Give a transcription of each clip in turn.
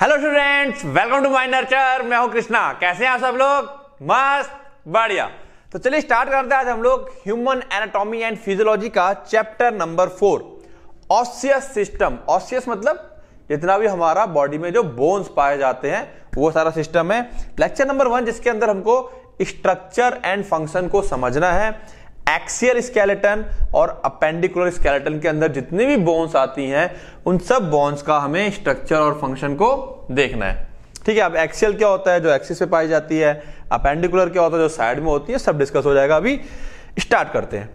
Hello students welcome to my nurture मैं हूं कृष्णा कैसे हैं आप सब लोग मस्त बढ़िया तो चलिए स्टार्ट करते हैं आज हम लोग ह्यूमन एनाटॉमी एंड फिजियोलॉजी का chapter number four osseous system osseous मतलब जितना भी हमारा बॉडी में जो बोन्स पाए जाते हैं वो सारा सिस्टम है लेक्चर नंबर वन जिसके अंदर हमको स्ट्रक्चर एंड फंक्शन को समझना है एक्सियल स्केलेटन और अपेंडिकुलर स्केलेटन के अंदर जितने भी बोन्स आती हैं उन सब बोन्स का हमें स्ट्रक्चर और फंक्शन को देखना है ठीक है अब एक्सियल क्या होता है जो एक्सिस पे पाई जाती है अपेंडिकुलर क्या होता है जो साइड में होती है सब डिस्कस हो जाएगा अभी स्टार्ट करते हैं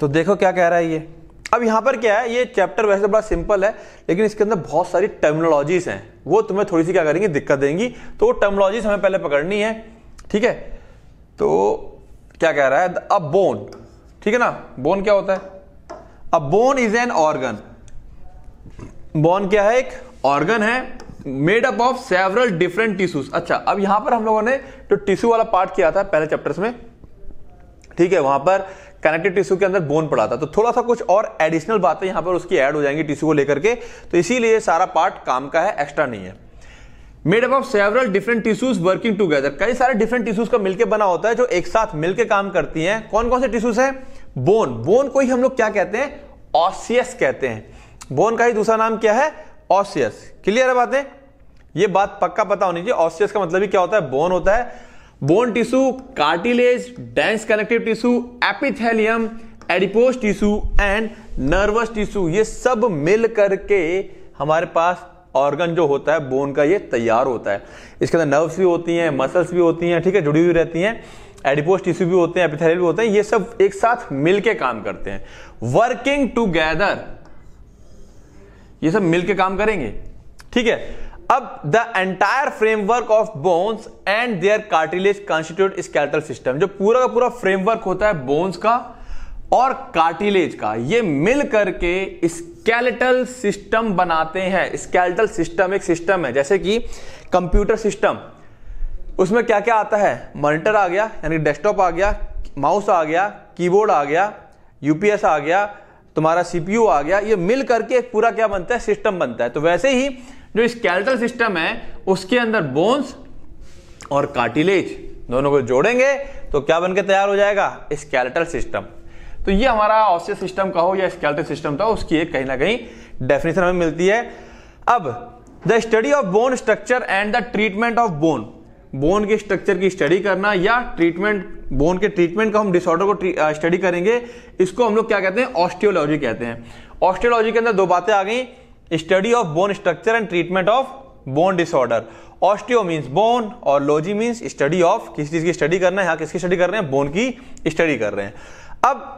तो देखो क्या कह रहा है ये अब यहां पर क्या है ये चैप्टर वैसे तो बड़ा सिंपल है लेकिन इसके अंदर बहुत सारी टर्मिनोलॉजीज हैं वो तुम्हें थोड़ी सी क्या करेंगी दिक्कत देंगी तो वो टर्मिनोलॉजीज हमें पहले पकड़नी है ठीक है तो क्या कह रहा है अ बोन ठीक है ना बोन क्या होता है a bone is an organ bone क्या है एक ऑर्गन है made up of several different tissues अच्छा अब यहां पर हम लोगों ने जो टिश्यू वाला पार्ट किया था पहले चैप्टर्स में ठीक है वहां पर कनेक्टिव टिश्यू के अंदर बोन पड़ा था तो थोड़ा सा कुछ और एडिशनल बातें यहां पर उसकी ऐड हो जाएंगी टिश्यू को लेकर के तो इसीलिए सारा पार्ट काम का है एक्स्ट्रा नहीं है made up of several different tissues working together कई सारे डिफरेंट टिश्यूज का मिलकर बना होता है जो एक साथ मिलकर काम करती हैं कौन कौन से टिश्यूज है बोन बोन को ही हम लोग क्या कहते हैं ऑसियस कहते हैं बोन का ही दूसरा नाम क्या है ऑसियस क्लियर है बातें ये बात पक्का पता होनी चाहिए ऑसियस का मतलब ही क्या होता है बोन होता है bone tissue cartilage dense connective tissue epithelium adipose tissue and nervous tissue ये सब मिल करके हमारे पास ऑर्गन जो होता है बोन का ये तैयार होता है इसके अंदर नर्व्स भी होती हैं मसल्स भी होती हैं ठीक है जुड़ी हुई रहती हैं एडिपोस टिश्यू भी होते हैं एपिथेलियल भी होते हैं ये सब एक साथ मिलके काम करते हैं वर्किंग टूगेदर ये सब मिलके काम करेंगे ठीक है अब the entire framework of bones and their cartilage constitute skeletal system जो पूरा का पूरा फ्रेमवर्क होता है बोन्स का और कार्टिलेज का ये मिल करके इस स्केलेटल सिस्टम बनाते हैं स्केलेटल सिस्टम एक सिस्टम है जैसे कि कंप्यूटर सिस्टम उसमें क्या क्या आता है मॉनिटर आ गया यानी डेस्कटॉप आ गया माउस आ गया कीबोर्ड आ गया यूपीएस आ गया तुम्हारा सीपीयू आ गया ये मिल करके पूरा क्या बनता है सिस्टम बनता है तो वैसे ही जो स्केलेटल सिस्टम है उसके अंदर बोन्स और कार्टिलेज दोनों को जोड़ेंगे तो क्या बनकर तैयार हो जाएगा स्केलेटल सिस्टम तो ये हमारा ऑसियस सिस्टम का हो या स्केल्टिव सिस्टम का उसकी एक कहीं ना कहीं डेफिनेशन हमें मिलती है अब the study of bone structure and the treatment of bone bone के स्ट्रक्चर की स्टडी करना या ट्रीटमेंट बोन के ट्रीटमेंट का हम डिसऑर्डर को स्टडी uh, करेंगे इसको हम लोग क्या कहते हैं ऑस्टियोलॉजी कहते हैं ऑस्टियोलॉजी के अंदर दो बातें आ गई study of bone structure and treatment of bone disorder osteo means bone और लॉजी मीन्स स्टडी ऑफ किस चीज की स्टडी करना है यहाँ किसकी स्टडी कर रहे हैं बोन की स्टडी कर रहे हैं अब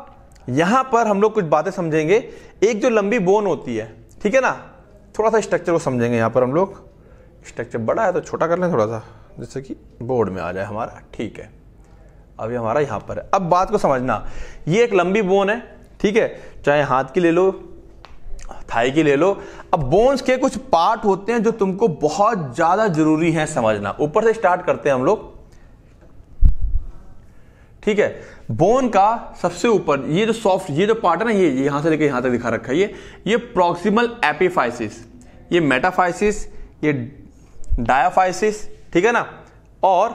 यहां पर हम लोग कुछ बातें समझेंगे एक जो लंबी बोन होती है ठीक है ना थोड़ा सा स्ट्रक्चर को समझेंगे यहां पर हम लोग स्ट्रक्चर बड़ा है तो छोटा कर लें थोड़ा सा जैसे कि बोर्ड में आ जाए हमारा ठीक है अभी हमारा यहां पर है अब बात को समझना ये एक लंबी बोन है ठीक है चाहे हाथ की ले लो थाई की ले लो अब बोन्स के कुछ पार्ट होते हैं जो तुमको बहुत ज्यादा जरूरी है समझना ऊपर से स्टार्ट करते हैं हम लोग ठीक है बोन का सबसे ऊपर ये जो सॉफ्ट ये जो पार्ट है ना ये यहां से लेकर यहां तक दिखा रखा है ये ये प्रॉक्सिमल एपीफाइसिस ये मेटाफाइसिस ये डायाफाइसिस ठीक है ना और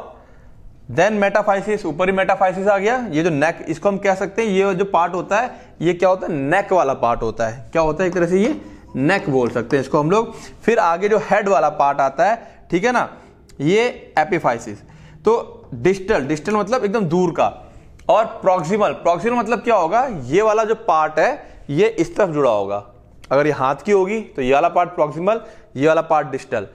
देन मेटाफाइसिस ऊपर ही मेटाफाइसिस आ गया ये जो नेक इसको हम कह सकते हैं ये जो पार्ट होता है ये क्या होता है नेक वाला पार्ट होता है क्या होता है एक तरह से ये नेक बोल सकते हैं इसको हम लोग फिर आगे जो हेड वाला पार्ट आता है ठीक है ना ये एपिफाइसिस तो डिस्टल डिस्टल मतलब एकदम दूर का और प्रॉक्सिमल प्रॉक्सिमल मतलब क्या होगा ये वाला जो पार्ट है ये इस तरफ जुड़ा होगा अगर ये हाथ की होगी तो ये वाला पार्ट प्रॉक्सिमल ये वाला पार्ट डिस्टल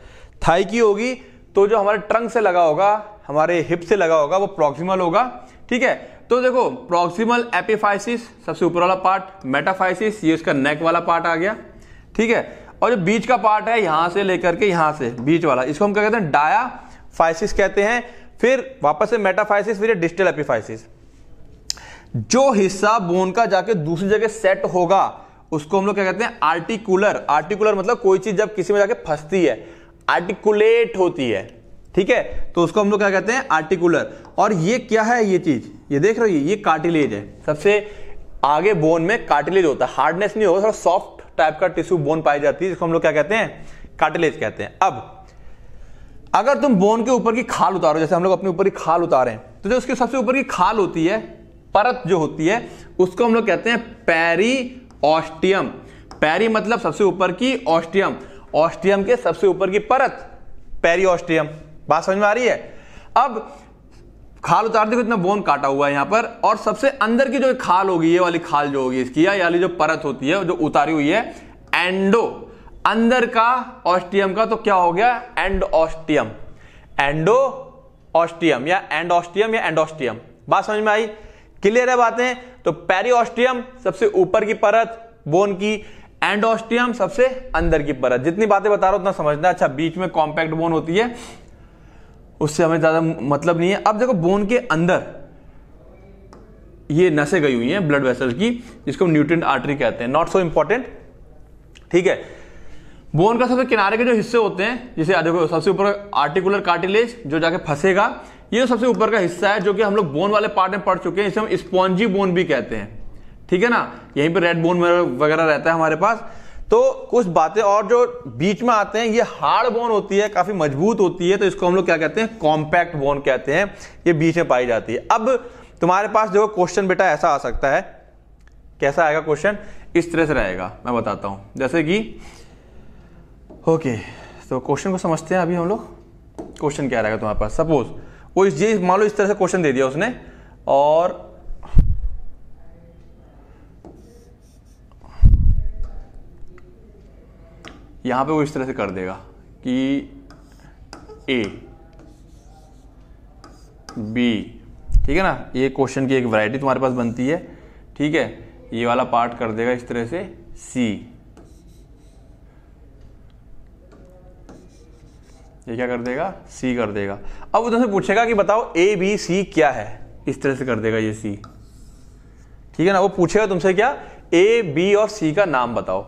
थाई की होगी तो जो हमारे ट्रंक से लगा होगा हमारे हिप से लगा होगा वो प्रॉक्सिमल होगा ठीक है तो देखो प्रॉक्सिमल एपिफाइसिस सबसे ऊपर वाला पार्ट मेटाफाइसिस ये उसका नेक वाला पार्ट आ गया ठीक है और जो बीच का पार्ट है यहां से लेकर के यहां से बीच वाला इसको हम क्या कहते हैं डाया कहते हैं फिर वापस से मेटाफाइसिस फिर डिस्टल एपिफाइसिस जो हिस्सा बोन का जाके दूसरी जगह सेट होगा उसको हम लोग क्या कहते हैं आर्टिकुलर आर्टिकुलर मतलब कोई चीज जब किसी में जाके फंसती है आर्टिकुलेट होती है ठीक है तो उसको हम लोग क्या कहते हैं आर्टिकुलर और ये क्या है ये चीज ये देख रहे हो ये कार्टिलेज है सबसे आगे बोन में कार्टिलेज होता है हार्डनेस नहीं होगा थोड़ा सॉफ्ट टाइप का टिश्यू बोन पाई जाती है जिसको हम लोग क्या कहते हैं कार्टिलेज कहते हैं अब अगर तुम बोन के ऊपर की खाल उतारो जैसे हम लोग अपने ऊपर की खाल उतारे तो जो उसके सबसे ऊपर की खाल होती है परत जो होती है उसको हम लोग कहते हैं पैरी ऑस्टियम पैरी मतलब सबसे ऊपर की ऑस्टियम ऑस्टियम के सबसे ऊपर की परत पैरी ऑस्टियम बात समझ में आ रही है अब खाल उतार देखो इतना बोन काटा हुआ है यहां पर और सबसे अंदर की जो खाल होगी ये वाली खाल जो होगी इसकी या जो परत होती है जो उतारी हुई है एंडो अंदर का ऑस्टियम का तो क्या हो गया एंड ऑस्टियम एंडो ऑस्टियम या एंड ऑस्टियम या एंड ऑस्टियम बात समझ में आई क्लियर है बातें तो पेरिओस्टियम सबसे ऊपर की परत बोन की एंडोस्टियम सबसे अंदर की परत जितनी बातें बता रहा हूं उतना समझना अच्छा बीच में कॉम्पैक्ट बोन होती है उससे हमें ज्यादा मतलब नहीं है अब देखो बोन के अंदर ये नसें गई हुई हैं ब्लड वेसल की जिसको हम न्यूट्रिएंट आर्टरी कहते हैं नॉट सो इंपॉर्टेंट ठीक है बोन का सबसे किनारे के जो हिस्से होते हैं जिसे देखो सबसे ऊपर आर्टिकुलर कार्टिलेज जो जाके फंसेगा ये तो सबसे ऊपर का हिस्सा है जो कि हम लोग बोन वाले पार्ट में पढ़ चुके हैं इसे हम स्पॉन्जी बोन भी कहते हैं ठीक है ना यहीं पर रेड बोन वगैरह रहता है हमारे पास तो कुछ बातें और जो बीच में आते हैं ये हार्ड बोन होती है काफी मजबूत होती है तो इसको हम लोग क्या कहते हैं कॉम्पैक्ट बोन कहते हैं ये बीच में पाई जाती है अब तुम्हारे पास देखो क्वेश्चन बेटा ऐसा आ सकता है कैसा आएगा क्वेश्चन इस तरह से रहेगा मैं बताता हूं जैसे कि ओके तो क्वेश्चन को समझते हैं अभी हम लोग क्वेश्चन क्या रहेगा तुम्हारे पास सपोज वो इस ये मान लो इस तरह से क्वेश्चन दे दिया उसने और यहां पे वो इस तरह से कर देगा कि ए बी ठीक है ना ये क्वेश्चन की एक वैरायटी तुम्हारे पास बनती है ठीक है ये वाला पार्ट कर देगा इस तरह से सी ये क्या कर देगा सी कर देगा अब वो तुमसे पूछेगा कि बताओ ए बी सी क्या है इस तरह से कर देगा ये सी ठीक है ना वो पूछेगा तुमसे क्या ए बी और सी का नाम बताओ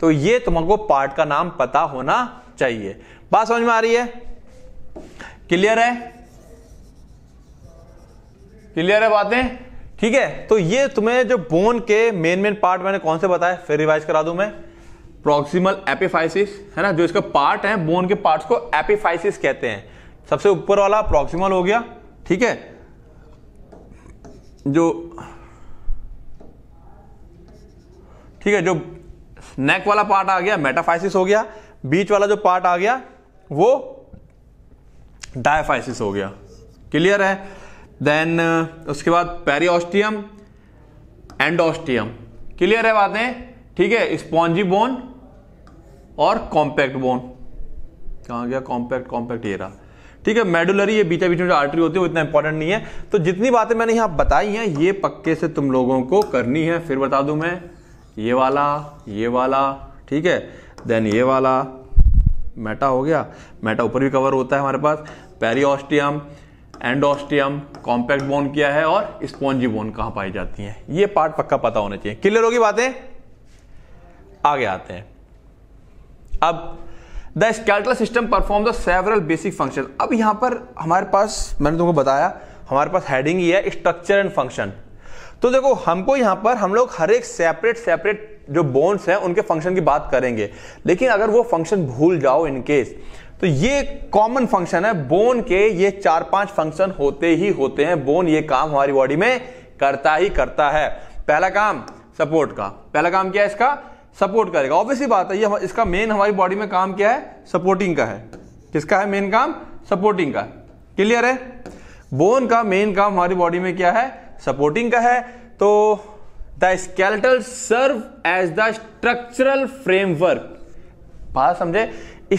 तो ये तुमको पार्ट का नाम पता होना चाहिए बात समझ में आ रही है क्लियर है क्लियर है बातें ठीक है तो ये तुम्हें जो बोन के मेन मेन पार्ट मैंने कौन से बताया फिर रिवाइज करा दूं मैं प्रोक्सिमल एपिफाइसिस है ना जो इसका पार्ट है बोन के पार्ट्स को एपिफाइसिस कहते हैं सबसे ऊपर वाला प्रोक्सिमल हो गया ठीक है जो ठीक है जो नेक वाला पार्ट आ गया मेटाफाइसिस हो गया बीच वाला जो पार्ट आ गया वो डायफाइसिस हो गया क्लियर है देन uh, उसके बाद पेरियोस्टियम एंडोस्टियम क्लियर है बातें ठीक है स्पॉन्जी बोन और कॉम्पैक्ट बोन कहा गया कॉम्पैक्ट कॉम्पैक्ट ये रहा ठीक है मेडुलरी ये बीटा बीच में जो आर्टरी होती है वो इतना इंपॉर्टेंट नहीं है तो जितनी बातें मैंने यहां बताई हैं ये पक्के से तुम लोगों को करनी है फिर बता दू मैं ये वाला ये वाला ठीक है देन ये वाला मेटा हो गया मेटा ऊपर भी कवर होता है हमारे पास पेरियोस्टियम एंडोस्टियम कॉम्पैक्ट बोन किया है और स्पॉन्जी बोन कहां पाई जाती है ये पार्ट पक्का पता होना चाहिए क्लियर होगी बातें आगे आते हैं अब the skeletal system perform the several basic function अब यहां पर हमारे पास मैंने तुमको बताया हमारे पास हेडिंग ही है स्ट्रक्चर एंड फंक्शन तो देखो हमको यहां पर हम लोग हर एक सेपरेट सेपरेट जो बोन्स हैं उनके फंक्शन की बात करेंगे लेकिन अगर वो फंक्शन भूल जाओ इनकेस तो ये कॉमन फंक्शन है बोन के ये चार पांच फंक्शन होते ही होते हैं बोन ये काम हमारी बॉडी में करता ही करता है पहला काम सपोर्ट का पहला काम क्या है इसका सपोर्ट करेगा ऑब्वियसली बात है ये इसका मेन हमारी बॉडी में काम क्या है सपोर्टिंग का है किसका है मेन काम सपोर्टिंग का क्लियर है बोन का मेन काम हमारी बॉडी में क्या है सपोर्टिंग का है तो the skeletal serve as the structural framework बात समझे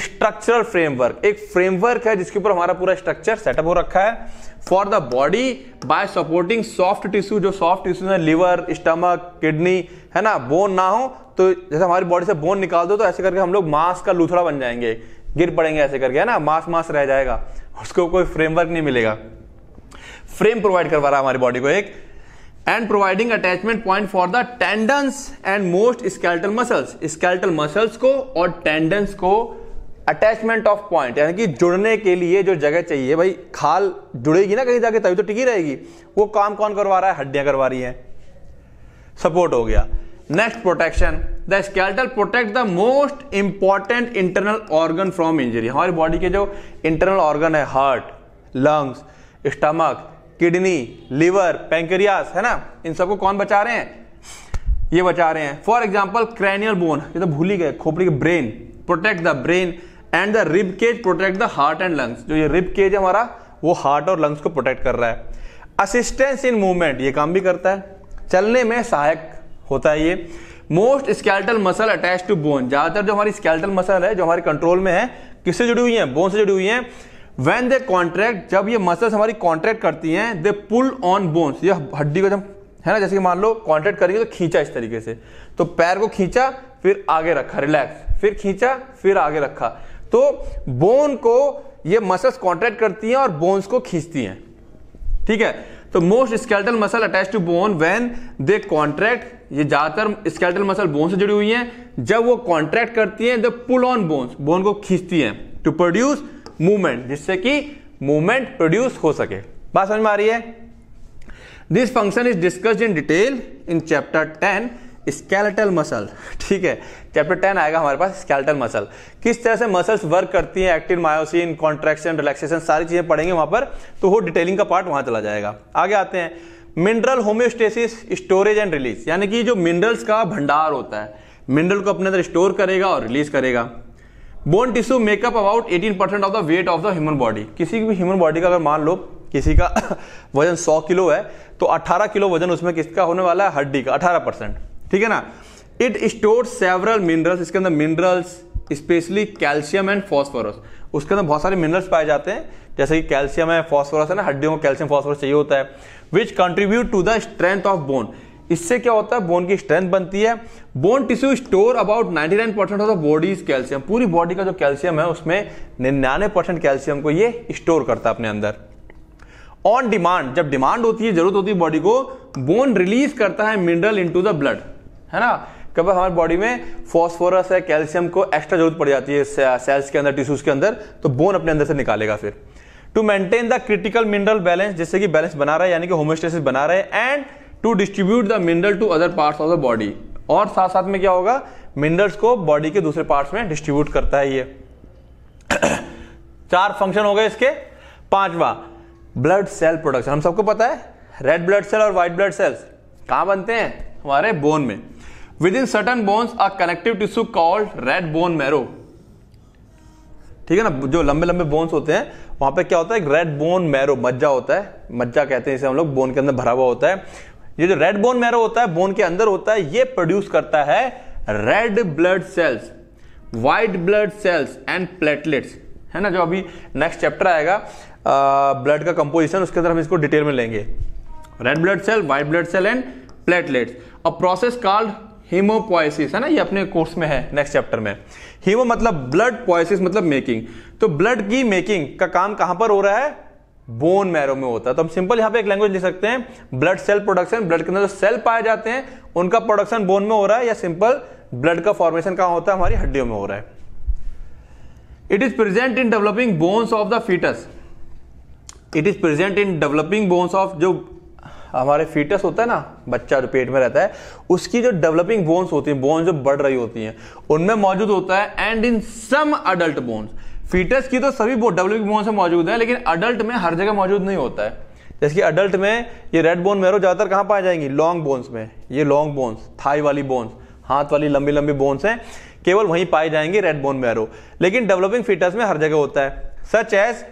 स्ट्रक्चरल फ्रेमवर्क एक फ्रेमवर्क है जिसके ऊपर हमारा पूरा स्ट्रक्चर सेटअप हो रखा है for the body by supporting soft tissue जो सॉफ्ट टिश्यू है लिवर स्टमक किडनी है ना बोन ना हो तो जैसे हमारी बॉडी से बोन निकाल दो तो ऐसे करके हम लोग मांस का लूथड़ा बन जाएंगे गिर पड़ेंगे ऐसे करके है ना मांस मांस रह जाएगा उसको कोई फ्रेमवर्क नहीं मिलेगा फ्रेम प्रोवाइड करवा रहा है हमारी बॉडी को एक and providing attachment point for the tendons and most skeletal muscles skeletal muscles को और टेंडन्स को अटैचमेंट ऑफ पॉइंट यानी कि जुड़ने के लिए जो जगह चाहिए भाई खाल जुड़ेगी ना कहीं जाके तभी तो टिकी रहेगी वो काम कौन करवा रहा है हड्डियां करवा रही हैं सपोर्ट हो गया next protection the skeletal protect the most important internal organ from injury हमारी बॉडी के जो इंटरनल ऑर्गन है heart lungs stomach kidney liver pancreas है ना इन सबको कौन बचा रहे हैं ये बचा रहे हैं फॉर एग्जाम्पल क्रैनियल बोन ये तो भूल ही गए खोपड़ी के brain protect the brain and the rib cage protect the heart and lungs जो ये रिब केज है हमारा वो हार्ट और लंग्स को प्रोटेक्ट कर रहा है असिस्टेंस इन मूवमेंट ये काम भी करता है चलने में सहायक होता है ये most skeletal muscle attach to bone ज्यादातर जो हमारी स्केल्टल मसल है जो हमारे कंट्रोल में है किससे जुड़ी हुई है बोन से जुड़ी हुई है वेन दे कॉन्ट्रैक्ट जब ये मसल्स हमारी कॉन्ट्रैक्ट करती हैं दे पुल ऑन बोन्स ये हड्डी को जब है ना जैसे कि मान लो कॉन्ट्रैक्ट करेंगे तो खींचा इस तरीके से तो पैर को खींचा फिर आगे रखा रिलैक्स फिर खींचा फिर आगे रखा तो बोन को ये मसल्स कॉन्ट्रैक्ट करती हैं और बोन्स को खींचती हैं ठीक है तो most skeletal muscle attach to bone when they contract ये ज्यादातर स्केल्टल मसल बोन से जुड़ी हुई हैं जब वो कॉन्ट्रैक्ट करती हैं जब पुल ऑन बोन्स बोन को खींचती हैं टू प्रोड्यूस मूवमेंट जिससे कि मूवमेंट प्रोड्यूस हो सके बात समझ में आ रही है this function is discuss in detail in chapter ten skeletal muscle ठीक है चैप्टर टेन आएगा हमारे पास स्केलेटल मसल किस तरह से मसल्स वर्क करती हैं एक्टिन मायोसिन कॉन्ट्रैक्शन रिलैक्सेशन सारी चीजें पढ़ेंगे वहां पर तो वो डिटेलिंग का पार्ट वहां चला जाएगा आगे आते हैं mineral homeostasis storage and release यानी कि जो मिनरल्स का भंडार होता है मिनरल को अपने अंदर स्टोर करेगा और रिलीज करेगा bone tissue make up about 18 percent of the weight of the human body किसी भी ह्यूमन बॉडी का अगर मान लो किसी का वजन 100 किलो है तो 18 किलो वजन उसमें किसका होने वाला है हड्डी का 18 परसेंट ठीक है ना इट स्टोर सेवरल मिनरल्स इसके अंदर minerals specially calcium and phosphorus उसके अंदर बहुत सारे मिनरल्स पाए जाते हैं जैसे कि कैल्शियम है फॉस्फोरस है ना हड्डियों को कैल्शियम फॉस्फोरस चाहिए होता है which contribute to the strength of bone इससे क्या होता है बोन की स्ट्रेंथ बनती है bone tissue store about 99 percent of the body calcium पूरी बॉडी का जो कैल्शियम है उसमें निन्यानवे परसेंट कैल्शियम को ये स्टोर करता है अपने अंदर ऑन डिमांड जब डिमांड होती है जरूरत होती है बॉडी को बोन रिलीज करता है मिनरल टू द ब्लड है ना कभी हमारी बॉडी में फॉस्फोरस है कैल्शियम को एक्स्ट्रा जरूरत पड़ जाती है सेल्स के अंदर टिश्यूज के अंदर तो बोन अपने अंदर से निकालेगा फिर to maintain the critical mineral balance जैसे कि बैलेंस बना रहा है यानी कि होमोस्टेसिस बना रहे हैं and to distribute the mineral to other parts of the body और साथ साथ में क्या होगा मिनरल्स को बॉडी के दूसरे पार्ट्स में डिस्ट्रीब्यूट करता है ये चार फंक्शन हो गए इसके पांचवा ब्लड सेल प्रोडक्शन हम सबको पता है रेड ब्लड सेल और व्हाइट ब्लड सेल्स कहां बनते हैं हमारे बोन में within certain bones a connective tissue called red bone marrow ठीक है ना जो लंबे लंबे बोन्स होते हैं वहां पे क्या होता है रेड बोन मैरो मज्जा होता है मज्जा कहते हैं इसे हम लोग बोन के अंदर भरा हुआ होता है ये जो रेड बोन मैरो होता है बोन के अंदर होता है ये प्रोड्यूस करता है red blood cells white blood cells and platelets है ना जो अभी नेक्स्ट चैप्टर आएगा ब्लड का कंपोजिशन उसके अंदर हम इसको डिटेल में लेंगे red blood cell white blood cell and platelets a process called haemopoiesis है ना ये अपने कोर्स में है नेक्स्ट चैप्टर में हीमो मतलब ब्लड पॉइसिस मतलब मेकिंग तो ब्लड की मेकिंग का काम कहां पर हो रहा है बोन मैरो में होता है तो हम सिंपल यहां पे एक लैंग्वेज लिख सकते हैं ब्लड सेल प्रोडक्शन ब्लड के अंदर जो सेल पाए जाते हैं उनका प्रोडक्शन बोन में हो रहा है या सिंपल ब्लड का फॉर्मेशन कहां होता है हमारी हड्डियों में हो रहा है it is present in developing bones of the foetus it is present in developing bones of जो हमारे फीटस होता है ना बच्चा जो पेट में रहता है उसकी जो डेवलपिंग बोन्स होती है बोन्स जो बढ़ रही होती हैं उनमें मौजूद होता है and in some adult bones foetus की तो सभी डेवलपिंग बोन्स में मौजूद है लेकिन अडल्ट में हर जगह मौजूद नहीं होता है जैसे कि अडल्ट में ये रेड बोन मेरो ज़्यादातर कहाँ पाए जाएंगी लॉन्ग बोन्स में ये लॉन्ग बोन्स थाई वाली बोन्स हाथ वाली लंबी लंबी बोन्स हैं केवल वहीं पाए जाएंगे रेड बोन मेरो लेकिन डेवलपिंग फीटस में हर जगह होता है सच एज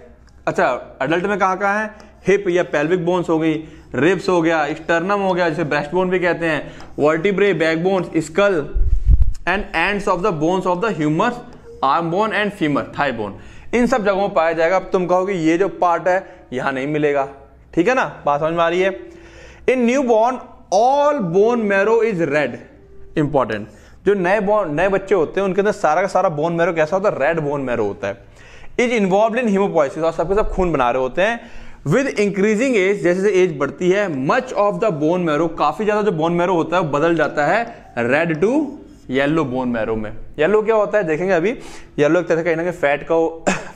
अच्छा अडल्ट में कहाँ कहाँ है हिप या पेल्विक बोन्स हो गई रिब्स हो गया स्टर्नम हो गया जिसे ब्रेस्ट बोन भी कहते हैं vertebrae bone skull and ends of the bones of the humerus arm bone and femur thigh bone इन सब जगहों में पाया जाएगा अब तुम कहोगे ये जो पार्ट है यहां नहीं मिलेगा ठीक है ना बात समझ में आ रही है in newborn all bone marrow is red important जो नए बोन नए बच्चे होते हैं उनके अंदर सारा का सारा बोन मैरो कैसा होता है रेड बोन मैरो होता है इज इन्वॉल्व इन हिमोपोइसिस और सबके सब खून बना रहे होते हैं विद इंक्रीजिंग एज जैसे जैसे एज बढ़ती है much of the bone marrow काफी ज्यादा जो बोन मैरो होता है वो बदल जाता है red to yellow bone marrow में येलो क्या होता है देखेंगे अभी येलो एक तरह का कहना फैट का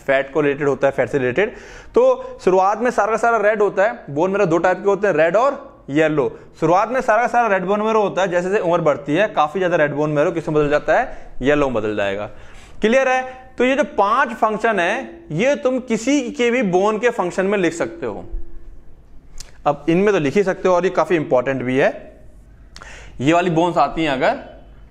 फैट को रिलेटेड होता है फैट से रिलेटेड तो शुरुआत में सारा का सारा रेड होता है बोन मैरो दो टाइप के होते हैं रेड और येलो शुरुआत में सारा का सारा रेड बोन मैरो होता है जैसे जैसे उम्र बढ़ती है काफी ज्यादा रेड बोन मैरो किसमें बदल जाता है येलो में बदल जाएगा क्लियर है तो ये जो पांच फंक्शन है ये तुम किसी के भी बोन के फंक्शन में लिख सकते हो अब इनमें तो लिख ही सकते हो और ये काफी इंपॉर्टेंट भी है ये वाली बोन्स आती हैं अगर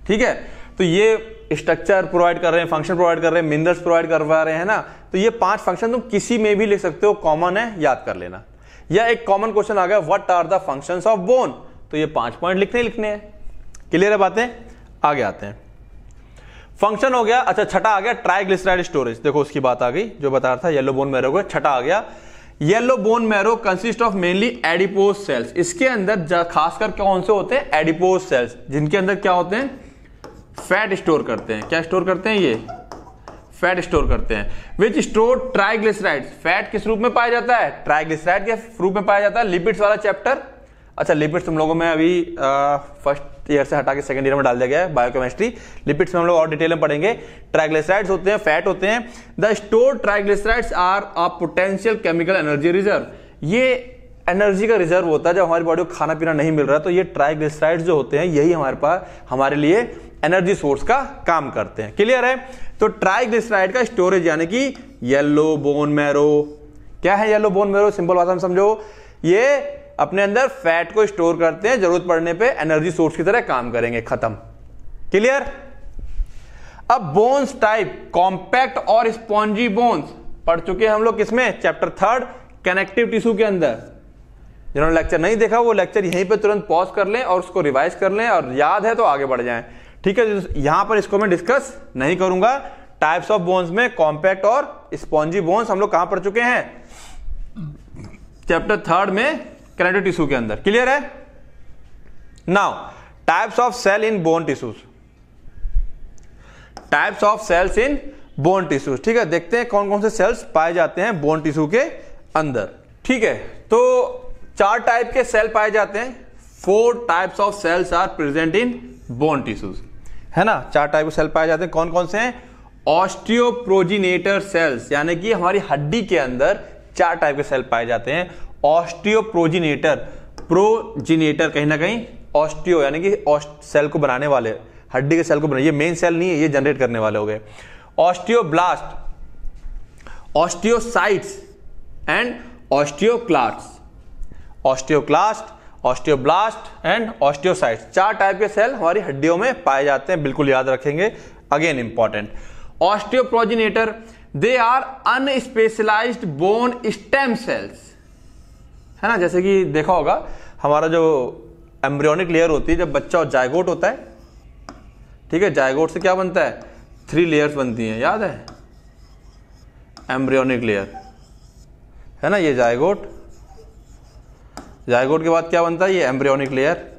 ठीक है तो ये स्ट्रक्चर प्रोवाइड कर रहे हैं फंक्शन प्रोवाइड कर रहे हैं मिनरल्स प्रोवाइड करवा रहे हैं ना तो ये पांच फंक्शन तुम किसी में भी लिख सकते हो कॉमन है याद कर लेना या एक कॉमन क्वेश्चन आ गया what are the function of bone तो ये पांच पॉइंट लिखने लिखने हैं क्लियर है बातें आगे आते हैं फंक्शन हो गया अच्छा छठा आ गया ट्राइग्लिसराइड स्टोरेज देखो उसकी बात आ गई जो बता रहा था येलो बोन मैरो को छठा आ गया yellow bone marrow consist of mainly adipose cells इसके अंदर खासकर कौन से होते हैं एडिपोज सेल्स जिनके अंदर क्या होते हैं फैट स्टोर करते हैं क्या स्टोर करते हैं ये फैट स्टोर करते हैं विच स्टोर ट्राइग्लिसराइड फैट किस रूप में पाया जाता है ट्राइग्लिसराइड के रूप में पाया जाता है लिपिड्स वाला चैप्टर अच्छा लिपिड्स तुम लोगों में अभी फर्स्ट ईयर से हटा के सेकंड ईयर में डाल दिया गया है बायोकेमिस्ट्री लिपिड्स में हम लोग और डिटेल में पढ़ेंगे ट्राइग्लिसराइड्स होते हैं फैट होते हैं the store triglycerides are a potential chemical energy reserve ये एनर्जी का रिजर्व होता है जब हमारी बॉडी को खाना पीना नहीं मिल रहा तो ये ट्राइग्लिसराइड्स जो होते हैं यही हमारे पास हमारे लिए एनर्जी सोर्स का काम करते हैं क्लियर है तो ट्राइग्लिसराइड का स्टोरेज यानी कि येलो बोन मैरो क्या है येलो बोन मैरो सिंपल भाषा में समझो ये अपने अंदर फैट को स्टोर करते हैं जरूरत पड़ने पे एनर्जी सोर्स की तरह काम करेंगे खत्म क्लियर अब बोन्स टाइप कॉम्पैक्ट और स्पॉन्जी बोन्स पढ़ चुके हैं हम लोग किसमें चैप्टर थर्ड कनेक्टिव टिश्यू के अंदर जिन्होंने लेक्चर नहीं देखा वो लेक्चर यहीं पे तुरंत पॉज कर लें और उसको रिवाइज कर लें और याद है तो आगे बढ़ जाएं ठीक है यहां पर इसको मैं डिस्कस नहीं करूंगा टाइप्स ऑफ बोन्स में कॉम्पैक्ट और स्पॉन्जी बोन्स हम लोग कहां पढ़ चुके हैं चैप्टर थर्ड में कनेक्टिव टिश्यू के अंदर क्लियर है now types of cell in bone tissues types of cells in bone tissues ठीक है देखते हैं कौन कौन से सेल्स पाए जाते हैं बोन टिश्यू के अंदर ठीक है तो चार टाइप के सेल पाए जाते हैं four types of cells are present in bone tissues है ना चार टाइप के सेल पाए जाते हैं कौन कौन से हैं ऑस्टियोप्रोजिनेटर सेल्स यानी कि हमारी हड्डी के अंदर चार टाइप के सेल पाए जाते हैं ऑस्टियोप्रोजिनेटर प्रोजिनेटर कहीं ना कहीं ऑस्टियो यानी कि सेल को बनाने वाले हड्डी के सेल को बनाने ये मेन सेल नहीं है ये जनरेट करने वाले हो गए osteoblast osteocytes and osteoclast osteoclast osteoblast and osteocyte चार टाइप के सेल हमारी हड्डियों में पाए जाते हैं बिल्कुल याद रखेंगे again important osteoprogenitor they are unspecialised bone stem cells है ना जैसे कि देखा होगा हमारा जो एम्ब्रियोनिक लेयर होती है जब बच्चा और जायगोट होता है ठीक है जायगोट से क्या बनता है थ्री लेयर्स बनती हैं याद है एम्ब्रियोनिक लेयर है ना ये जायगोट जायगोट के बाद क्या बनता है ये एम्ब्रियोनिक लेयर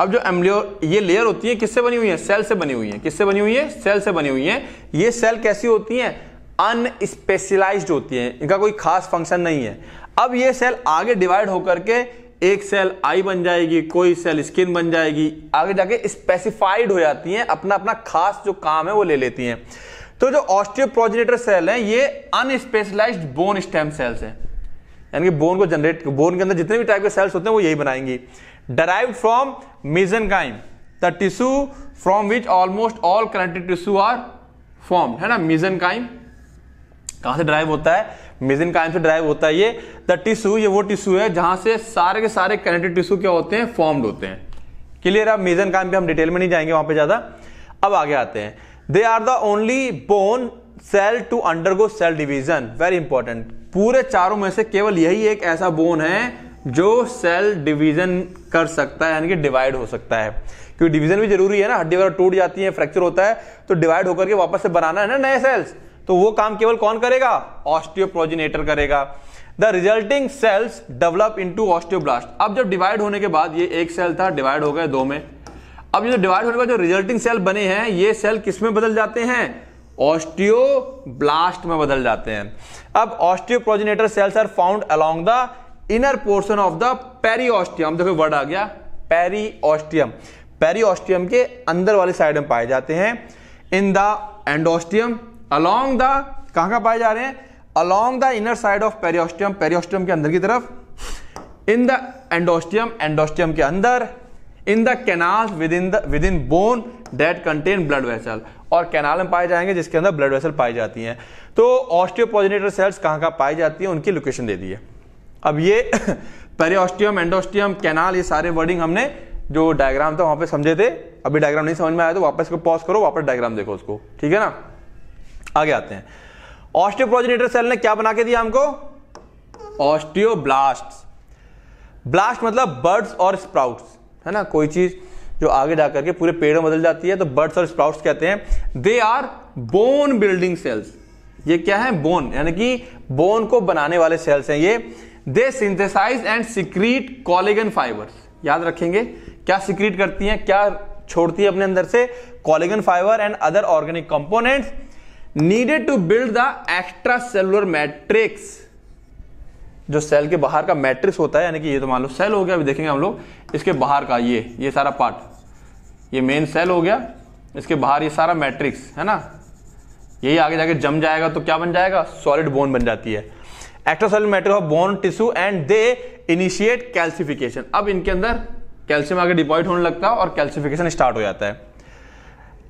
अब जो एम्ब्रियो ये लेयर होती है किससे बनी हुई है सेल से बनी हुई है किससे बनी हुई है सेल से बनी हुई है ये सेल कैसी होती है अनस्पेशलाइज होती है इनका कोई खास फंक्शन नहीं है अब ये सेल आगे डिवाइड होकर के एक सेल आई बन जाएगी कोई सेल स्किन बन जाएगी आगे जाके स्पेसिफाइड हो जाती हैं अपना अपना खास जो काम है वो ले लेती हैं तो जो ऑस्टियोप्रोजेनेटर सेल हैं ये अनस्पेशलाइज्ड बोन स्टेम सेल्स हैं यानी कि बोन को जनरेट बोन के अंदर जितने भी टाइप के सेल्स होते हैं वो यही बनाएंगी derive from mesenchyme the tissue from which almost all connected tissue are form है ना मिजनकाइम कहां से ड्राइव होता है मेजिन कायम से ड्राइव होता है ये द टिश्यू ये वो टिश्यू है जहां से सारे के सारे कनेक्टेड टिश्यू क्या होते हैं फॉर्म्ड होते हैं क्लियर अब मेजन कायम पे हम डिटेल में नहीं जाएंगे वहां पे ज़्यादा अब आगे आते हैं they are the only bone cell to undergo cell division very important पूरे चारों में से केवल यही एक ऐसा बोन है जो सेल डिवीजन कर सकता है यानी कि डिवाइड हो सकता है क्योंकि डिवीजन भी जरूरी है ना हड्डी वगैरह टूट जाती है फ्रैक्चर होता है तो डिवाइड होकर के वापस से बनाना है ना नए सेल्स तो वो काम केवल कौन करेगा ऑस्टियोप्रोजिनेटर करेगा the resulting cells develop to osteoblast अब जब डिवाइड होने के बाद ये एक सेल था डिवाइड हो गए दो में अब ये डिवाइड होने के बाद जो रिजल्टिंग सेल बने हैं ये सेल किस में बदल जाते हैं ऑस्टियोब्लास्ट में बदल जाते हैं अब osteoprogenitor cells are found along the inner portion of the periosteum देखो वर्ड आ गया पेरी ऑस्टियम पेरी ऑस्टियम के अंदर वाले साइड में पाए जाते हैं in the endosteum along the कहां कहां पाए जा रहे हैं along the inner side of periosteum periosteum के अंदर की तरफ इन द एंडोस्टियम एंडोस्टियम के अंदर in the canal within the within bone that contain blood vessel और कैनाल में पाए जाएंगे जिसके अंदर ब्लड वेसल पाई जाती हैं तो ऑस्टियोपोजिनेटर सेल्स कहाँ कहाँ पाई जाती हैं उनकी लोकेशन दे दी है अब ये पेरियोस्टियम एंडोस्टियम कैनाल ये सारे वर्डिंग हमने जो डायग्राम था वहाँ पे समझे थे अभी डायग्राम नहीं समझ में आया तो वापस को पॉज करो वापस डायग्राम देखो उसको ठीक है ना आगे आते हैं ऑस्टियोप्रोजिनेटर सेल ने क्या बना के दिया हमको ऑस्टियोब्लास्ट ब्लास्ट मतलब बर्ड्स और स्प्राउट्स है ना कोई चीज़ जो आगे जा करके पूरे पेड़ में बदल जाती है तो बर्ड्स और स्प्राउट्स कहते हैं they are bone building cells ये क्या है बोन यानी कि बोन को बनाने वाले सेल्स हैं ये they synthesise and secrete collagen fibres याद रखेंगे क्या सिक्रीट करती हैं क्या छोड़ती है अपने अंदर से collagen fibre and other organic components needed to build the extracellular matrix जो सेल के बाहर का मैट्रिक्स होता है यानी कि ये तो मान लो सेल हो गया अभी देखेंगे हम लोग इसके बाहर का ये ये सारा पार्ट ये मेन सेल हो गया इसके बाहर ये सारा मैट्रिक्स है ना यही आगे जाके जम जाएगा तो क्या बन जाएगा सॉलिड बोन बन जाती है extracellular matrix of bone tissue and they initiate calcification अब इनके अंदर कैल्शियम आगे डिपॉजिट होने लगता है और कैल्सिफिकेशन स्टार्ट हो जाता है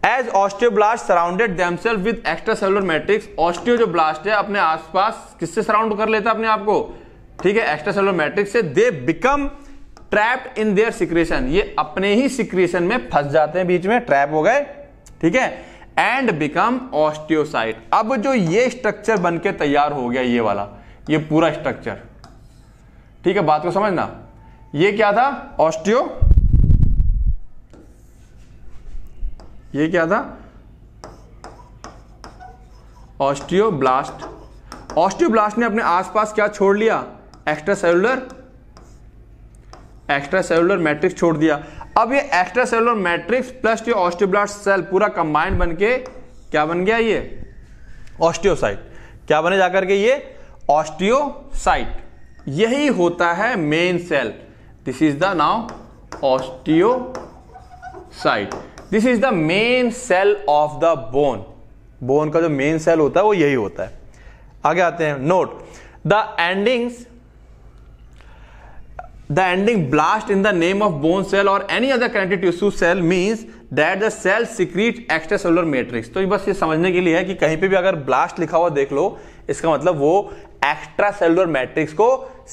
as osteoblast surrounded themselves with extracellular matrix osteo जो ब्लास्ट है अपने आसपास किससे सराउंड कर लेता है अपने आप को ठीक है एक्स्ट्रा सेलुलर मैट्रिक्स से they become trapped in their secretion ये अपने ही सिक्रेशन में फंस जाते हैं बीच में ट्रैप हो गए ठीक है एंड बिकम ऑस्टियोसाइट अब जो ये स्ट्रक्चर बनके तैयार हो गया ये वाला ये पूरा स्ट्रक्चर ठीक है बात को समझना ये क्या था ऑस्टियो ये क्या था ऑस्टियोब्लास्ट ऑस्टियोब्लास्ट ने अपने आसपास क्या छोड़ लिया extracellular extracellular matrix छोड़ दिया अब ये एक्स्ट्रा सेलुलर मैट्रिक्स प्लस ये ऑस्टियोब्लास्ट सेल पूरा कंबाइंड बन के क्या बन गया ये ऑस्टियोसाइट क्या बने जाकर के ये ऑस्टियोसाइट यही होता है main cell this is the now osteocyte this is the main cell of the bone bone का जो मेन सेल होता है वो यही होता है आगे आते हैं note the endings the ending blast in the name of bone cell or any other connective tissue cell means that the cell secretes extracellular matrix तो बस ये समझने के लिए है कि कहीं पे भी अगर ब्लास्ट लिखा हुआ देख लो इसका मतलब वो एक्स्ट्रा सेलुलर मैट्रिक्स को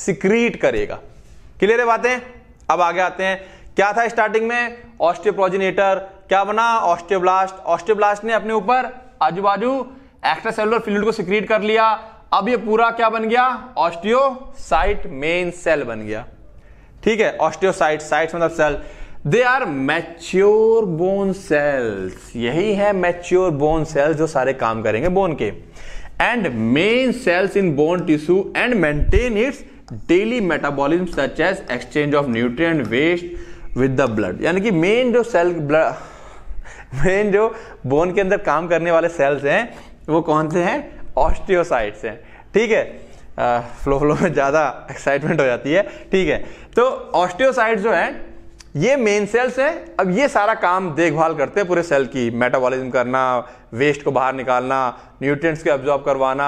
सिक्रीट करेगा क्लियर है बातें अब आगे आते हैं क्या था स्टार्टिंग में ऑस्टियोप्रोजिनेटर क्या बना ऑस्टियोब्लास्ट ऑस्टियोब्लास्ट ने अपने ऊपर आजू बाजू एक्स्ट्रा सेलुलर फ्लूड को सिक्रीट कर लिया अब ये पूरा क्या बन गया ऑस्टियोसाइट मेन सेल बन गया ठीक है ऑस्टियोसाइट साइट मतलब cell they are mature bone cells यही है मैच्योर बोन सेल्स जो सारे काम करेंगे बोन के and main cells in bone tissue and maintain its daily metabolism such as exchange of nutrient waste with the blood यानी कि मेन जो सेल मेन जो बोन के अंदर काम करने वाले सेल्स हैं वो कौन से हैं ऑस्टियोसाइट्स हैं ठीक है फ्लो फ्लो में ज़्यादा एक्साइटमेंट हो जाती है ठीक है तो ऑस्टियोसाइट जो हैं ये मेन सेल्स हैं अब ये सारा काम देखभाल करते हैं पूरे सेल की मेटाबॉलिज्म करना वेस्ट को बाहर निकालना न्यूट्रिएंट्स के एब्जॉर्ब करवाना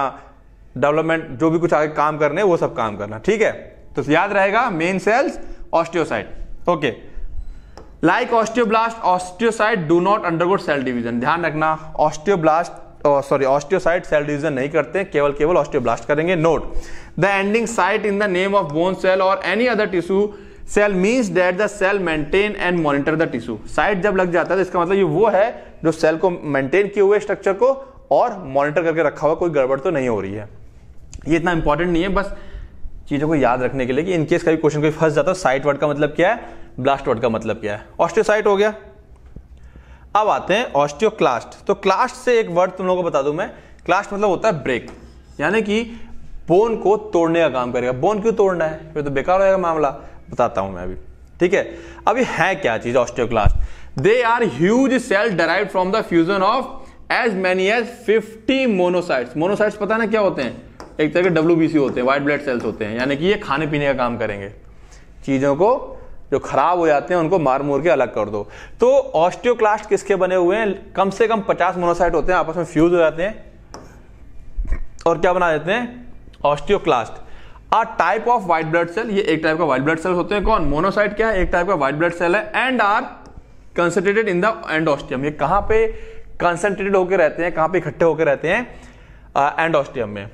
डेवलपमेंट जो भी कुछ आगे काम करने वो सब काम करना ठीक है तो याद रहेगा main cells osteocyte okay like osteoblast osteocyte do not undergo cell division ध्यान रखना osteoblast sorry osteocyte cell division नहीं करते केवल केवल ऑस्टियोब्लास्ट करेंगे note the ending cyte in the name of bone cell और any other tissue cell means that the cell maintain and monitor the tissue cyte जब लग जाता है तो इसका मतलब ये वो है जो सेल को मेंटेन किए हुए स्ट्रक्चर को और मॉनिटर करके रखा हुआ कोई गड़बड़ तो नहीं हो रही है ये इतना इंपॉर्टेंट नहीं है बस चीज़ों को याद रखने के लिए कि इनकेस कभी क्वेश्चन कोई फंस जाता है साइट तो वर्ड का मतलब क्या है ब्लास्ट वर्ड का मतलब क्या है ऑस्टियोसाइट हो गया अब आते हैं ऑस्टियोक्लास्ट तो क्लास्ट से एक वर्ड तुम लोगों को बता दूं मैं क्लास्ट मतलब होता है ब्रेक यानी कि बोन को तोड़ने का काम करेगा बोन क्यों तोड़ना है फिर तो बेकार होगा मामला बताता हूं मैं अभी ठीक है अभी है क्या चीज osteoclast they are huge cell derive from the fusion of as many as fifty monocytes monocytes पता ना क्या होते हैं एक तरह के डब्ल्यू होते हैं व्हाइट ब्लड सेल्स होते हैं यानी कि ये खाने पीने का काम करेंगे चीजों को जो खराब हो जाते हैं उनको मार मोर के अलग कर दो तो ऑस्टियोक्लास्ट किसके बने हुए हैं कम से कम पचास मोनोसाइट होते हैं आपस में फ्यूज हो जाते हैं और क्या बना देते हैं osteoclast a type of white blood cell ये एक टाइप का व्हाइट ब्लड सेल होते हैं कौन मोनोसाइट क्या है एक टाइप का व्हाइट ब्लड सेल है and are concentrated in the osteum ये कहां पे कंसेंट्रेटेड होकर रहते हैं कहां पे इकट्ठे होकर रहते हैं एंड uh, ऑस्टियम में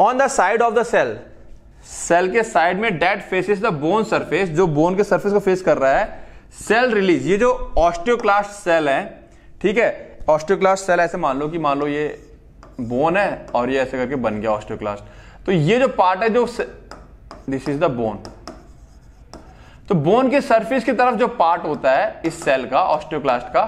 on the side of the cell cell के साइड में that is the bone surface जो बोन के सरफेस को फेस कर रहा है सेल रिलीज ये जो ऑस्टियोक्लास्ट सेल है ठीक है ऑस्टियोक्लास्ट सेल ऐसे मान लो कि मान लो ये बोन है और ये ऐसे करके बन गया ऑस्टियोक्लास्ट तो ये जो पार्ट है जो दिस इज द बोन तो बोन के सरफेस की तरफ जो पार्ट होता है इस सेल का ऑस्टियोक्लास्ट का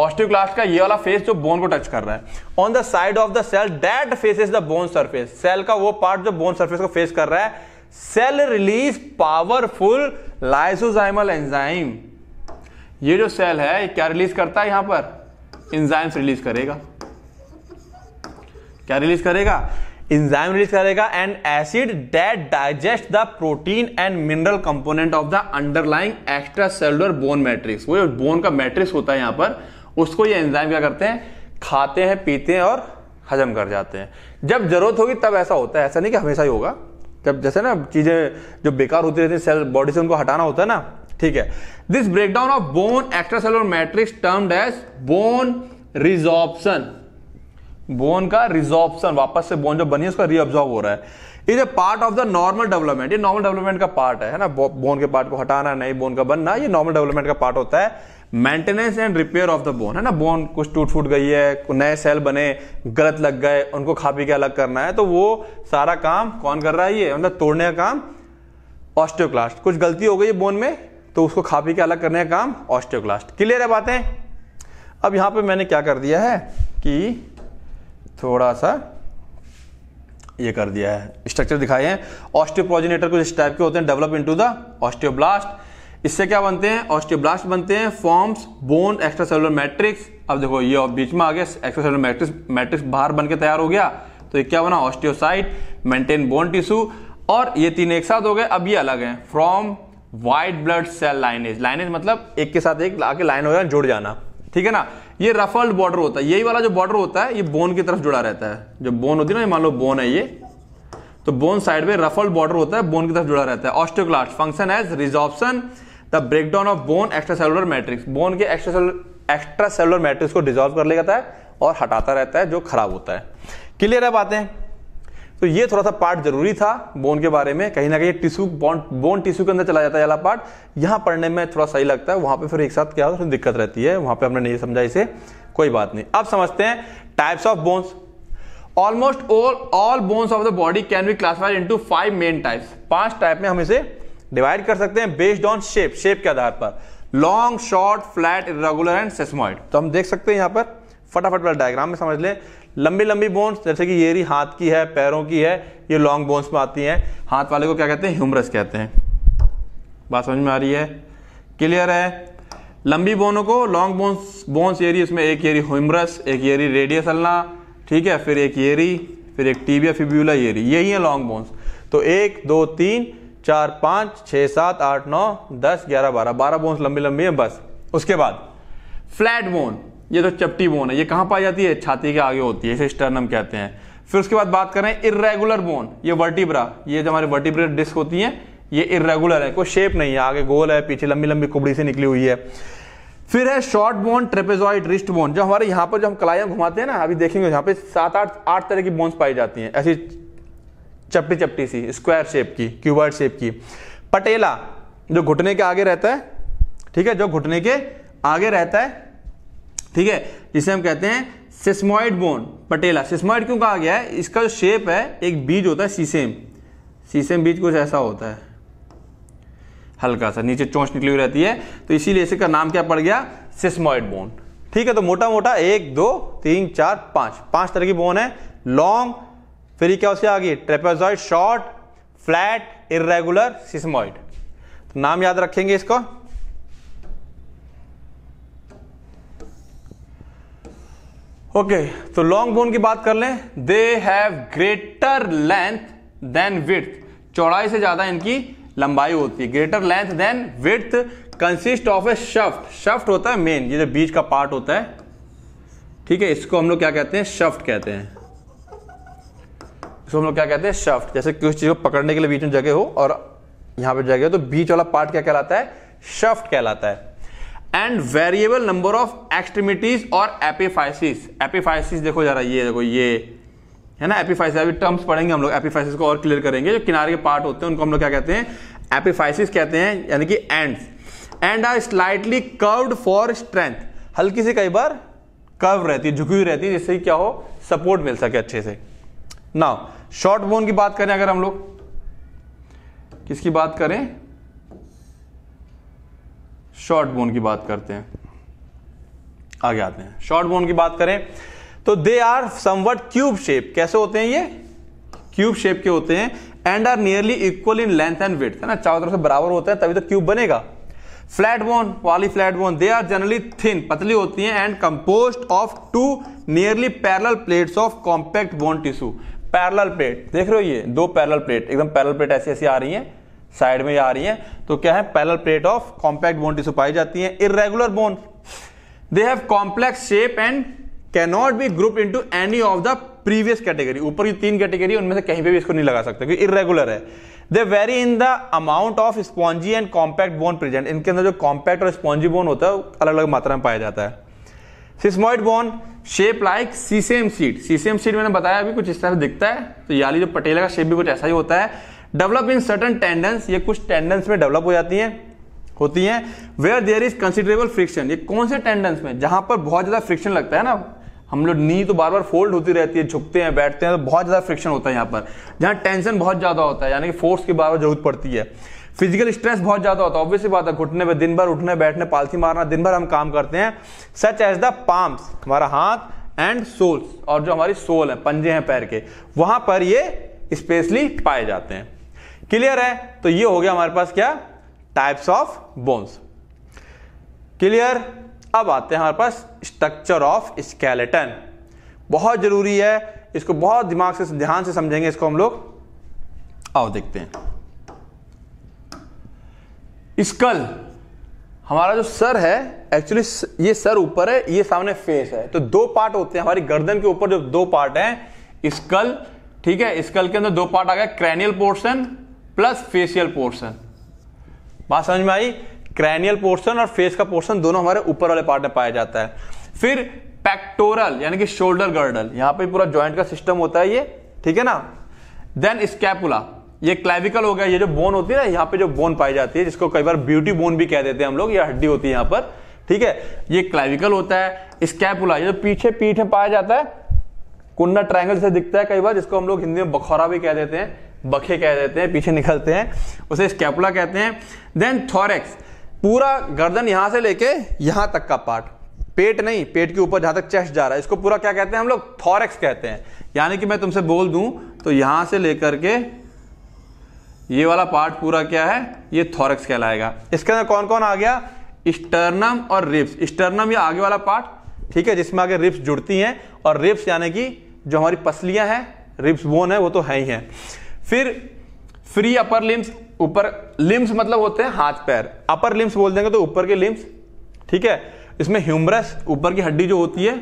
ऑस्टियोक्लास्ट का ये वाला फेस जो बोन को टच कर रहा है on the side of the cell that face is the bone surface cell का वो पार्ट जो बोन सर्फेस को फेस कर रहा है cell release powerful lysosomal enzyme ये जो सेल है क्या रिलीज करता है यहां पर इंजाइम्स रिलीज करेगा क्या रिलीज करेगा इंजाइम रिलीज करेगा and acid that digest the protein and mineral component of the underlying extracellular bone matrix वो बोन का मैट्रिक्स होता है यहां पर उसको ये एंजाइम क्या करते हैं खाते हैं पीते हैं और हजम कर जाते हैं जब जरूरत होगी तब ऐसा होता है ऐसा नहीं कि हमेशा ही होगा जब जैसे ना चीज़ें जो बेकार होती रहती है सेल बॉडी से उनको हटाना होता है ना ठीक है this breakdown of bone extra matrix termed as bone resorption bone का रिजॉर्प्शन वापस से बोन जो बनी है उसका रीअब्जॉर्व हो रहा है is a part of the normal development ये नॉर्मल डेवलपमेंट का पार्ट है ना बोन के पार्ट को हटाना नहीं बोन का बनना ये नॉर्मल डेवलपमेंट का पार्ट होता है maintenance and repair of the bone है ना बोन कुछ टूट फूट गई है नए सेल बने गलत लग गए उनको खा पी के अलग करना है तो वो सारा काम कौन कर रहा है ये मतलब तोड़ने का काम ऑस्टियोक्लास्ट कुछ गलती हो गई है बोन में तो उसको खा पी के अलग करने का काम ऑस्टियोक्लास्ट क्लियर है बातें अब यहां पे मैंने क्या कर दिया है कि थोड़ा सा ये कर दिया है स्ट्रक्चर दिखाए हैं ऑस्टियोप्रोजिनेटर कुछ इस टाइप के होते हैं डेवलप इनटू द ऑस्टियोब्लास्ट इससे क्या बनते हैं ऑस्टियोब्लास्ट बनते हैं forms bone extracellular matrix अब देखो ये बीच में आ गया एक्स्ट्रा सेलुलर मैट्रिक्स मैट्रिक्स बाहर बन के तैयार हो गया तो ये क्या बना ऑस्टियोसाइट मेंटेन बोन टिश्यू और ये तीन एक साथ हो गए अब ये अलग हैं from white blood cell lineage lineage मतलब एक के साथ एक आके लाइन हो जाना जुड़ जाना ठीक है ना ये रफल्ड बॉर्डर होता है यही वाला जो बॉर्डर होता है ये बोन की तरफ जुड़ा रहता है जो बोन होती है ना मान लो बोन है ये तो बोन साइड में रफल्ड बॉर्डर होता है बोन की तरफ जुड़ा रहता है osteoclast function as resorption the breakdown of bone extracellular matrix bone के एक्स्ट्रा एक्स्ट्रा सेलुलर मैट्रिक्स को डिजॉल्व कर लेता है और हटाता रहता है जो खराब होता है क्लियर है बातें तो ये थोड़ा सा पार्ट जरूरी था बोन के बारे में कहीं ना कहीं टिश्यू बोन बोन टिश्यू के अंदर चला जाता है वाला पार्ट यहाँ पढ़ने में थोड़ा सही लगता है वहाँ पे फिर एक साथ क्या होता है दिक्कत रहती है वहाँ पे हमने नहीं समझा इसे कोई बात नहीं अब समझते हैं types of bones almost all all bones of the body can be classified into five main types पांच टाइप में हम इसे डिवाइड कर सकते हैं बेस्ड ऑन शेप शेप के आधार पर long short flat irregular and sesamoid तो हम देख सकते हैं यहां पर फटाफट वाला डायग्राम में समझ लें लंबी लंबी बोन्स जैसे कि री हाथ की है पैरों की है ये लॉन्ग बोन्स में आती हैं हाथ वाले को क्या कहते हैं ह्यूमरस कहते हैं बात समझ में आ रही है क्लियर है लंबी बोनों को लॉन्ग बोन्स बोन्स एरी उसमें एक एरी ह्यूमरस एक एरी रेडियस अलना ठीक है फिर एक एरी फिर एक टीबिया फिब्यूला एरी यही है लॉन्ग बोन्स तो एक दो तीन चार पांच छह सात आठ नौ दस ग्यारह बारह बारह बोन्स लंबी लंबी है बस उसके बाद फ्लैट बोन ये तो चपटी बोन है ये कहां पाई जाती है छाती के आगे होती है इसे स्टर्नम कहते हैं फिर उसके बाद बात करें इरेगुलर बोन ये वर्टिब्रा ये जो हमारे वर्टिब्रा डिस्क होती है ये इरेगुलर है कोई शेप नहीं है आगे गोल है पीछे लंबी लंबी कुबड़ी से निकली हुई है फिर है short bone trapezoid wrist bone जो हमारे यहाँ पर जो हम कलाइया घुमाते हैं ना अभी देखेंगे यहाँ पे सात आठ आठ तरह की बोन्स पाई जाती हैं ऐसी चपटी चपटी सी स्क्वायर शेप की क्यूबर्ड शेप की पटेला जो घुटने के आगे रहता है ठीक है जो घुटने के आगे रहता है ठीक है जिसे हम कहते हैं सिस्मोइड बोन पटेला सिस्मोइड क्यों कहा गया है इसका जो शेप है एक बीज होता है सीसेम सीसेम बीज कुछ ऐसा होता है हल्का सा नीचे चोंच निकली हुई रहती है तो इसीलिए इसका नाम क्या पड़ गया सिस्मोइड बोन ठीक है तो मोटा मोटा एक दो तीन चार पांच पांच तरह की बोन है लॉन्ग फिर क्या उसे आ गई trapezoid short flat irregular sesamoid तो नाम याद रखेंगे इसको ओके okay, तो लॉन्ग बोन की बात कर लें they have greater length than width चौड़ाई से ज्यादा इनकी लंबाई होती है greater length than width consist of a shaft shaft होता है मेन ये जो बीच का पार्ट होता है ठीक है इसको हम लोग क्या कहते हैं शफ्ट कहते हैं इसको हम लोग क्या कहते हैं शफ्ट जैसे किसी चीज़ को पकड़ने के लिए बीच में जगह हो और यहां पर जगह हो तो बीच वाला पार्ट क्या कहलाता है शफ्ट कहलाता है and variable number of extremities और एपीफाइसिस एपीफाइसिस देखो जा रहा है ये देखो ये है ना एपीफाइसिस अभी टर्म्स पढ़ेंगे हम लोग एपीफाइसिस को और क्लियर करेंगे जो किनारे के पार्ट होते हैं उनको हम लोग क्या कहते हैं एपीफाइसिस कहते हैं यानी कि and and are slightly curved for strength हल्की सी कई बार कर्व रहती है झुकी हुई रहती है जिससे क्या हो सपोर्ट मिल सके अच्छे से नाउ शॉर्ट बोन की बात करें अगर हम लोग किसकी बात करें शॉर्ट बोन की बात करते हैं आगे आते हैं शॉर्ट बोन की बात करें तो they are somewhat cube shape कैसे होते हैं ये क्यूब शेप के होते हैं and are nearly equal in length and width है ना चारों तरफ से बराबर होता है तभी तो क्यूब बनेगा फ्लैट बोन वाली flat bone they are generally thin पतली होती हैं and composed of two nearly parallel plates of compact bone tissue parallel plate देख रहे हो ये दो पैरल प्लेट एकदम पैरल प्लेट ऐसी ऐसी आ रही है साइड में आ रही है तो क्या है parallel plate of compact bone tissue पाई जाती है irregular bone they have complex shape and not be group to any of the previous category ऊपर की तीन कैटेगरी उनमें से कहीं पे भी इसको नहीं लगा सकते क्योंकि इरेगुलर है they vary in the amount of spongy and compact bone present इनके अंदर जो कॉम्पैक्ट और स्पॉन्जी बोन होता है अलग अलग मात्रा में पाया जाता है sesamoid bone shape like sesame seed sesame seed मैंने बताया अभी कुछ इस तरह दिखता है तो याली जो पटेला का शेप भी कुछ ऐसा ही होता है डेवलप इन सर्टन टेंडेंस ये कुछ टेंडेंस में डेवलप हो जाती है होती हैं where there is considerable friction ये कौन से टेंडेंस में जहां पर बहुत ज्यादा फ्रिक्शन लगता है ना हम लोग नी तो बार बार फोल्ड होती रहती है झुकते हैं बैठते हैं तो बहुत ज्यादा फ्रिक्शन होता है यहाँ पर जहां टेंशन बहुत ज्यादा होता है यानी कि फोर्स की बार बार जरूरत पड़ती है फिजिकल स्ट्रेस बहुत ज्यादा होता है ऑब्वियसली बात है घुटने पे दिन भर उठने बैठने पालसी मारना दिन भर हम काम करते हैं सच एज द पाम्स हमारा हाथ एंड सोल्स और जो हमारी सोल है पंजे हैं पैर के वहां पर ये स्पेशली पाए जाते हैं क्लियर है तो ये हो गया हमारे पास क्या टाइप्स ऑफ बोन्स क्लियर अब आते हैं हमारे पास स्ट्रक्चर ऑफ स्केलेटन बहुत जरूरी है इसको बहुत दिमाग से ध्यान से समझेंगे इसको हम लोग आओ देखते हैं स्कल हमारा जो सर है एक्चुअली ये सर ऊपर है ये सामने फेस है तो दो पार्ट होते हैं हमारी गर्दन के ऊपर जो दो पार्ट हैं स्कल ठीक है स्कल के अंदर दो पार्ट आ गया cranial portion plus facial portion बात समझ में आई क्रैनियल पोर्शन और फेस का पोर्शन दोनों हमारे ऊपर वाले पार्ट में पाया जाता है फिर पैक्टोरल यानी कि शोल्डर गर्डल यहां पे पूरा ज्वाइंट का सिस्टम होता है ये ठीक है ना देन स्कैपुला ये क्लाविकल हो गया ये जो बोन होती है ना यहाँ पे जो बोन पाई जाती है जिसको कई बार ब्यूटी बोन भी कह देते हैं हम लोग ये हड्डी होती है यहाँ पर ठीक है ये क्लाविकल होता है स्कैपुला ये जो पीछे पीठ में पाया जाता है कुंडा ट्रायंगल से दिखता है कई बार जिसको हम लोग हिंदी में बखौरा भी कह देते हैं बखे कह देते हैं पीछे निकलते हैं उसे स्कैपुला कहते हैं देन थॉरेक्स पूरा गर्दन यहां से लेके यहां तक का पार्ट पेट नहीं पेट के ऊपर जहां तक चेस्ट जा रहा है इसको पूरा क्या कहते हैं हम लोग थॉरेक्स कहते हैं यानी कि मैं तुमसे बोल दूं तो यहां से लेकर के ये वाला पार्ट पूरा क्या है ये थॉरक्स कहलाएगा इसके अंदर कौन कौन आ गया स्टर्नम और रिप्स स्टर्नम ये आगे वाला पार्ट ठीक है जिसमें आगे रिप्स जुड़ती हैं और रिप्स यानी कि जो हमारी पसलियां हैं रिप्स बोन है वो तो है ही है फिर फ्री अपर लिम्स ऊपर लिम्स मतलब होते हैं हाथ पैर अपर लिम्स बोल देंगे तो ऊपर के लिम्स ठीक है इसमें ह्यूमरस ऊपर की हड्डी जो होती है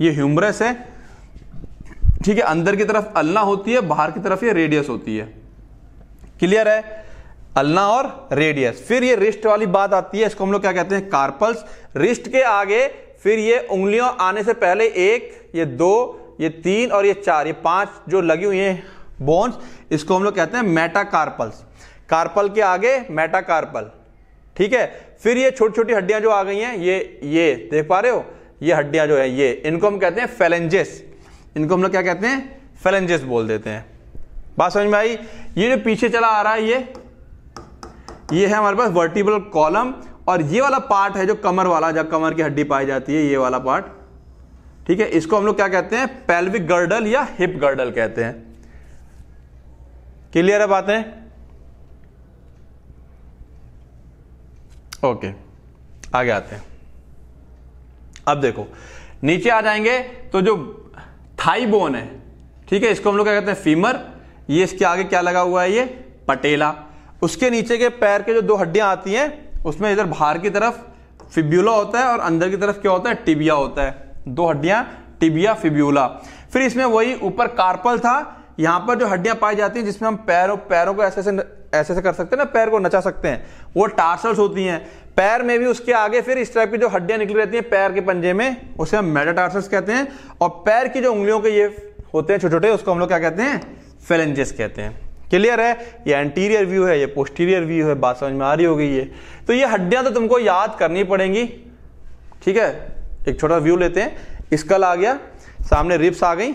ये ह्यूमरस है ठीक है अंदर की तरफ अल्ना होती है बाहर की तरफ ये रेडियस होती है क्लियर है अलना और रेडियस फिर ये रिस्ट वाली बात आती है इसको हम लोग क्या कहते हैं कार्पल्स रिस्ट के आगे फिर ये उंगलियों आने से पहले एक ये दो ये तीन और ये चार ये पांच जो लगी हुई है बोन्स इसको हम लोग कहते हैं मेटाकार्पल्स कार्पल के आगे मेटाकार्पल ठीक है फिर ये छोटी छोटी हड्डियां जो आ गई हैं ये ये देख पा रहे हो ये हड्डियां जो है ये इनको हम कहते हैं फेलेंजेस इनको हम लोग क्या कहते हैं फेलेंजेस बोल देते हैं बात समझ में आई ये जो पीछे चला आ रहा है ये ये है हमारे पास वर्टिबल कॉलम और ये वाला पार्ट है जो कमर वाला जब कमर की हड्डी पाई जाती है ये वाला पार्ट ठीक है इसको हम लोग क्या कहते हैं पेल्विक गर्डल या हिप गर्डल कहते हैं क्लियर है बातें ओके आगे आते हैं अब देखो नीचे आ जाएंगे तो जो थाई बोन है ठीक है इसको हम लोग क्या कहते हैं फीमर ये इसके आगे क्या लगा हुआ है ये पटेला उसके नीचे के पैर के जो दो हड्डियां आती हैं उसमें इधर बाहर की तरफ फिब्यूला होता है और अंदर की तरफ क्या होता है टिबिया होता है दो हड्डियां टिबिया फिब्यूला फिर इसमें वही ऊपर कार्पल था यहां पर जो हड्डियां पाई जाती हैं जिसमें हम पैरों पैरों को ऐसे ऐसे ऐसे ऐसे कर सकते हैं ना पैर को नचा सकते हैं वो टार्सल्स होती हैं पैर में भी उसके आगे फिर इस टाइप की जो हड्डियां निकली रहती हैं पैर के पंजे में उसे हम मेटाटार्सल्स कहते हैं और पैर की जो उंगलियों के ये होते हैं छोटे छोटे उसको हम लोग क्या कहते हैं फेलेंजेस कहते हैं क्लियर है ये एंटीरियर व्यू है ये पोस्टीरियर व्यू है बात समझ में आ रही होगी ये तो ये हड्डियां तो तुमको याद करनी पड़ेंगी ठीक है एक छोटा व्यू लेते हैं स्कल आ गया सामने रिप्स आ गई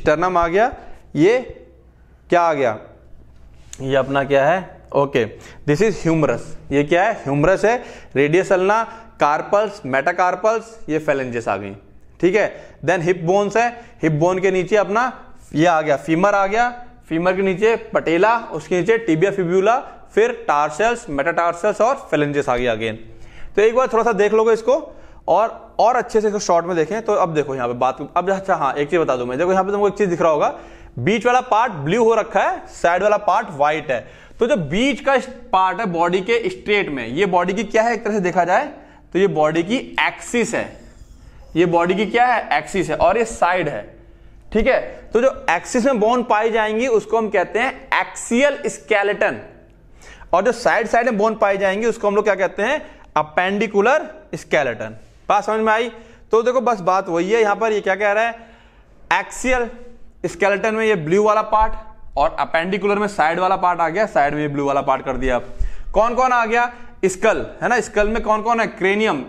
स्टर्नम आ गया ये क्या आ गया ये अपना क्या है ओके दिस इज ह्यूमरस ये क्या है ह्यूमरस है रेडियस अल्ना कार्पल्स मेटाकार्पल्स ये फेलेंजेस आ गई ठीक है देन हिप बोन्स है हिप बोन के नीचे अपना ये आ गया फीमर आ गया फीमर के नीचे पटेला उसके नीचे टीबिया फिब्यूला फिर टारसेल्स मेटाटारसेल्स और फेलेंजेस आ गया अगेन तो एक बार थोड़ा सा देख लोगे इसको और और अच्छे से इसको शॉर्ट में देखें तो अब देखो यहाँ पे बात अब अच्छा हाँ एक चीज बता दूं मैं देखो यहाँ पे तुमको एक चीज दिख रहा होगा बीच वाला पार्ट ब्लू हो रखा है साइड वाला पार्ट व्हाइट है तो जो बीच का पार्ट है बॉडी के स्ट्रेट में ये बॉडी की क्या है एक तरह से देखा जाए तो ये बॉडी की एक्सिस है ये बॉडी की क्या है एक्सिस है और ये साइड है ठीक है तो जो एक्सिस में बोन पाई जाएंगी उसको हम कहते हैं एक्सियल स्केलेटन और जो साइड साइड में बोन पाई जाएंगी उसको हम लोग क्या कहते हैं अपेंडिकुलर स्केलेटन बात समझ में आई तो देखो बस बात वही है यहां पर ये क्या कह रहा है एक्सियल स्केलेटन में ये ब्लू वाला पार्ट और अपेंडिकुलर में साइड वाला पार्ट आ गया साइड में ये ब्लू वाला पार्ट कर दिया कौन कौन आ गया स्कल है ना स्कल में कौन कौन है क्रेनियम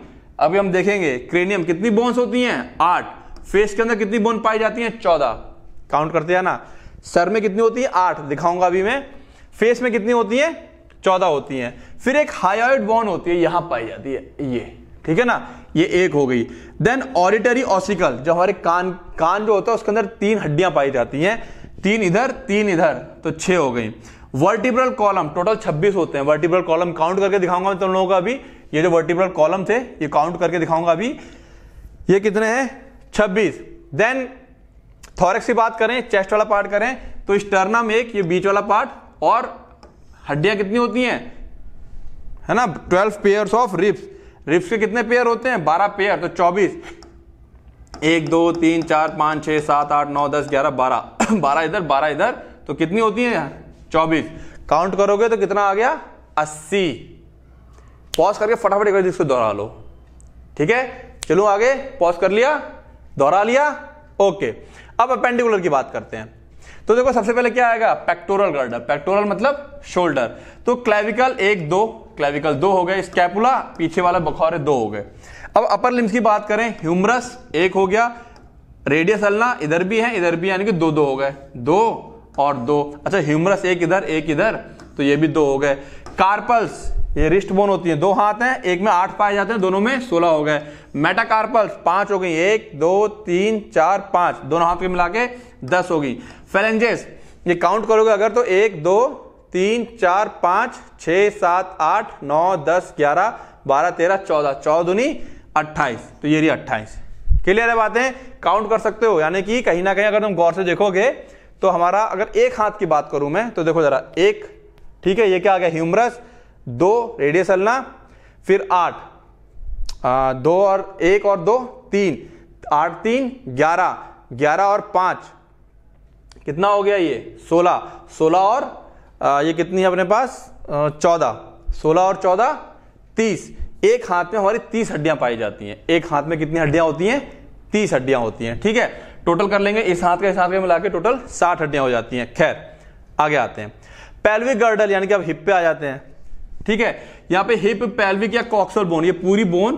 अभी हम देखेंगे क्रेनियम कितनी बोन्स होती हैं आठ फेस के अंदर कितनी बोन पाई जाती है चौदह काउंट करते जाना सर में कितनी होती है आठ दिखाऊंगा अभी मैं फेस में कितनी होती है चौदह होती है फिर एक हाइड बोन होती है यहां पाई जाती है ये ठीक है ना ये एक हो गई देन ऑडिटरी ऑसिकल जो हमारे कान कान जो होता है उसके अंदर तीन हड्डियां पाई जाती हैं तीन इधर तीन इधर तो छह हो गई वर्टिब्रल कॉलम टोटल 26 होते हैं वर्टिब्रल कॉलम काउंट करके दिखाऊंगा मैं तुम लोगों का अभी ये जो वर्टिब्रल कॉलम थे ये काउंट करके दिखाऊंगा अभी ये कितने हैं छब्बीस देन थॉरेक्स की बात करें चेस्ट वाला पार्ट करें तो स्टर्नम एक ये बीच वाला पार्ट और हड्डियां कितनी होती हैं है ना twelve pairs of ribs ribs के कितने पेयर होते हैं बारह पेयर तो चौबीस एक दो तीन चार पांच छह सात आठ नौ दस ग्यारह बारह बारह इधर बारह इधर तो कितनी होती है चौबीस काउंट करोगे तो कितना आ गया अस्सी पॉज करके फटाफट एक बार दोहरा लो ठीक है चलो आगे पॉज कर लिया दोहरा लिया ओके अब अपेंडिकुलर की बात करते हैं तो देखो सबसे पहले क्या आएगा पेक्टोरल गर्डर पेक्टोरल मतलब शोल्डर तो क्लेविकल एक दो क्लेविकल दो हो गए स्कैपुला पीछे वाला बखौरे दो हो गए अब अपर लिम्स की बात करें ह्यूमरस एक हो गया रेडियस अलना इधर भी है इधर भी यानी कि दो दो हो गए दो और दो अच्छा ह्यूमरस एक इधर एक इधर तो ये भी दो हो गए कार्पल्स ये रिस्ट बोन होती है दो हाथ हैं एक में आठ पाए जाते हैं दोनों में सोलह हो गए मेटाकार्पल्स पांच हो गई एक दो तीन चार पांच दोनों हाथ के मिला के दस गई फेलेंजेस ये काउंट करोगे अगर तो एक दो तीन चार पांच छ सात आठ नौ दस ग्यारह बारह तेरह चौदह उन्नी अट्ठाईस तो ये रही अट्ठाईस क्लियर है बातें काउंट कर सकते हो यानी कि कहीं ना कहीं अगर तुम गौर से देखोगे तो हमारा अगर एक हाथ की बात करूं मैं तो देखो जरा एक ठीक है ये क्या आ गया ह्यूमरस दो रेडियस अलना फिर आठ दो और एक और दो तीन आठ तीन ग्यारह ग्यारह और पांच कितना हो गया ये सोलह सोलह और आ, ये कितनी है अपने पास चौदह सोलह और चौदह तीस एक हाथ में हमारी तीस हड्डियां पाई जाती हैं एक हाथ में कितनी हड्डियां होती हैं तीस हड्डियां होती हैं ठीक है टोटल कर लेंगे इस हाथ का इस हाथ का मिला के टोटल साठ हड्डियां हो जाती हैं खैर आगे आते हैं पैल्विक गर्डल यानी कि अब हिप पे आ जाते हैं ठीक है यहां पे हिप पैल्विक या कॉक्सल बोन ये पूरी बोन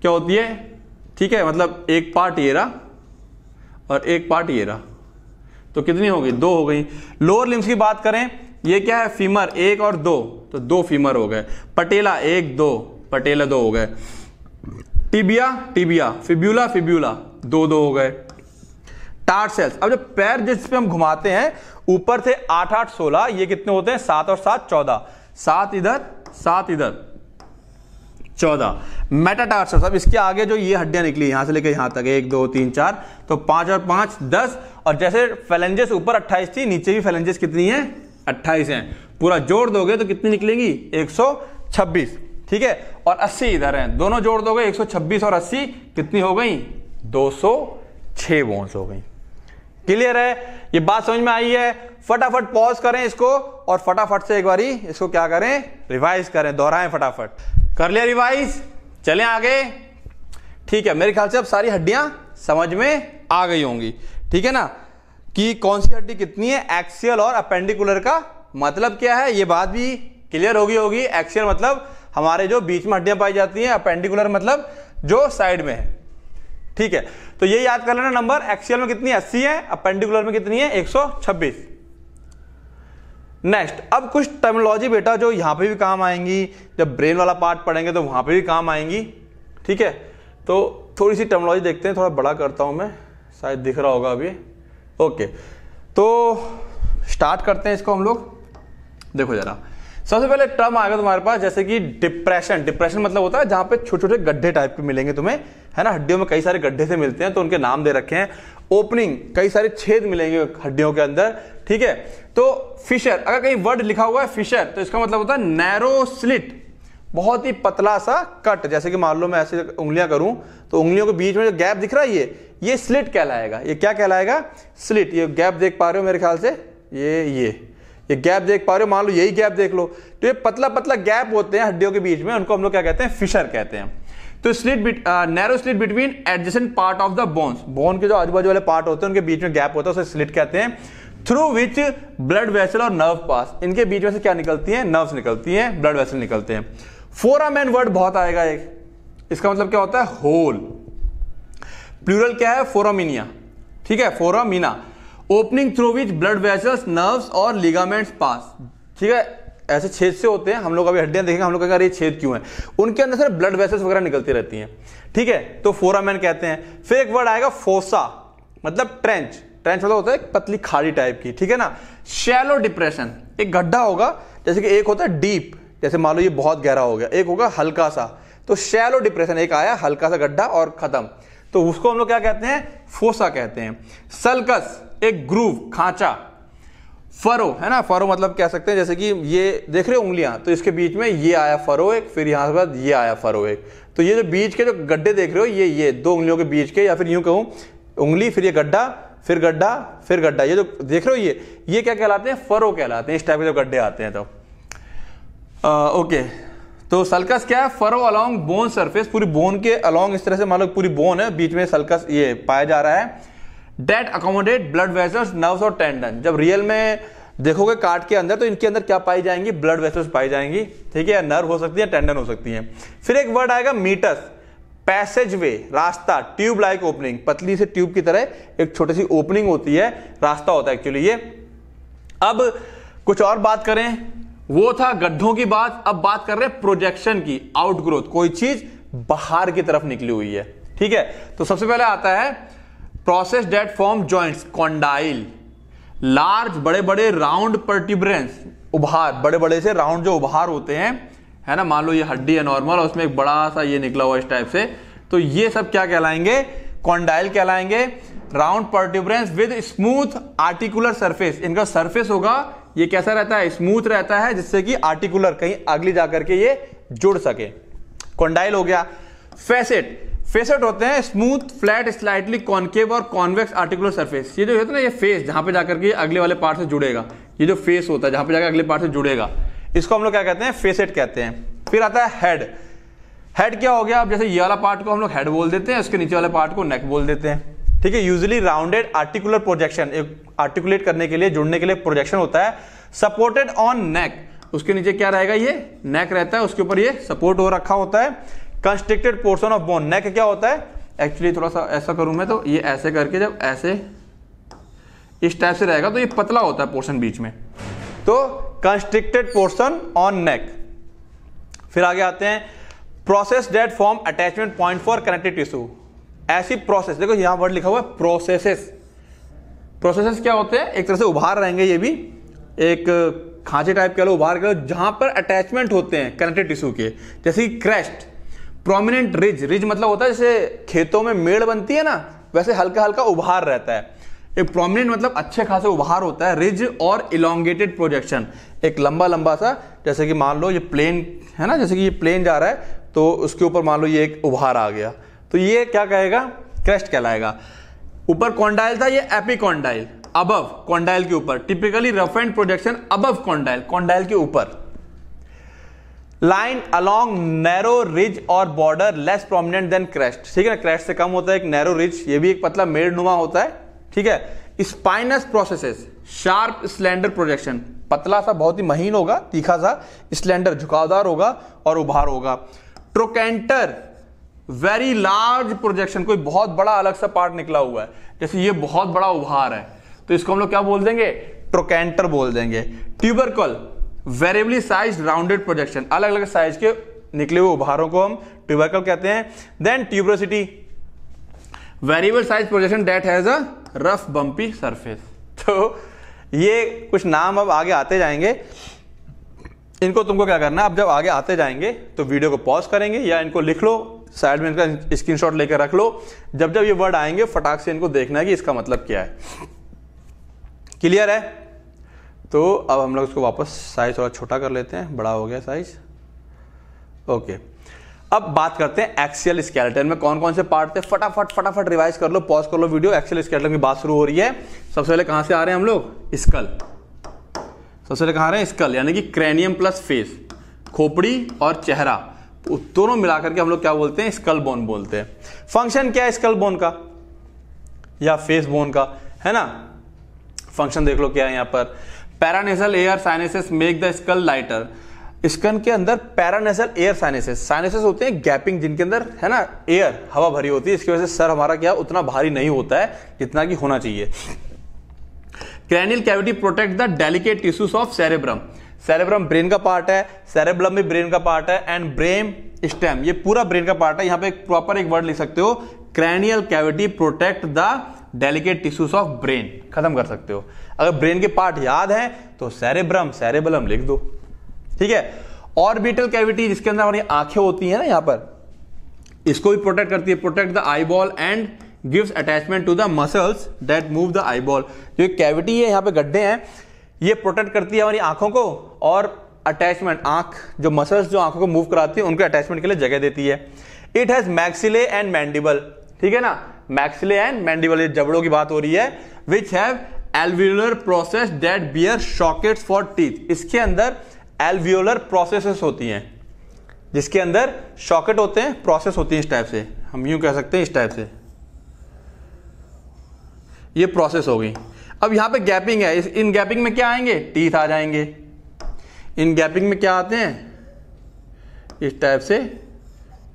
क्या होती है ठीक है मतलब एक पार्ट ये रहा और एक पार्ट ये रहा तो कितनी हो गई दो हो गई लोअर लिम्स की बात करें ये क्या है फीमर एक और दो तो दो फीमर हो गए पटेला एक दो पटेला दो हो गए टिबिया टिबिया फिब्यूला फिब्यूला दो दो हो गए टार्सेल्स अब जो पैर जिस पे हम घुमाते हैं ऊपर से आठ आठ सोलह ये कितने होते हैं सात और सात चौदह सात इधर सात इधर चौदह मेटाटार्सल सब इसके आगे जो ये हड्डियां निकली यहां से लेकर यहां तक एक दो तीन चार तो पांच और पांच दस और जैसे फैलेंजेस ऊपर अट्ठाइस थी नीचे भी फैलेंजेस कितनी है अट्ठाइस है पूरा जोड़ दोगे तो कितनी निकलेगी छब्बीस ठीक है और 80 इधर है दोनों जोड़ दोगे 126 और 80 कितनी हो गई 206 सौ बोन्स हो गई क्लियर है ये बात समझ में आई है फटाफट पॉज करें इसको और फटाफट से एक बार इसको क्या करें रिवाइज करें दोहराएं फटाफट कर लिया रिवाइज चलें आगे ठीक है मेरे ख्याल से अब सारी हड्डियां समझ में आ गई होंगी ठीक है ना कि कौन सी हड्डी कितनी है एक्सियल और अपेंडिकुलर का मतलब क्या है ये बात भी क्लियर होगी होगी एक्सियल मतलब हमारे जो बीच में हड्डियां पाई जाती हैं अपेंडिकुलर मतलब जो साइड में है ठीक है तो ये याद कर लेना नंबर एक्सियल में कितनी अस्सी है अब पेंडिकुलर में कितनी है एक नेक्स्ट अब कुछ टर्मोलॉजी बेटा जो यहां पे भी काम आएंगी जब ब्रेन वाला पार्ट पढ़ेंगे तो वहां पे भी काम आएंगी ठीक है तो थोड़ी सी टर्मोलॉजी देखते हैं थोड़ा बड़ा करता हूं मैं शायद दिख रहा होगा अभी ओके तो स्टार्ट करते हैं इसको हम लोग देखो जरा सबसे पहले टर्म आ गया तुम्हारे पास जैसे कि डिप्रेशन डिप्रेशन मतलब होता है जहां पे छोटे छोटे गड्ढे टाइप के मिलेंगे तुम्हें है ना हड्डियों में कई सारे गड्ढे से मिलते हैं तो उनके नाम दे रखे हैं ओपनिंग कई सारे छेद मिलेंगे हड्डियों के अंदर ठीक है तो फिशर अगर कहीं वर्ड लिखा हुआ है फिशर तो इसका मतलब होता है नैरो स्लिट बहुत ही पतला सा कट जैसे कि मान लो मैं ऐसे उंगलियां करूं तो उंगलियों के बीच में जो गैप दिख रहा है ये ये स्लिट कहलाएगा ये क्या कहलाएगा स्लिट ये गैप देख पा रहे हो मेरे ख्याल से ये ये ये गैप देख पा रहे हो मान लो यही गैप देख लो तो ये पतला पतला गैप होते हैं हड्डियों के बीच में उनको हम लोग क्या कहते हैं फिशर कहते हैं तो slit narrow slit between adjacent part of the bones bone के जो आजू बाजू वाले पार्ट होते हैं उनके बीच में गैप होता है उसे स्लिट कहते हैं थ्रू विच ब्लड वेसल और नर्व पास इनके बीच में से क्या निकलती है नर्व निकलती है ब्लड वेसल निकलते हैं फोराम वर्ड बहुत आएगा एक इसका मतलब क्या होता है होल प्लूरल क्या है फोरामिनिया ठीक है foramina opening through which blood vessels nerves और लिगामेंट्स पास ठीक है ऐसे छेद से होते हैं हम लोग अभी हड्डियां देखेंगे हम लोग अरे छेद क्यों है उनके अंदर सर ब्लड वेसल्स वगैरह निकलती रहती हैं ठीक है तो फोरामैन कहते हैं फिर एक वर्ड आएगा फोसा मतलब ट्रेंच ट्रेंच मतलब होता है एक पतली खाड़ी टाइप की ठीक है ना शैलो डिप्रेशन एक गड्ढा होगा जैसे कि एक होता है डीप जैसे मान लो ये बहुत गहरा हो गया एक होगा हल्का सा तो शैलो डिप्रेशन एक आया हल्का सा गड्ढा और खत्म तो उसको हम लोग क्या कहते हैं फोसा कहते हैं सल्कस एक ग्रूव खांचा फरो है ना फरो मतलब कह सकते हैं जैसे कि ये देख रहे हो उंगलियां तो इसके बीच में ये आया फरो एक फिर यहां के बाद ये आया फरो एक तो ये जो बीच के जो गड्ढे देख रहे हो ये ये दो उंगलियों के बीच के या फिर यूं कहूं उंगली फिर ये गड्ढा फिर गड्ढा फिर गड्ढा ये जो देख रहे हो ये ये क्या कहलाते हैं फरो कहलाते हैं इस टाइप के जो गड्ढे आते हैं तो आ, ओके तो सल्कस क्या है फरो अलोंग बोन सरफेस पूरी बोन के अलोंग इस तरह से मान लो पूरी बोन है बीच में सल्कस ये पाया जा रहा है that accommodate blood vessels nerves और टेंडन जब रियल में देखोगे कार्ड के अंदर तो इनके अंदर क्या पाई जाएंगी ब्लड वेसल्स पाई जाएंगी ठीक है नर्व हो सकती है टेंडन हो सकती है फिर एक वर्ड आएगा मीटस पैसेज वे रास्ता ट्यूब लाइक ओपनिंग पतली से ट्यूब की तरह एक छोटी सी ओपनिंग होती है रास्ता होता है एक्चुअली ये अब कुछ और बात करें वो था गड्ढों की बात अब बात कर रहे हैं प्रोजेक्शन की आउटग्रोथ कोई चीज बाहर की तरफ निकली हुई है ठीक है तो सबसे पहले आता है process that form joints condyle large बड़े बड़े राउंड पर्टिब्रेंस उभार बड़े बड़े से राउंड जो उभार होते हैं है ना मान लो ये हड्डी है नॉर्मल और उसमें एक बड़ा सा ये निकला हुआ इस टाइप से तो ये सब क्या कहलाएंगे कॉन्डाइल कहलाएंगे round protuberance with smooth articular surface इनका सरफेस होगा ये कैसा रहता है स्मूथ रहता है जिससे कि आर्टिकुलर कहीं अगली जाकर के ये जुड़ सके कॉन्डाइल हो गया फेसेट फेसेट होते हैं स्मूथ फ्लैट स्लाइटली कॉन्केव और कॉन्वेक्स आर्टिकुलर सरफेस ये जो होता है ना ये फेस जहां पे जाकर के अगले वाले पार्ट से जुड़ेगा ये जो फेस होता है जहां पे जाकर अगले पार्ट से जुड़ेगा इसको हम लोग क्या कहते हैं फेसेट कहते हैं फिर आता है हेड हेड क्या हो गया अब जैसे ये वाला पार्ट को हम लोग हेड बोल देते हैं उसके नीचे वाले पार्ट को नेक बोल देते हैं ठीक है यूजली राउंडेड आर्टिकुलर प्रोजेक्शन एक आर्टिकुलेट करने के लिए जुड़ने के लिए प्रोजेक्शन होता है सपोर्टेड ऑन नेक उसके नीचे क्या रहेगा ये नेक रहता है उसके ऊपर ये सपोर्ट हो रखा होता है constricted portion of bone neck क्या होता है एक्चुअली थोड़ा सा ऐसा करूं मैं तो ये ऐसे करके जब ऐसे इस टाइप से रहेगा तो ये पतला होता है पोर्शन बीच में तो कंस्ट्रिक्टेड पोर्सन ऑन नेक फिर आगे आते हैं process that form attachment point for connected tissue ऐसी प्रोसेस देखो यहां वर्ड लिखा हुआ है प्रोसेसेस प्रोसेसेस क्या होते हैं एक तरह से उभार रहेंगे ये भी एक खांचे टाइप के लो उभार के लो जहां पर अटैचमेंट होते हैं कनेक्टेड टिश्यू के जैसे क्रेस्ट प्रोमिनेंट रिज रिज मतलब होता है जैसे खेतों में मेड़ बनती है ना वैसे हल्का हल्का उभार रहता है एक प्रोमिनेंट मतलब अच्छे खासे उभार होता है रिज और इलांगेटेड प्रोजेक्शन एक लंबा लंबा सा जैसे कि मान लो ये प्लेन है ना जैसे कि ये प्लेन जा रहा है तो उसके ऊपर मान लो ये एक उभार आ गया तो ये क्या कहेगा क्रेस्ट कहलाएगा ऊपर कॉन्डाइल था ये एपिकॉन्डाइल अबव कॉन्डाइल के ऊपर typically rough and projection above condyle condyle के ऊपर लाइन अलॉन्ग नैरो रिज और border less prominent than crest ठीक है ना क्रेस्ट से कम होता है एक नैरो रिज ये भी एक मेड़ नुमा होता है ठीक है spinous processes sharp slender projection पतला सा बहुत ही महीन होगा तीखा सा स्लेंडर झुकावदार होगा और उभार होगा ट्रोकेंटर वेरी लार्ज प्रोजेक्शन कोई बहुत बड़ा अलग सा पार्ट निकला हुआ है जैसे ये बहुत बड़ा उभार है तो इसको हम लोग क्या बोल देंगे ट्रोकेंटर बोल देंगे tubercle variably size rounded projection अलग अलग साइज के निकले हुए उभारों को हम ट्यूबर्कल कहते हैं then tuberosity variable size projection that has a rough bumpy surface तो ये कुछ नाम अब आगे आते जाएंगे इनको तुमको क्या करना अब जब आगे आते जाएंगे तो वीडियो को पॉज करेंगे या इनको लिख लो साइड में इनका स्क्रीनशॉट लेकर रख लो जब जब ये वर्ड आएंगे फटाक से इनको देखना है कि इसका मतलब क्या है क्लियर है तो अब हम लोग इसको वापस साइज़ थोड़ा छोटा कर लेते हैं बड़ा हो गया साइज़ ओके अब बात करते हैं एक्सियल स्केलेटन में कौन कौन से पार्ट थे फटाफट फटाफट रिवाइज कर लो पॉज कर लो वीडियो एक्सियल स्केलेटन की बात शुरू हो रही है सबसे पहले कहां से आ रहे हैं हम लोग स्कल सबसे पहले कहा रहे हैं स्कल यानी कि क्रेनियम प्लस फेस खोपड़ी और चेहरा दोनों मिलाकर के हम लोग क्या बोलते हैं स्कल बोन बोलते हैं फंक्शन क्या है स्कल बोन का या फेस बोन का है ना फंक्शन देख लो क्या है यहां पर paranasal air sinuses make the skull lighter skull के अंदर पैरानेसल एयर साइनेसिस साइनेसिस होते हैं गैपिंग जिनके अंदर है ना एयर हवा भरी होती है इसकी वजह से सर हमारा क्या उतना भारी नहीं होता है जितना कि होना चाहिए cranial cavity protect the delicate tissues of cerebrum cerebrum brain का पार्ट है सेरेब्रम भी ब्रेन का पार्ट है एंड ब्रेन स्टेम ये पूरा ब्रेन का पार्ट है यहां पे एक प्रॉपर एक वर्ड लिख सकते हो cranial cavity protect the delicate tissues of brain खत्म कर सकते हो अगर ब्रेन के पार्ट याद हैं तो सेरेब्रम सेरेबलम लिख दो ठीक है ऑर्बिटल कैविटी जिसके अंदर हमारी आंखें होती हैं ना यहां पर इसको भी प्रोटेक्ट करती है protect the eyeball and gives attachment to the muscles that move the eyeball जो कैविटी है यहां पे गड्ढे हैं ये प्रोटेक्ट करती है हमारी आंखों को और अटैचमेंट आंख जो मसल्स जो आंखों को मूव कराती है उनके अटैचमेंट के लिए जगह देती है it has maxillae and mandible ठीक है ना मैक्सिले एंड मैंडिबल ये जबड़ों की बात हो रही है which have alveolar process that bear sockets for teeth इसके अंदर एल्वियोलर प्रोसेसेस होती हैं जिसके अंदर शॉकेट होते हैं प्रोसेस होती है इस टाइप से हम यूं कह सकते हैं इस टाइप से ये प्रोसेस हो गई अब यहां पे गैपिंग है इन गैपिंग में क्या आएंगे टीथ आ जाएंगे इन गैपिंग में क्या आते हैं इस टाइप से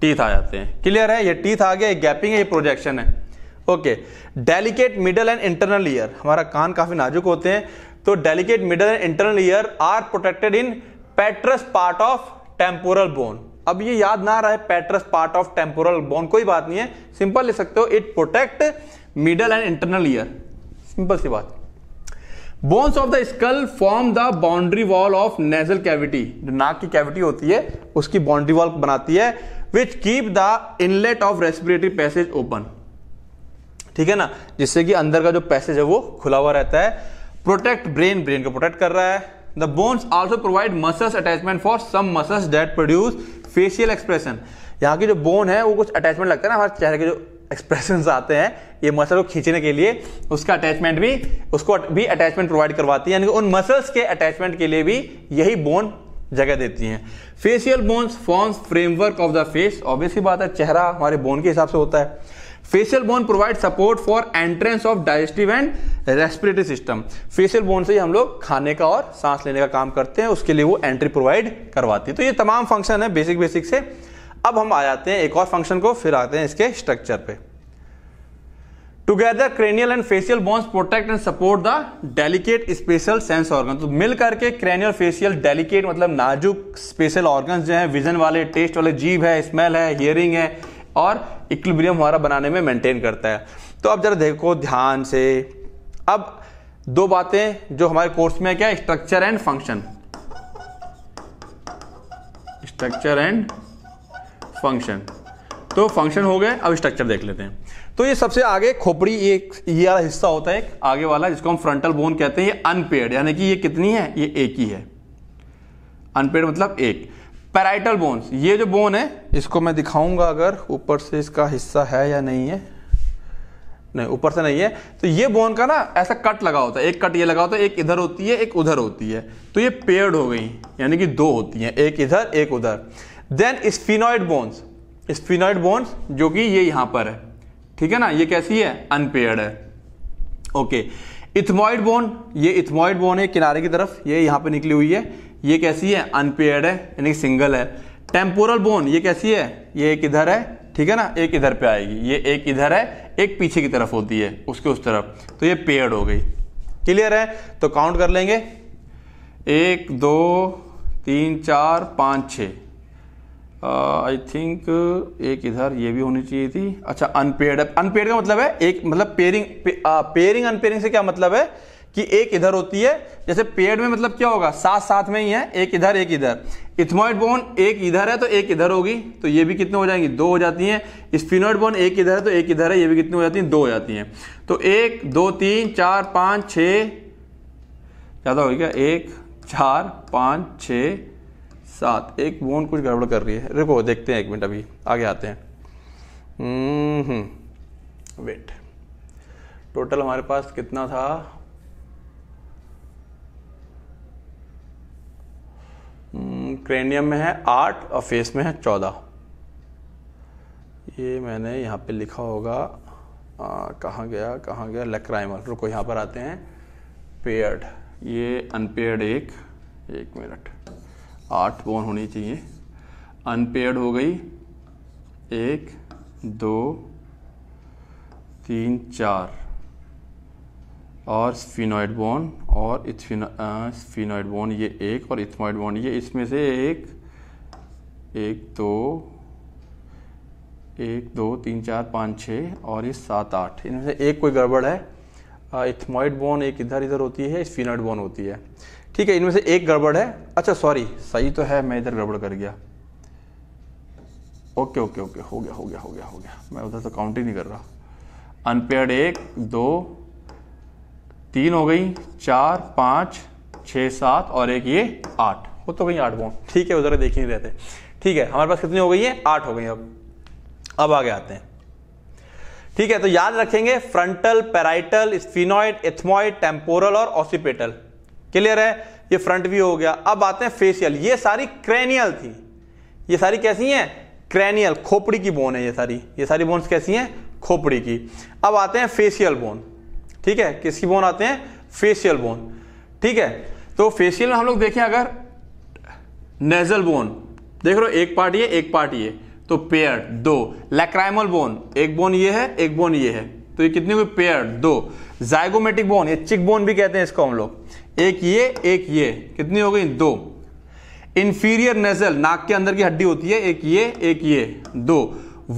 टीथ आ जाते हैं क्लियर है ये टीथ आ गया ये गैपिंग है ये प्रोजेक्शन है okay delicate middle and internal ear हमारा कान काफी नाजुक होते हैं तो delicate middle and internal ear are protected in petrous part of temporal bone अब ये याद ना रहे petrous part of temporal bone कोई बात नहीं है सिंपल ले सकते हो it protect middle and internal ear simple सी बात bones of the skull form the boundary wall of nasal cavity जो नाक की कैविटी होती है उसकी बाउंड्री वॉल बनाती है which keep the inlet of respiratory passage open ठीक है ना जिससे कि अंदर का जो पैसेज है वो खुला हुआ रहता है प्रोटेक्ट ब्रेन ब्रेन को प्रोटेक्ट कर रहा है the bones also provide muscles attachment for some muscles that produce facial expression यहाँ की जो बोन है वो कुछ अटैचमेंट लगता है ना हमारे चेहरे के जो एक्सप्रेशन आते हैं ये मसल को खींचने के लिए उसका अटैचमेंट भी उसको भी अटैचमेंट प्रोवाइड करवाती है यानी कि उन मसल्स के अटैचमेंट के लिए भी यही बोन जगह देती हैं facial bones forms framework of the face obviously बात है चेहरा हमारे बोन के हिसाब से होता है facial bone provide support for entrance of digestive and respiratory system facial bone से ही हम लोग खाने का और सांस लेने का काम करते हैं उसके लिए वो एंट्री प्रोवाइड करवाती है तो ये तमाम फंक्शन है बेसिक बेसिक से अब हम आ जाते हैं एक और फंक्शन को फिर आते हैं इसके स्ट्रक्चर पे together cranial and facial bones protect and support the delicate special sense organ तो मिल करके क्रेनियल फेशियल डेलिकेट मतलब नाजुक स्पेशल ऑर्गन जो है विजन वाले टेस्ट वाले जीव है स्मेल है हियरिंग है और इक्विलिब्रियम हमारा बनाने में मेंटेन करता है तो अब जरा देखो ध्यान से अब दो बातें जो हमारे कोर्स में क्या structure and function structure and function तो फंक्शन हो गए अब स्ट्रक्चर देख लेते हैं तो ये सबसे आगे खोपड़ी एक ये वाला हिस्सा होता है एक आगे वाला जिसको हम फ्रंटल बोन कहते हैं ये अनपेड यानी कि ये कितनी है ये एक ही है अनपेड मतलब एक पैराइटल बोन्स ये जो बोन है इसको मैं दिखाऊंगा अगर ऊपर से इसका हिस्सा है या नहीं है नहीं ऊपर से नहीं है तो ये बोन का ना ऐसा कट लगा होता है एक कट ये लगा होता है एक इधर होती है एक उधर होती है तो ये पेयर्ड हो गई यानी कि दो होती हैं एक इधर एक उधर then sphenoid bones sphenoid bones जो कि ये यहां पर है ठीक है ना ये कैसी है अनपेयर्ड है ओके इथमॉइड बोन ये इथमॉइड बोन है किनारे की तरफ ये यहां पर निकली हुई है ये कैसी है अनपेयर्ड है यानी सिंगल है टेम्पोरल बोन ये कैसी है ये एक इधर है ठीक है ना एक इधर पे आएगी ये एक इधर है एक पीछे की तरफ होती है उसके उस तरफ तो ये पेयर्ड हो गई क्लियर है तो काउंट कर लेंगे एक दो तीन चार पाँच छ आई थिंक एक इधर ये भी होनी चाहिए थी अच्छा अनपेड अनपेड का मतलब है एक मतलब पेयरिंग पेयरिंग अनपेयरिंग से क्या मतलब है कि एक इधर होती है जैसे पेड़ में मतलब क्या होगा साथ साथ में ही है एक इधर एक इधर इथमोइड बोन एक इधर है तो एक इधर होगी तो ये भी कितने हो जाएंगी दो हो जाती हैं स्पिनोइड बोन एक इधर है तो एक इधर है ये भी कितनी हो जाती हैं दो हो जाती हैं तो एक दो तीन चार पाँच छ ज़्यादा हो गया एक चार पाँच छ सात एक बोन कुछ गड़बड़ कर रही है रुको देखते हैं एक मिनट अभी आगे आते हैं हम्म, हम्म। वेट टोटल हमारे पास कितना था हम्म, क्रेनियम में है आठ और फेस में है चौदह ये मैंने यहाँ पे लिखा होगा कहाँ गया कहाँ गया लेक्राइमल रुको यहाँ पर आते हैं पेयर्ड ये अनपेयर्ड एक एक मिनट आठ बोन होनी चाहिए अनपेयर्ड हो गई एक दो तीन चार और स्फिनॉइड बोन और इथफिनाइड बॉन्ड ये एक और इथमाइड बॉन्ड ये इसमें से एक एक दो एक दो तीन चार पाँच छः और ये सात आठ इनमें से एक कोई गड़बड़ है इथमाइड बोन एक इधर इधर होती है इथफिनाइड बोन होती है ठीक है इनमें से एक गड़बड़ है अच्छा सॉरी सही तो है मैं इधर गड़बड़ कर गया ओके ओके ओके हो गया हो गया हो गया हो गया मैं उधर तो काउंट ही नहीं कर रहा अनपेयर्ड एक दो तीन हो गई चार पाँच छः सात और एक ये आठ वो तो गई आठ बोन ठीक है उधर देख ही रहते ठीक है हमारे पास कितनी हो गई है आठ हो गई अब अब आगे आते हैं ठीक है तो याद रखेंगे frontal parietal sphenoid ethmoid temporal और ऑसिपेटल क्लियर है ये फ्रंट व्यू हो गया अब आते हैं फेशियल ये सारी क्रेनियल थी ये सारी कैसी हैं क्रेनियल खोपड़ी की बोन है ये सारी ये सारी बोन्स कैसी हैं खोपड़ी की अब आते हैं फेशियल बोन ठीक है किसकी बोन आते हैं फेशियल बोन ठीक है तो फेशियल में हम लोग देखें अगर नेजल बोन देख लो एक पार्ट ये एक पार्ट ये तो पेयर दो लैक्राइमल बोन एक बोन ये है एक बोन ये है तो ये कितनी हुई पेयर दो जाइगोमेटिक बोन ये चिक बोन भी कहते हैं इसको हम लोग एक ये एक ये कितनी हो गई दो इंफीरियर नेजल नाक के अंदर की हड्डी होती है एक ये एक ये दो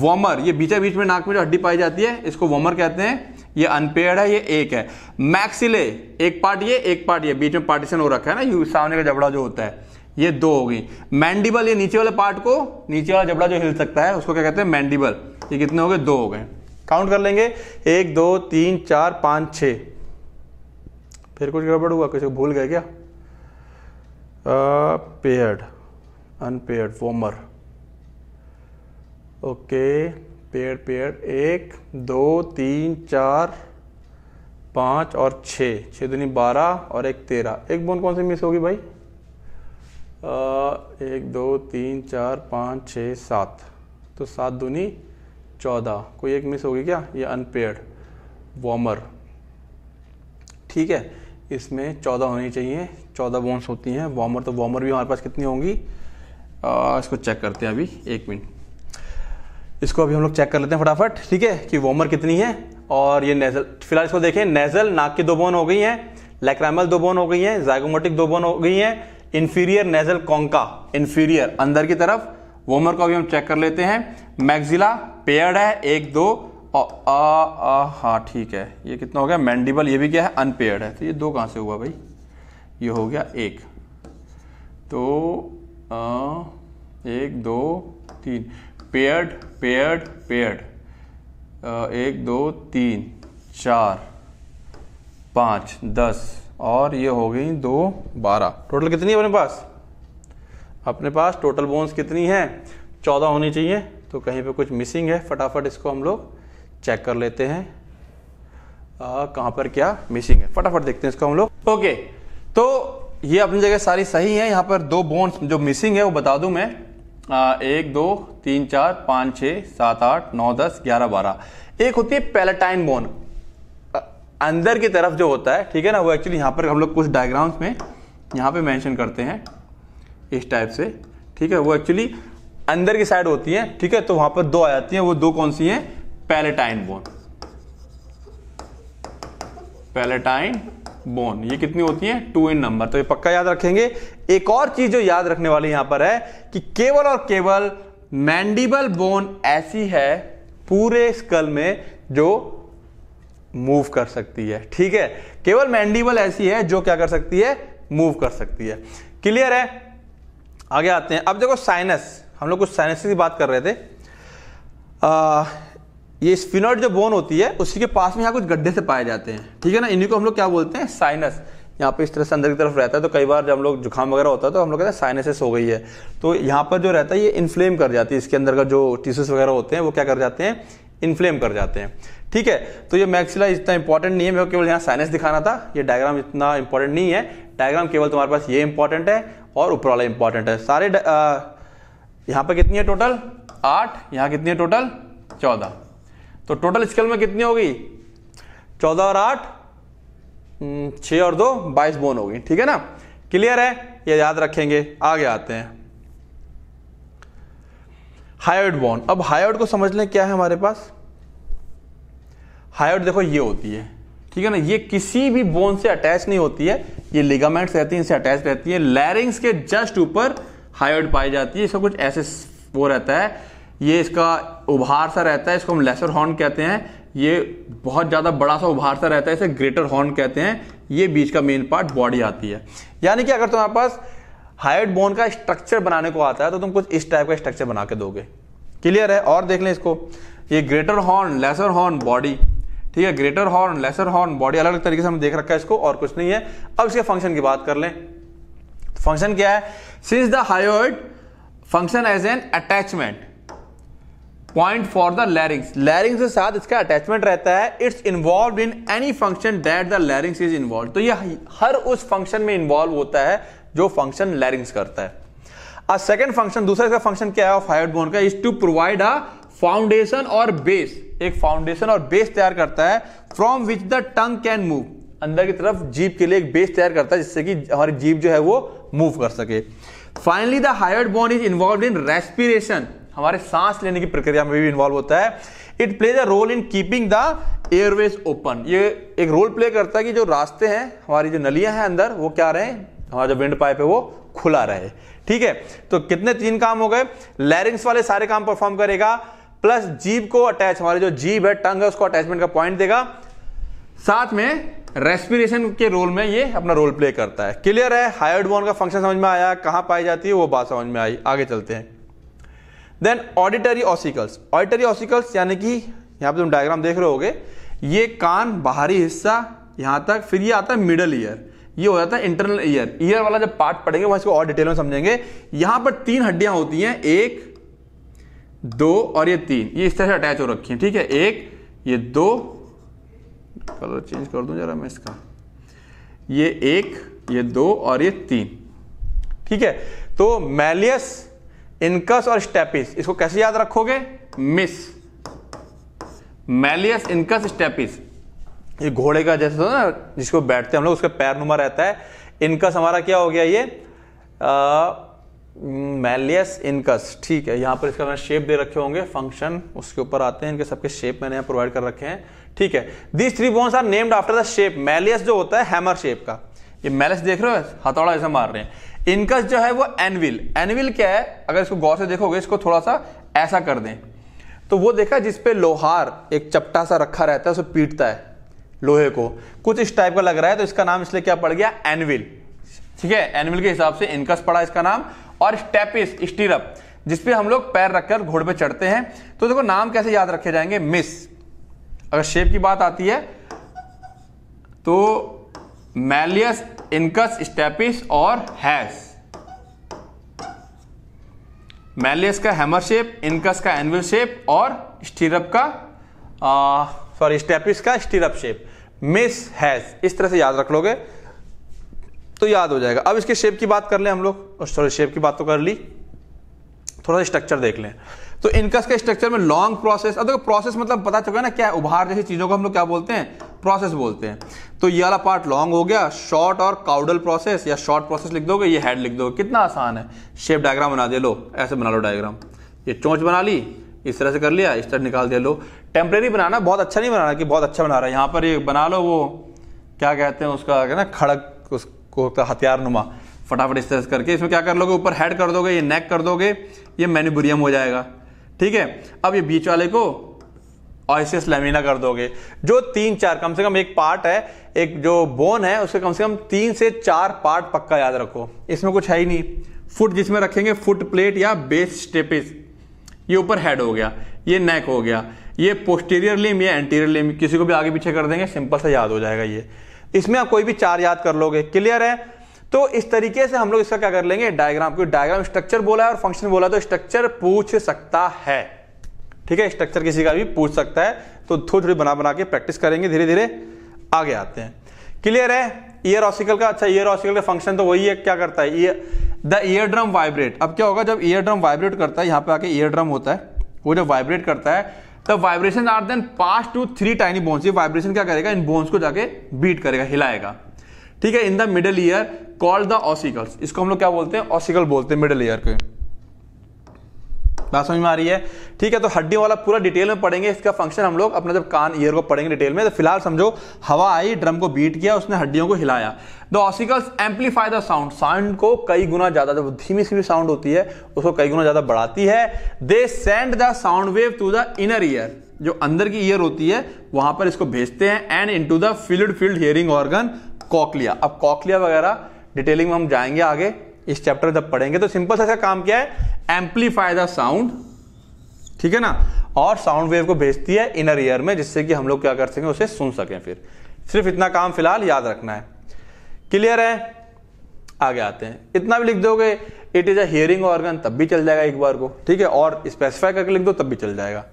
वॉमर ये बीचा बीच में नाक में जो हड्डी पाई जाती है इसको वॉमर कहते हैं ये अनपेयर है ये एक है मैक्सिले एक पार्ट ये एक पार्ट ये बीच में पार्टीशन हो रखा है ना यू सामने का जबड़ा जो होता है ये दो हो गई मैंडिबल ये नीचे वाले पार्ट को नीचे वाला जबड़ा जो हिल सकता है उसको क्या कहते हैं मैंडिबल ये कितने हो गए दो हो गए काउंट कर लेंगे एक दो तीन चार पांच छ फिर कुछ गड़बड़ हुआ किसी को भूल गए क्या पेयर्ड अनपेयर्ड वोमर ओके पेड़ पेड़ एक दो तीन चार पाँच और छः छः दुनी बारह और एक तेरह एक बोन कौन सी मिस होगी भाई आ, एक दो तीन चार पाँच छः सात तो सात दूनी चौदह कोई एक मिस होगी क्या ये अनपेड वॉमर ठीक है इसमें चौदह होनी चाहिए चौदह बोन्स होती हैं वॉमर तो वॉमर भी हमारे पास कितनी होंगी आ, इसको चेक करते हैं अभी एक मिनट इसको अभी हम लोग चेक कर लेते हैं फटाफट ठीक है कि वॉमर कितनी है और ये नेजल फिलहाल इसको देखें नेजल नाक की दो बोन हो गई हैं लेक्रामल दो बोन हो गई हैं जैगोमोटिक दो बोन हो गई हैं इन्फीरियर नेजल कॉन्का इन्फीरियर अंदर की तरफ वोमर को अभी हम चेक कर लेते हैं मैगजिला पेयर्ड है एक दो हाँ ठीक है ये कितना हो गया मैंडिबल ये भी क्या है अनपेयर्ड है तो ये दो कहाँ से हुआ भाई ये हो गया एक तो आ, एक दो तीन पेयर्ड पेयर्ड पेयर्ड एक दो तीन चार पाँच दस और ये हो गई दो बारह टोटल कितनी है अपने पास अपने पास टोटल बोन्स कितनी हैं चौदह होनी चाहिए तो कहीं पे कुछ मिसिंग है फटाफट इसको हम लोग चेक कर लेते हैं कहाँ पर क्या मिसिंग है फटाफट देखते हैं इसको हम लोग ओके तो ये अपनी जगह सारी सही है यहाँ पर दो बोन्स जो मिसिंग है वो बता दूं मैं एक दो तीन चार पाँच छः सात आठ नौ दस ग्यारह बारह एक होती है पैलेटाइन बोन अंदर की तरफ जो होता है ठीक है ना वो एक्चुअली यहाँ पर हम लोग कुछ डायग्राम्स में यहाँ पे मेंशन करते हैं इस टाइप से ठीक है वो एक्चुअली अंदर की साइड होती है ठीक है तो वहाँ पर दो आ जाती हैं वो दो कौन सी हैं पैलेटाइन बोन पैलेटाइन बोन ये कितनी होती है टू इन नंबर तो ये पक्का याद रखेंगे एक और चीज जो याद रखने वाली यहां पर है कि केवल और केवल मैंडिबल बोन ऐसी है पूरे स्कल में जो मूव कर सकती है ठीक है केवल मैंडिबल ऐसी है जो क्या कर सकती है मूव कर सकती है क्लियर है आगे आते हैं अब देखो साइनस हम लोग कुछ साइनस की बात कर रहे थे आ, ये स्पिनोइड जो बोन होती है उसी के पास में यहाँ कुछ गड्ढे से पाए जाते हैं ठीक है ना इन्हीं को हम लोग क्या बोलते हैं साइनस यहाँ पे इस तरह से अंदर की तरफ रहता है तो कई बार जब हम लोग जुकाम वगैरह होता है तो हम लोग कहते हैं साइनसेस हो गई है तो यहाँ पर जो रहता है ये इन्फ्लेम कर जाती है इसके अंदर का जो टिश्यूज वगैरह होते हैं वो क्या कर जाते हैं इन्फ्लेम कर जाते हैं ठीक है तो ये मैक्सिला इतना इंपॉर्टेंट नहीं है मैं केवल यहाँ साइनस दिखाना था ये डायग्राम इतना इंपॉर्टेंट नहीं है डायग्राम केवल तुम्हारे पास ये इंपॉर्टेंट है और ऊपर वाला इंपॉर्टेंट है सारे यहाँ पर कितनी है टोटल आठ यहाँ कितनी है टोटल चौदह तो टोटल स्केल में कितनी होगी चौदह और आठ हम्म, छ और दो बाईस बोन होगी ठीक है ना क्लियर है ये याद रखेंगे आगे आते हैं हायोड बोन अब हायोड को समझ लें क्या है हमारे पास हायोड देखो ये होती है ठीक है ना ये किसी भी बोन से अटैच नहीं होती है ये लिगामेंट्स रहती है इनसे अटैच रहती है लैरिंग्स के जस्ट ऊपर हायोड पाई जाती है इसका कुछ ऐसे वो रहता है ये इसका उभार सा रहता है इसको हम लेसर हॉर्न कहते हैं ये बहुत ज़्यादा बड़ा सा उभार सा रहता है इसे ग्रेटर हॉर्न कहते हैं ये बीच का मेन पार्ट बॉडी आती है यानी कि अगर तुम्हारे पास हाइट बोन का स्ट्रक्चर बनाने को आता है तो तुम कुछ इस टाइप का स्ट्रक्चर बना के दोगे क्लियर है और देख लें इसको ये greater horn lesser horn body ठीक है greater horn lesser horn body अलग अलग तरीके से हमने देख रखा है इसको और कुछ नहीं है अब इसके फंक्शन की बात कर लें फंक्शन क्या है since the hyoid function as an attachment point for the larynx larynx के साथ इसका अटैचमेंट रहता है it's involve in any function that the larynx is involve तो यह हर उस फंक्शन में इन्वॉल्व होता है जो फंक्शन लैरिंग्स करता है अ सेकेंड फंक्शन दूसरा इसका फंक्शन क्या है ऑफ हाइड बोन का is to provide a foundation और बेस एक फाउंडेशन और बेस तैयार करता है from which the tongue can move अंदर की तरफ जीप के लिए एक बेस तैयार करता है जिससे कि हमारी जीप जो है वो मूव कर सके finally the hyoid bone is involve in respiration हमारे सांस लेने की प्रक्रिया में भी इन्वॉल्व होता है it plays a role in keeping the airways open ये एक रोल प्ले करता है कि जो रास्ते हैं हमारी जो नलियां हैं अंदर वो क्या रहे हमारा जो विंड पाइप है वो खुला रहे ठीक है तो कितने तीन काम हो गए लैरिंग्स वाले सारे काम परफॉर्म करेगा प्लस जीभ को अटैच हमारी जो जीभ है टंग है उसको अटैचमेंट का पॉइंट देगा साथ में रेस्पिरेशन के रोल में ये अपना रोल प्ले करता है क्लियर है हायर्ड बोन का फंक्शन समझ में आया कहां पाई जाती है वो बात समझ में आई आगे चलते हैं then auditory ossicles auditory ossicles यानी कि यहाँ पे तुम डायग्राम देख रहे होगे ये कान बाहरी हिस्सा यहाँ तक फिर ये आता है मिडल ईयर ये हो जाता है इंटरनल ईयर ईयर वाला जब पार्ट पढ़ेंगे वहां इसको और डिटेल में समझेंगे यहां पर तीन हड्डियां होती हैं एक दो और ये तीन ये इस तरह से अटैच हो रखी हैं ठीक है एक ये दो कलर चेंज कर दूं जरा मैं इसका ये एक ये दो और ये तीन ठीक है तो मैलियस इनकस और स्टेपिस इसको कैसे याद रखोगे मिस मैलियस इनकस स्टेपिस ये घोड़े का जैसे ना जिसको बैठते हैं हम लोग उसका पैर नुमा रहता है इनकस हमारा क्या हो गया ये मैलियस इनकस ठीक है यहां पर इसका मैंने शेप दे रखे होंगे फंक्शन उसके ऊपर आते हैं इनके सबके शेप मैंने यहां प्रोवाइड कर रखे हैं ठीक है these three bones are named after the shape malleus जो होता है हैमर शेप का ये मैलियस देख रहे हो हथौड़ा जैसे मार रहे हैं इनकस जो है वो एनविल एनविल क्या है अगर इसको गौर से देखोगे इसको थोड़ा सा ऐसा कर दें तो वो देखा जिसपे लोहार एक चपटा सा रखा रहता है उसे पीटता है लोहे को कुछ इस टाइप का लग रहा है तो इसका नाम इसलिए क्या पड़ गया एनविल ठीक है एनविल के हिसाब से इनकस पड़ा इसका नाम और स्टेपिस स्टीरअप जिसपे हम लोग पैर रखकर घोड़े पे चढ़ते हैं तो देखो नाम कैसे याद रखे जाएंगे मिस अगर शेप की बात आती है तो मैलियस इनकस स्टेपिस और हैस मैलियस का हैमर शेप इनकस का एनविल शेप और स्टीरप का सॉरी स्टेपिस का स्टीरप शेप मिस हैस इस तरह से याद रख लोगे तो याद हो जाएगा अब इसके शेप की बात कर लें हम लोग सॉरी शेप की बात तो कर ली थोड़ा सा स्ट्रक्चर देख लें तो इनकस के स्ट्रक्चर में लॉन्ग प्रोसेस अब देखो प्रोसेस मतलब पता चुका है ना क्या उभार जैसी चीज़ों को हम लोग क्या बोलते हैं प्रोसेस बोलते हैं तो ये वाला पार्ट लॉन्ग हो गया शॉर्ट और काउडल प्रोसेस या शॉर्ट प्रोसेस लिख दोगे ये हेड लिख दोगे कितना आसान है शेप डायग्राम बना दे लो ऐसे बना लो डायग्राम ये चोंच बना ली इस तरह से कर लिया इस तरह निकाल दिया लो टेम्प्रेरी बनाना बहुत अच्छा नहीं बनाना कि बहुत अच्छा बना रहा है यहाँ पर ये बना लो वो क्या कहते हैं उसका क्या ना खड़क उसको हथियार नुमा फटाफट इस तरह से करके इसमें क्या कर लोगे ऊपर हेड कर दोगे ये नेक कर दोगे ये मैन्यूबुरियम हो जाएगा ठीक है अब ये बीच वाले को और इसे लेमिना कर दोगे जो तीन चार कम से कम एक पार्ट है एक जो बोन है उसके कम से कम तीन से चार पार्ट पक्का याद रखो इसमें कुछ है ही नहीं फुट जिसमें रखेंगे फुट प्लेट या बेस स्टेपिस ये ऊपर हेड हो गया ये नेक हो गया ये पोस्टीरियर लिम या एंटीरियर लिम किसी को भी आगे पीछे कर देंगे सिंपल सा याद हो जाएगा ये इसमें आप कोई भी चार याद कर लोगे क्लियर है तो इस तरीके से हम लोग इसका क्या कर लेंगे डायग्राम क्योंकि डायग्राम स्ट्रक्चर बोला है और फंक्शन बोला है तो स्ट्रक्चर पूछ सकता है ठीक है स्ट्रक्चर किसी का भी पूछ सकता है तो थोड़ी थोड़ी बना बना के प्रैक्टिस करेंगे धीरे धीरे आगे आते हैं क्लियर है ईयर ऑसिकल का अच्छा ईयर ऑसिकल का फंक्शन तो वही है क्या करता है द ईयर ड्रम वाइब्रेट अब क्या होगा जब ईयर ड्रम वाइब्रेट करता है यहाँ पे आके ईयर ड्रम होता है वो जब वाइब्रेट करता है the vibration are then pass to three tiny bones ये वाइब्रेशन क्या करेगा इन बोन्स को जाके बीट करेगा हिलाएगा ठीक है in the middle ear called the ossicles इसको हम लोग क्या बोलते हैं ऑसिकल बोलते हैं मिडल ईयर के बात समझ में आ रही है ठीक है तो हड्डियों वाला पूरा डिटेल में पढ़ेंगे इसका फंक्शन हम लोग अपना जब कान ईयर को पढ़ेंगे डिटेल में तो फिलहाल समझो हवा आई ड्रम को बीट किया उसने हड्डियों को हिलाया the ossicles amplify the sound sound को कई गुना ज्यादा जब धीमी सी भी साउंड होती है उसको कई गुना ज्यादा बढ़ाती है they send the sound wave to the inner ear जो अंदर की ईयर होती है वहां पर इसको भेजते हैं and into the field field hearing organ cochlea अब कॉकलिया वगैरह डिटेलिंग में हम जाएंगे आगे इस चैप्टर जब पढ़ेंगे तो सिंपल सा इसका काम क्या है एम्पलीफाई द साउंड ठीक है ना और साउंड वेव को भेजती है इनर ईयर में जिससे कि हम लोग क्या कर सकें उसे सुन सकें फिर सिर्फ इतना काम फिलहाल याद रखना है क्लियर है आगे आते हैं इतना भी लिख दोगे it is a hearing organ तब भी चल जाएगा एक बार को ठीक है और स्पेसिफाई करके लिख दो तब भी चल जाएगा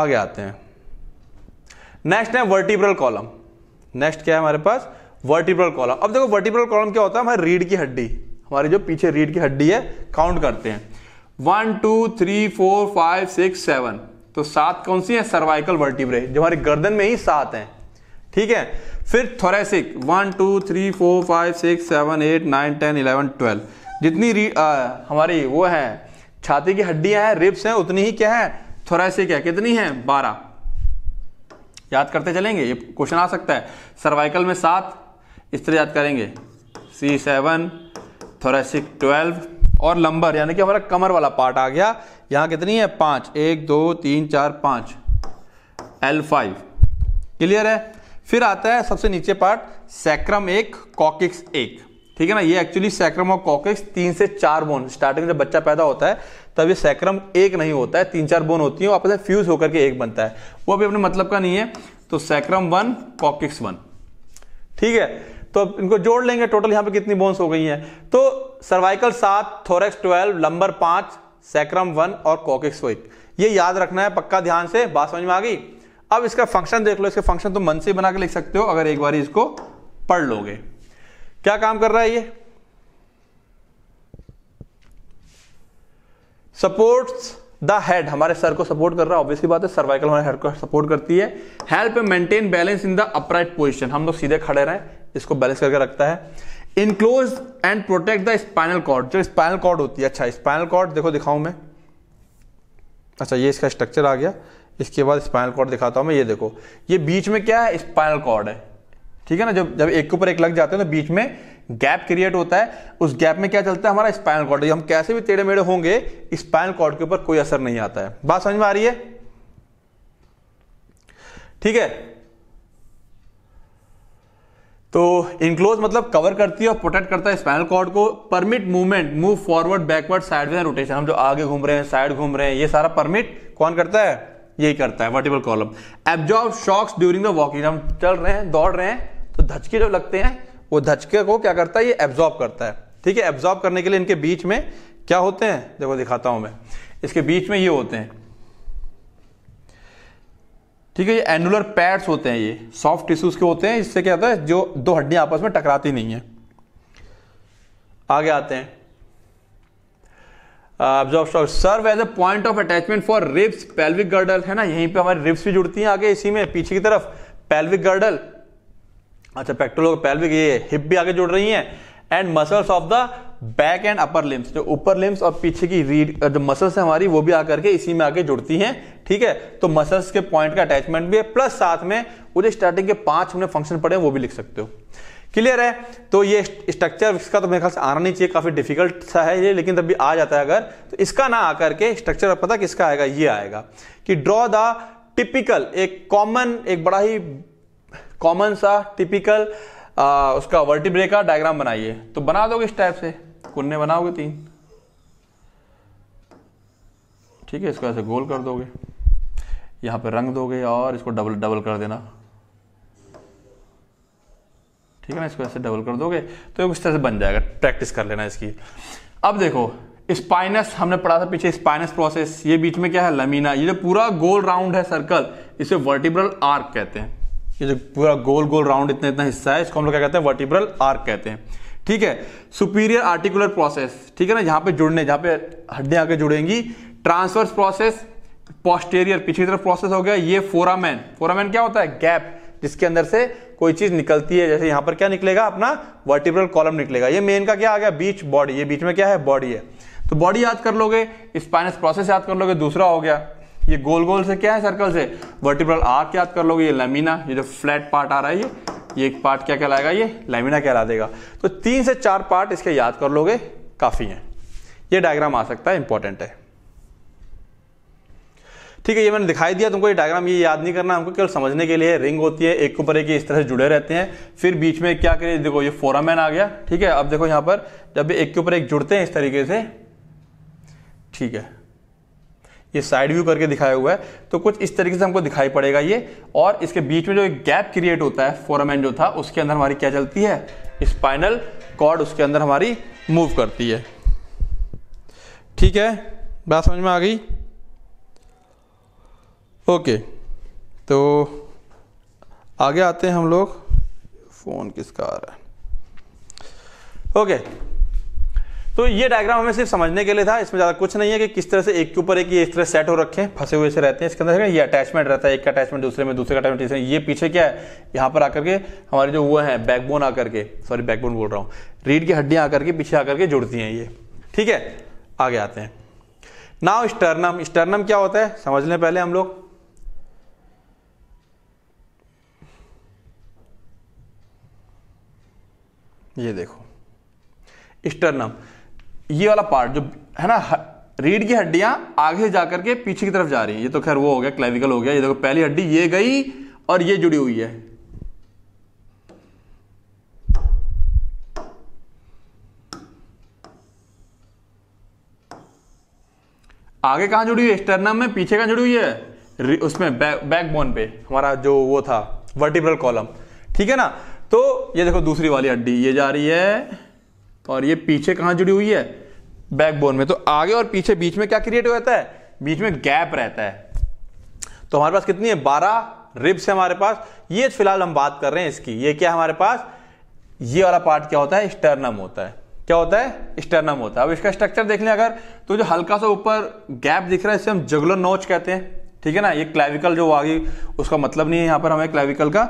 आगे आते हैं नेक्स्ट है वर्टिब्रल कॉलम नेक्स्ट क्या है हमारे पास वर्टिब्रल कॉलम अब देखो वर्टिब्रल कॉलम क्या होता है हमारे रीढ़ की हड्डी हमारी जो पीछे रीढ़ की हड्डी है काउंट करते हैं one two three four five six seven तो सात कौन सी है सर्वाइकल वर्टिब्रे जो हमारी गर्दन में ही सात हैं ठीक है फिर thoracic one two three four five six seven eight nine ten eleven twelve जितनी आ, हमारी वो है छाती की हड्डियां हैं रिब्स हैं उतनी ही क्या है थोरेसिक है कितनी है बारह याद करते चलेंगे ये क्वेश्चन आ सकता है सर्वाइकल में सात इस तरह याद करेंगे सी सेवन थोरेसिक ट्वेल्व और लंबर यानी कि हमारा कमर वाला पार्ट आ गया यहाँ कितनी है पाँच एक दो तीन चार पाँच एल फाइव क्लियर है फिर आता है सबसे नीचे पार्ट सैक्रम एक कॉकिक्स एक ठीक है ना ये एक्चुअली सैक्रम और कॉकिक्स तीन से चार बोन स्टार्टिंग जब बच्चा पैदा होता है तब ये सैक्रम एक नहीं होता है तीन चार बोन होती है आपस में फ्यूज होकर के एक बनता है वो अभी अपने मतलब का नहीं है तो सैक्रम वन कॉकिक्स वन ठीक है तो अब इनको जोड़ लेंगे टोटल यहां पे कितनी बोन्स हो गई हैं तो सर्वाइकल सात थोरेक्स ट्वेल्व लंबर पांच सैक्रम वन और कॉकिक्स एक ये याद रखना है पक्का ध्यान से बात समझ में आ गई अब इसका फंक्शन देख लो इसका फंक्शन तुम मन से बना के लिख सकते हो अगर एक बार इसको पढ़ लोगे क्या काम कर रहा है ये सपोर्ट्स द हेड हमारे सर को सपोर्ट कर रहा है ऑब्वियसली बात है सर्वाइकल हमारे हेड को सपोर्ट करती है help maintain balance in the upright position हम लोग सीधे खड़े रहे इसको बैलेंस करके रखता है enclose and protect the spinal cord जो स्पाइनल कॉर्ड होती है अच्छा स्पाइनल कॉर्ड देखो दिखाऊं मैं अच्छा ये इसका स्ट्रक्चर आ गया इसके बाद स्पाइनल कॉर्ड दिखाता हूं मैं ये देखो ये बीच में क्या है स्पाइनल कॉर्ड है ठीक है ना जब जब एक के ऊपर एक लग जाते हैं तो बीच में गैप क्रिएट होता है उस गैप में क्या चलता है हमारा स्पाइनल कॉर्ड हम कैसे भी टेढ़े मेढ़े होंगे स्पाइनल कॉर्ड के ऊपर कोई असर नहीं आता है बात समझ में आ रही है ठीक है तो इनक्लोज मतलब कवर करती है और प्रोटेक्ट करता है स्पाइनल कॉर्ड को permit movement move forward backward side में रोटेशन हम जो आगे घूम रहे हैं साइड घूम रहे हैं ये सारा परमिट कौन करता है यही करता है vertebral column absorb shocks during the walking हम चल रहे हैं दौड़ रहे हैं तो धचके जो लगते हैं वो धचके को क्या करता है ये एब्जॉर्ब करता है ठीक है एब्जॉर्ब करने के लिए इनके बीच में क्या होते हैं देखो दिखाता हूं मैं इसके बीच में ये होते हैं ठीक है ये एनुलर पैड्स होते हैं ये सॉफ्ट टिश्यूज के होते हैं इससे क्या होता है जो दो हड्डियां आपस में टकराती नहीं है आगे आते हैं serve as a point of attachment for ribs pelvic girdle है ना यहीं पे हमारी रिब्स भी जुड़ती हैं आगे इसी में पीछे की तरफ पेल्विक गर्डल अच्छा पेक्टोलो पेल्विक ये हिप भी आगे जुड़ रही हैं and muscles of the back and upper limbs जो ऊपर लिम्स और पीछे की रीड जो मसल्स है हमारी वो भी आकर के इसी में आके जुड़ती हैं ठीक है तो मसल्स के पॉइंट का अटैचमेंट भी है प्लस साथ में जो स्टार्टिंग के पांच हमने फंक्शन पढ़े वो भी लिख सकते हो क्लियर है तो ये स्ट्रक्चर इसका तो मेरे ख्याल से आना नहीं चाहिए काफी डिफिकल्ट सा है ये लेकिन तब भी आ जाता है अगर तो इसका ना आकर के स्ट्रक्चर पता किसका आएगा ये आएगा कि ड्रॉ द टिपिकल एक कॉमन एक बड़ा ही कॉमन सा टिपिकल आ, उसका वर्टिब्रे का डायग्राम बनाइए तो बना दोगे इस टाइप से कुन्ने बनाओगे तीन ठीक है इसको ऐसे गोल कर दोगे यहां पे रंग दोगे और इसको डबल डबल कर देना ठीक है ना इसको ऐसे डबल कर दोगे तो इस तरह से बन जाएगा प्रैक्टिस कर लेना इसकी अब देखो स्पाइनस हमने पढ़ा था पीछे स्पाइनस प्रोसेस ये बीच में क्या है लमीना ये जो पूरा गोल राउंड है सर्कल इसे वर्टिब्रल आर्क कहते हैं ये जो पूरा गोल गोल राउंड इतना इतना हिस्सा है इसको हम लोग क्या कहते हैं वर्टिब्रल आर्क कहते हैं ठीक है सुपीरियर आर्टिकुलर प्रोसेस ठीक है ना जहां पे जुड़ने जहां पे हड्डियां आगे जुड़ेंगी ट्रांसवर्स प्रोसेस पोस्टेरियर पीछे की तरफ प्रोसेस हो गया ये फोरामैन फोरामैन क्या होता है गैप जिसके अंदर से कोई चीज निकलती है जैसे यहां पर क्या निकलेगा अपना वर्टिब्रल कॉलम निकलेगा ये मेन का क्या आ गया बीच बॉडी ये बीच में क्या है बॉडी है तो बॉडी याद कर लोगे स्पाइनस प्रोसेस याद कर लोगे दूसरा हो गया ये गोल गोल से क्या है सर्कल से वर्टिब्रल आर्क याद कर लोगे ये लेमिना ये जो फ्लैट पार्ट आ रहा है ये ये एक पार्ट क्या कहलाएगा ये लेमिना कहला देगा तो तीन से चार पार्ट इसके याद कर लोगे काफ़ी हैं ये डायग्राम आ सकता है इंपॉर्टेंट है ठीक है ये मैंने दिखाई दिया तुमको ये डायग्राम ये याद नहीं करना हमको केवल समझने के लिए रिंग होती है एक के ऊपर एक इस तरह से जुड़े रहते हैं फिर बीच में क्या करिए देखो ये फोरामैन आ गया ठीक है अब देखो यहां पर जब एक के ऊपर एक जुड़ते हैं इस तरीके से ठीक है ये साइड व्यू करके दिखाया हुआ है तो कुछ इस तरीके से हमको दिखाई पड़ेगा ये और इसके बीच में जो एक गैप क्रिएट होता है फोरामैन जो था उसके अंदर हमारी क्या चलती है स्पाइनल कॉर्ड उसके अंदर हमारी मूव करती है ठीक है बात समझ में आ गई ओके तो आगे आते हैं हम लोग फ़ोन किसका आ रहा है ओके तो ये डायग्राम हमें सिर्फ समझने के लिए था इसमें ज़्यादा कुछ नहीं है कि किस तरह से एक के ऊपर एक ये इस तरह सेट हो रखे हैं फंसे हुए से रहते हैं इसके अंदर ये अटैचमेंट रहता है एक का अटैचमेंट दूसरे में दूसरे का अटैचमेंट तीसरे ये पीछे क्या है यहाँ पर आकर के हमारे जो वो है बैकबोन आकर के सॉरी बैकबोन बोल रहा हूँ रीढ़ की हड्डियां आकर के पीछे आकर के जुड़ती हैं ये ठीक है आगे आते हैं नाउ स्टर्नम स्टर्नम क्या होता है समझ लें पहले हम लोग ये देखो स्टर्नम ये वाला पार्ट जो है ना रीढ़ की हड्डियां आगे जाकर के पीछे की तरफ जा रही है ये तो खैर वो हो गया क्लेविकल हो गया ये देखो पहली हड्डी ये गई और ये जुड़ी हुई है आगे कहां जुड़ी हुई है स्टर्नम में पीछे कहां जुड़ी हुई है उसमें बैकबोन पे हमारा जो वो था वर्टिब्रल कॉलम ठीक है ना तो ये देखो दूसरी वाली हड्डी ये जा रही है और ये पीछे कहाँ जुड़ी हुई है बैकबोन में तो आगे और पीछे बीच में क्या क्रिएट हो जाता है बीच में गैप रहता है तो हमारे पास कितनी है बारह रिब्स है हमारे पास ये फिलहाल हम बात कर रहे हैं इसकी ये क्या हमारे पास ये वाला पार्ट क्या होता है स्टर्नम होता है क्या होता है स्टर्नम होता है अब इसका स्ट्रक्चर देख लें अगर तो जो हल्का सा ऊपर गैप दिख रहा है इसे हम जगुलर नोच कहते हैं ठीक है ना ये क्लाविकल जो आ गई उसका मतलब नहीं है यहाँ पर हमें क्लाविकल का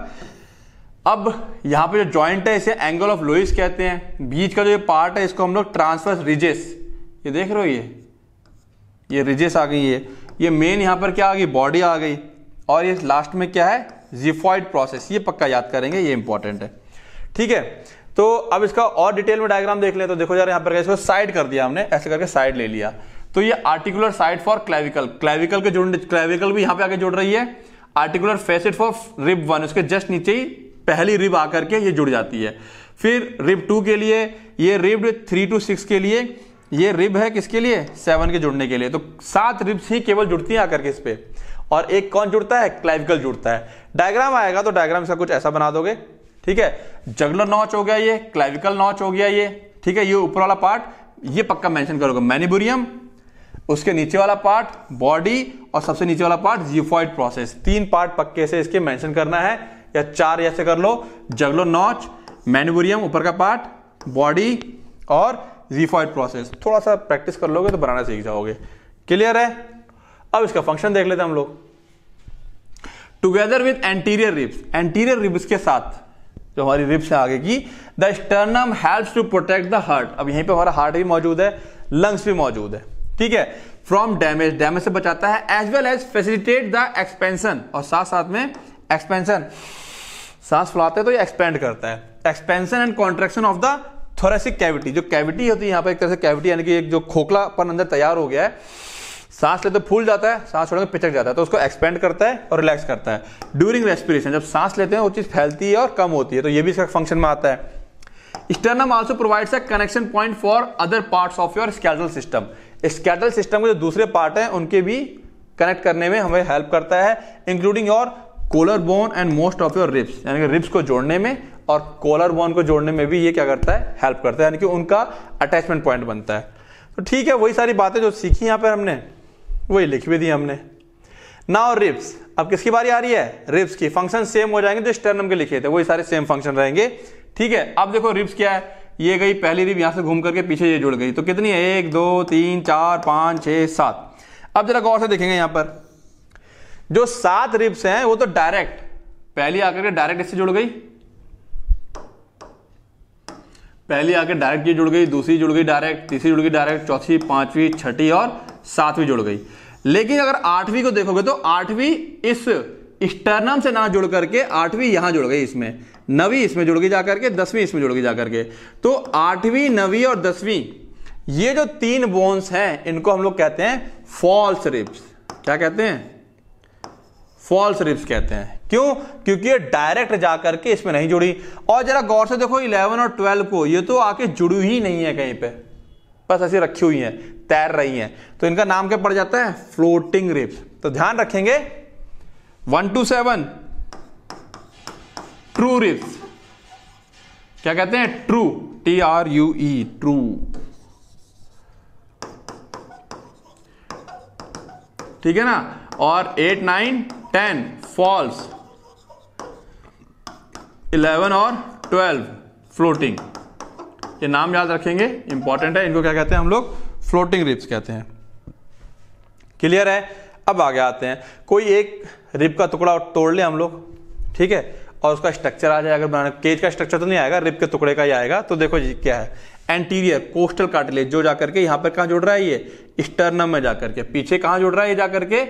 अब यहां पे जो जॉइंट है इसे एंगल ऑफ लोइस कहते हैं बीच का जो ये पार्ट है इसको हम लोग ट्रांसफर रिजेस ये देख रहे हो ये ये रिजेस आ गई है ये मेन यहां पर क्या आ गई बॉडी आ गई और ये लास्ट में क्या है जिफॉइड प्रोसेस ये पक्का याद करेंगे ये इंपॉर्टेंट है ठीक है तो अब इसका और डिटेल में डायग्राम देख ले तो देखो यार यहां पर इसको साइड कर दिया हमने ऐसे करके साइड ले लिया तो ये articular side for clavicle clavicle के जुड़ क्लेविकल भी यहां पे आगे जुड़ रही है articular facet for rib one उसके जस्ट नीचे ही पहली रिब आकर के ये जुड़ जाती है फिर रिब टू के लिए ये रिब थ्री टू सिक्स के लिए ये रिब है किसके लिए सेवन के जुड़ने के लिए तो सात रिब्स ही केवल जुड़ती हैं आकर के इस पर और एक कौन जुड़ता है क्लाइविकल जुड़ता है डायग्राम आएगा तो डायग्राम इसका कुछ ऐसा बना दोगे ठीक है जगलर नॉच हो गया ये क्लाइविकल नॉच हो गया ये ठीक है ये ऊपर वाला पार्ट ये पक्का मेंशन करोगे मैनिबुरियम उसके नीचे वाला पार्ट बॉडी और सबसे नीचे वाला पार्ट जीफॉइड प्रोसेस तीन पार्ट पक्के से इसके मेंशन करना है या चार ऐसे कर लो जगलो नॉच मैनुबोरियम ऊपर का पार्ट बॉडी और रिफॉइड प्रोसेस थोड़ा सा प्रैक्टिस कर लोगे तो बनाना सीख जाओगे क्लियर है अब इसका फंक्शन देख लेते हैं हम लोग together with anterior ribs anterior ribs के साथ जो हमारी रिब्स है आगे की the sternum helps to protect the heart अब यहीं पे हमारा हार्ट भी मौजूद है लंग्स भी मौजूद है ठीक है फ्रॉम डैमेज डैमेज से बचाता है as well as facilitate the expansion और साथ साथ में एक्सपेंशन सांस फुलाते हैं तो ये एक्सपेंड करता है expansion and contraction of the thoracic cavity जो कैविटी होती है यहाँ पर एक तरह से कैविटी यानी कि एक जो खोखला खोखलापन अंदर तैयार हो गया है सांस लेते तो फूल जाता है सांस छोड़ने में पिचक जाता है तो उसको एक्सपेंड करता है और रिलैक्स करता है ड्यूरिंग रेस्पिरेशन जब सांस लेते हैं वो चीज़ फैलती है और कम होती है तो ये भी इसका फंक्शन में आता है sternum also provides a connection point for other parts of your skeletal system skeletal system के जो दूसरे पार्ट हैं उनके भी कनेक्ट करने में हमें हेल्प करता है including your collar bone and most of your ribs यानी कि रिप्स को जोड़ने में और कोलर बोन को जोड़ने में भी ये क्या करता है हेल्प करता है यानी कि उनका अटैचमेंट पॉइंट बनता है तो ठीक है वही सारी बातें जो सीखी यहाँ पर हमने वही लिख भी दी हमने नाउ रिप्स अब किसकी बारी आ रही है रिप्स की फंक्शन सेम हो जाएंगे जो स्टर्नम के लिखे थे वही सारे सेम फंक्शन रहेंगे ठीक है अब देखो रिप्स क्या है ये गई पहली रिप यहां से घूम करके पीछे ये जुड़ गई तो कितनी है एक दो तीन चार पाँच छः सात अब जरा गौर से देखेंगे यहाँ पर जो सात रिब्स हैं वो तो डायरेक्ट पहली आकर के डायरेक्ट इससे जुड़ गई पहली आकर डायरेक्ट ये जुड़ गई दूसरी जुड़ गई डायरेक्ट तीसरी जुड़ गई डायरेक्ट चौथी पांचवी छठी और सातवीं जुड़ गई लेकिन अगर आठवीं को देखोगे तो आठवीं इस स्टर्नम से ना जुड़ करके आठवीं यहां जुड़ गई इसमें नवी इसमें जुड़ गई जाकर के दसवीं इसमें जुड़ गई जाकर के तो आठवीं नवी और दसवीं ये जो तीन बोन्स हैं इनको हम लोग कहते हैं फॉल्स रिप्स क्या कहते हैं फॉल्स रिप्स कहते हैं क्यों क्योंकि ये डायरेक्ट जाकर के इसमें नहीं जुड़ी और जरा गौर से देखो 11 और 12 को ये तो आके जुड़ी ही नहीं है कहीं पे बस ऐसी रखी हुई है तैर रही है तो इनका नाम क्या पड़ जाता है फ्लोटिंग रिप्स तो ध्यान रखेंगे one two seven true ribs क्या कहते हैं true T R U E true ठीक है ना और eight nine ten false eleven और ट्वेल्व फ्लोटिंग ये नाम याद रखेंगे इंपॉर्टेंट है इनको क्या कहते हैं हम लोग फ्लोटिंग रिप्स कहते हैं क्लियर है अब आगे आते हैं कोई एक रिप का टुकड़ा तोड़ ले हम लोग ठीक है और उसका स्ट्रक्चर आ जाए अगर बनाने केज का स्ट्रक्चर तो नहीं आएगा रिप के टुकड़े का ही आएगा तो देखो जी क्या है एंटीरियर कोस्टल कार्टिलेज जो जाकर के यहां पर कहा जुड़ रहा है ये स्टर्नम में जाकर के पीछे कहां जुड़ रहा है ये जाकर के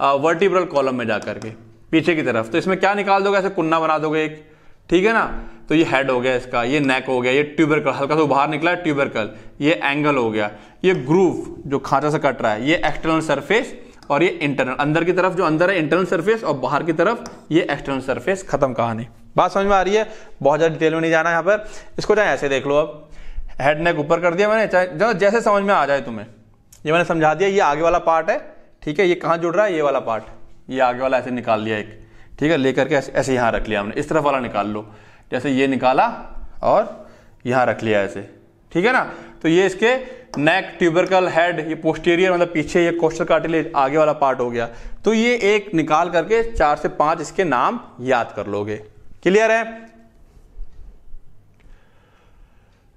वर्टिब्रल कॉलम में जाकर के पीछे की तरफ तो इसमें क्या निकाल दोगे ऐसे कुन्ना बना दोगे एक ठीक है ना तो ये हेड हो गया इसका ये नेक हो गया ये ट्यूबरकल हल्का सा बाहर निकला है ट्यूबरकल ये एंगल हो गया ये ग्रूव जो खांचा से कट रहा है ये एक्सटर्नल सरफेस और ये इंटरनल अंदर की तरफ जो अंदर है इंटरनल सरफेस और बाहर की तरफ ये एक्सटर्नल सरफेस खत्म कहानी बात समझ में आ रही है बहुत ज़्यादा डिटेल में नहीं जाना यहाँ पर इसको चाहे ऐसे देख लो अब हेड नेक ऊपर कर दिया मैंने चाहे जैसे समझ में आ जाए तुम्हें ये मैंने समझा दिया ये आगे वाला पार्ट है ठीक है ये कहाँ जुड़ रहा है ये वाला पार्ट ये आगे वाला ऐसे निकाल लिया एक ठीक है लेकर के ऐसे, ऐसे यहाँ रख लिया हमने इस तरफ वाला निकाल लो जैसे ये निकाला और यहाँ रख लिया ऐसे ठीक है ना तो ये इसके नेक ट्यूबरकल हेड ये पोस्टेरियर मतलब पीछे ये कोस्टल कार्टिलेज आगे वाला पार्ट हो गया तो ये एक निकाल करके चार से पांच इसके नाम याद कर लोगे क्लियर है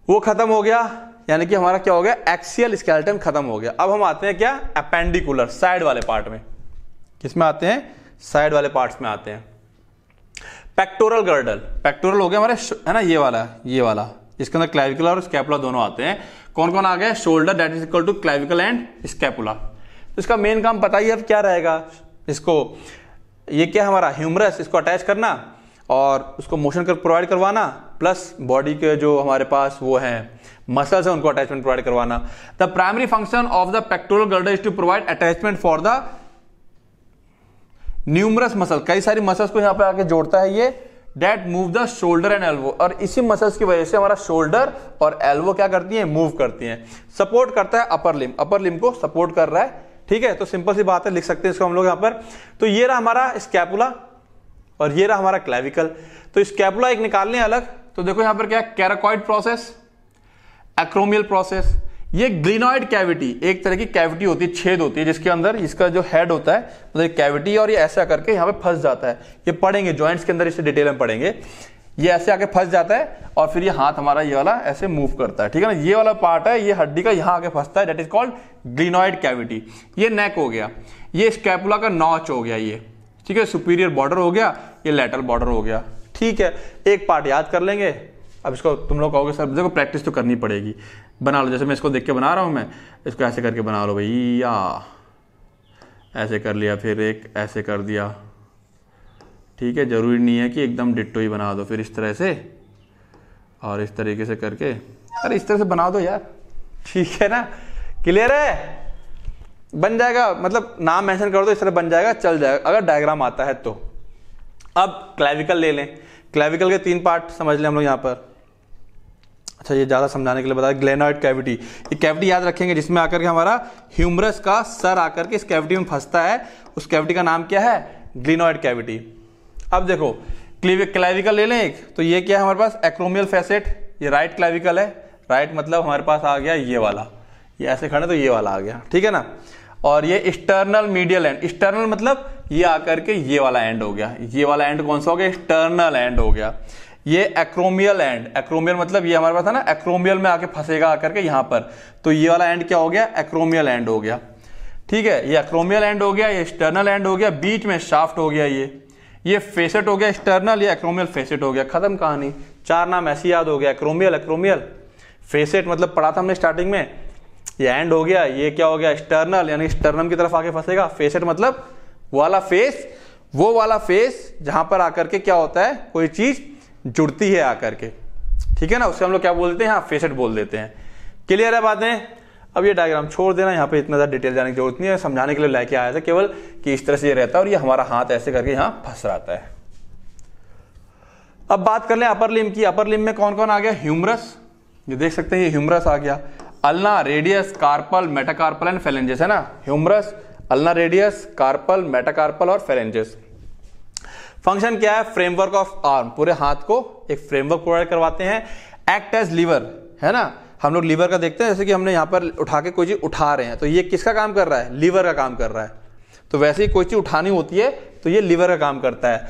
वो खत्म हो गया यानी कि हमारा क्या हो गया एक्सियल स्केलेटन खत्म हो गया अब हम आते हैं क्या अपेंडिकुलर साइड वाले पार्ट में किस में आते हैं साइड वाले पार्ट्स में आते हैं पेक्टोरल गर्डल पेक्टोरल हो गया हमारे है ना ये वाला ये वाला इसके अंदर क्लाविकल और स्कैपुला दोनों आते हैं कौन कौन आ गया shoulder that is equal to clavicle and scapula तो इसका मेन काम पता ही अब क्या रहेगा इसको ये क्या हमारा ह्यूमरस इसको अटैच करना और उसको मोशन कर प्रोवाइड करवाना प्लस बॉडी के जो हमारे पास वो हैं मसल है उनको अटैचमेंट प्रोवाइड करवाना the primary function of the pectoral girdle is to provide attachment for the numerous muscle कई सारी मसल्स को यहां पर आके जोड़ता है ये that move the shoulder and elbow और इसी मसल्स की वजह से हमारा शोल्डर और एल्वो क्या करती है मूव करती है सपोर्ट करता है अपर लिम अपर लिम को सपोर्ट कर रहा है ठीक है तो सिंपल सी बात है लिख सकते हैं इसको हम लोग यहां पर तो ये रहा हमारा स्कैपुला और ये रहा हमारा क्लेविकल तो स्कैपुला एक निकालने अलग तो देखो यहां पर क्या कैराकॉइड प्रोसेस एक्रोमियल प्रोसेस ये ग्लिनॉइड कैविटी एक तरह की कैविटी होती है छेद होती है जिसके अंदर इसका जो हेड होता है मतलब कैविटी और ये ऐसा करके यहाँ पे फंस जाता है ये पढ़ेंगे ज्वाइंट्स के अंदर इसे डिटेल में पढ़ेंगे ये ऐसे आके फंस जाता है और फिर ये हाथ हमारा ये वाला ऐसे मूव करता है ठीक है ना ये वाला पार्ट है ये हड्डी का यहाँ आके फंसता है that is called glenoid cavity ये नेक हो गया ये स्कैपुला का नॉच हो गया ये ठीक है सुपीरियर बॉर्डर हो गया ये लेटरल बॉर्डर हो गया ठीक है एक पार्ट याद कर लेंगे अब इसको तुम लोग कहोगे सर देखो प्रैक्टिस तो करनी पड़ेगी बना लो जैसे मैं इसको देख के बना रहा हूँ मैं इसको ऐसे करके बना लो या ऐसे कर लिया फिर एक ऐसे कर दिया ठीक है ज़रूरी नहीं है कि एकदम डिट्टो ही बना दो फिर इस तरह से और इस तरीके से करके अरे इस तरह से बना दो यार ठीक है ना क्लियर है बन जाएगा मतलब नाम मेंशन कर दो इस तरह बन जाएगा चल जाएगा अगर डायग्राम आता है तो अब क्लेविकल ले लें क्लैविकल के तीन पार्ट समझ लें हम लोग यहाँ पर अच्छा ये ज़्यादा समझाने के लिए बताया ग्लेनॉइड कैविटी ये कैविटी याद रखेंगे जिसमें आकर के हमारा ह्यूमरस का सर आकर के इस कैविटी में फंसता है उस कैविटी का नाम क्या है ग्लिनॉइड कैविटी अब देखो क्लाइविकल ले लें एक तो ये क्या है हमारे पास एक्रोमियल फैसेट ये राइट क्लाइविकल है राइट मतलब हमारे पास आ गया ये वाला ये ऐसे खड़े तो ये वाला आ गया ठीक है ना और ये एक्सटर्नल मीडियल एंड एक्सटर्नल मतलब ये आकर के ये वाला एंड हो गया ये वाला एंड कौन सा हो गया एक्सटर्नल एंड हो गया ये एक्रोमियल एंड एक्रोमियल मतलब ये हमारे पास था ना एक्रोमियल में आके फंसेगा आकर के यहां पर तो ये वाला एंड क्या हो गया एक्रोमियल एंड हो गया ठीक है ये एक्रोमियल एंड हो गया ये एक्सटर्नल एंड हो गया बीच में शाफ्ट हो गया ये ये फेसेट हो गया एक्सटर्नल ये एक्रोमियल फेसेट हो गया खत्म कहानी चार नाम ऐसे याद हो गया एक्रोमियल एक्रोमियल फेसेट मतलब पढ़ा था हमने स्टार्टिंग में ये एंड हो गया ये क्या हो गया एक्सटर्नल यानी एक्सटर्नल की तरफ आके फंसेगा फेसेट मतलब वाला फेस वो वाला फेस जहां पर आकर के क्या होता है कोई चीज जुड़ती है आकर के ठीक है ना उससे हम लोग क्या बोलते हैं फेसेट बोल देते हैं क्लियर हाँ, है बातें अब ये डायग्राम छोड़ देना यहाँ पे इतना ज़्यादा डिटेल जाने की जरूरत नहीं है समझाने के लिए लेके आया था केवल कि इस तरह से ये रहता है और ये हमारा हाथ ऐसे करके यहाँ फंस रहता है अब बात कर ले अपर लिम की अपर लिम में कौन कौन आ गया ह्यूमरस ये देख सकते हैं ये ह्यूमरस आ गया ulna radius carpal metacarpal and phalanges है ना humerus ulna radius carpal metacarpal और फेलेंजेस फंक्शन क्या है फ्रेमवर्क ऑफ आर्म पूरे हाथ को एक फ्रेमवर्क प्रोवाइड करवाते हैं एक्ट एज लीवर है ना हम लोग लीवर का देखते हैं जैसे कि हमने यहां पर उठा के कोई चीज़ उठा रहे हैं तो ये किसका काम कर रहा है लीवर का काम कर रहा है तो वैसे ही कोई चीज़ उठानी होती है तो ये लीवर का काम करता है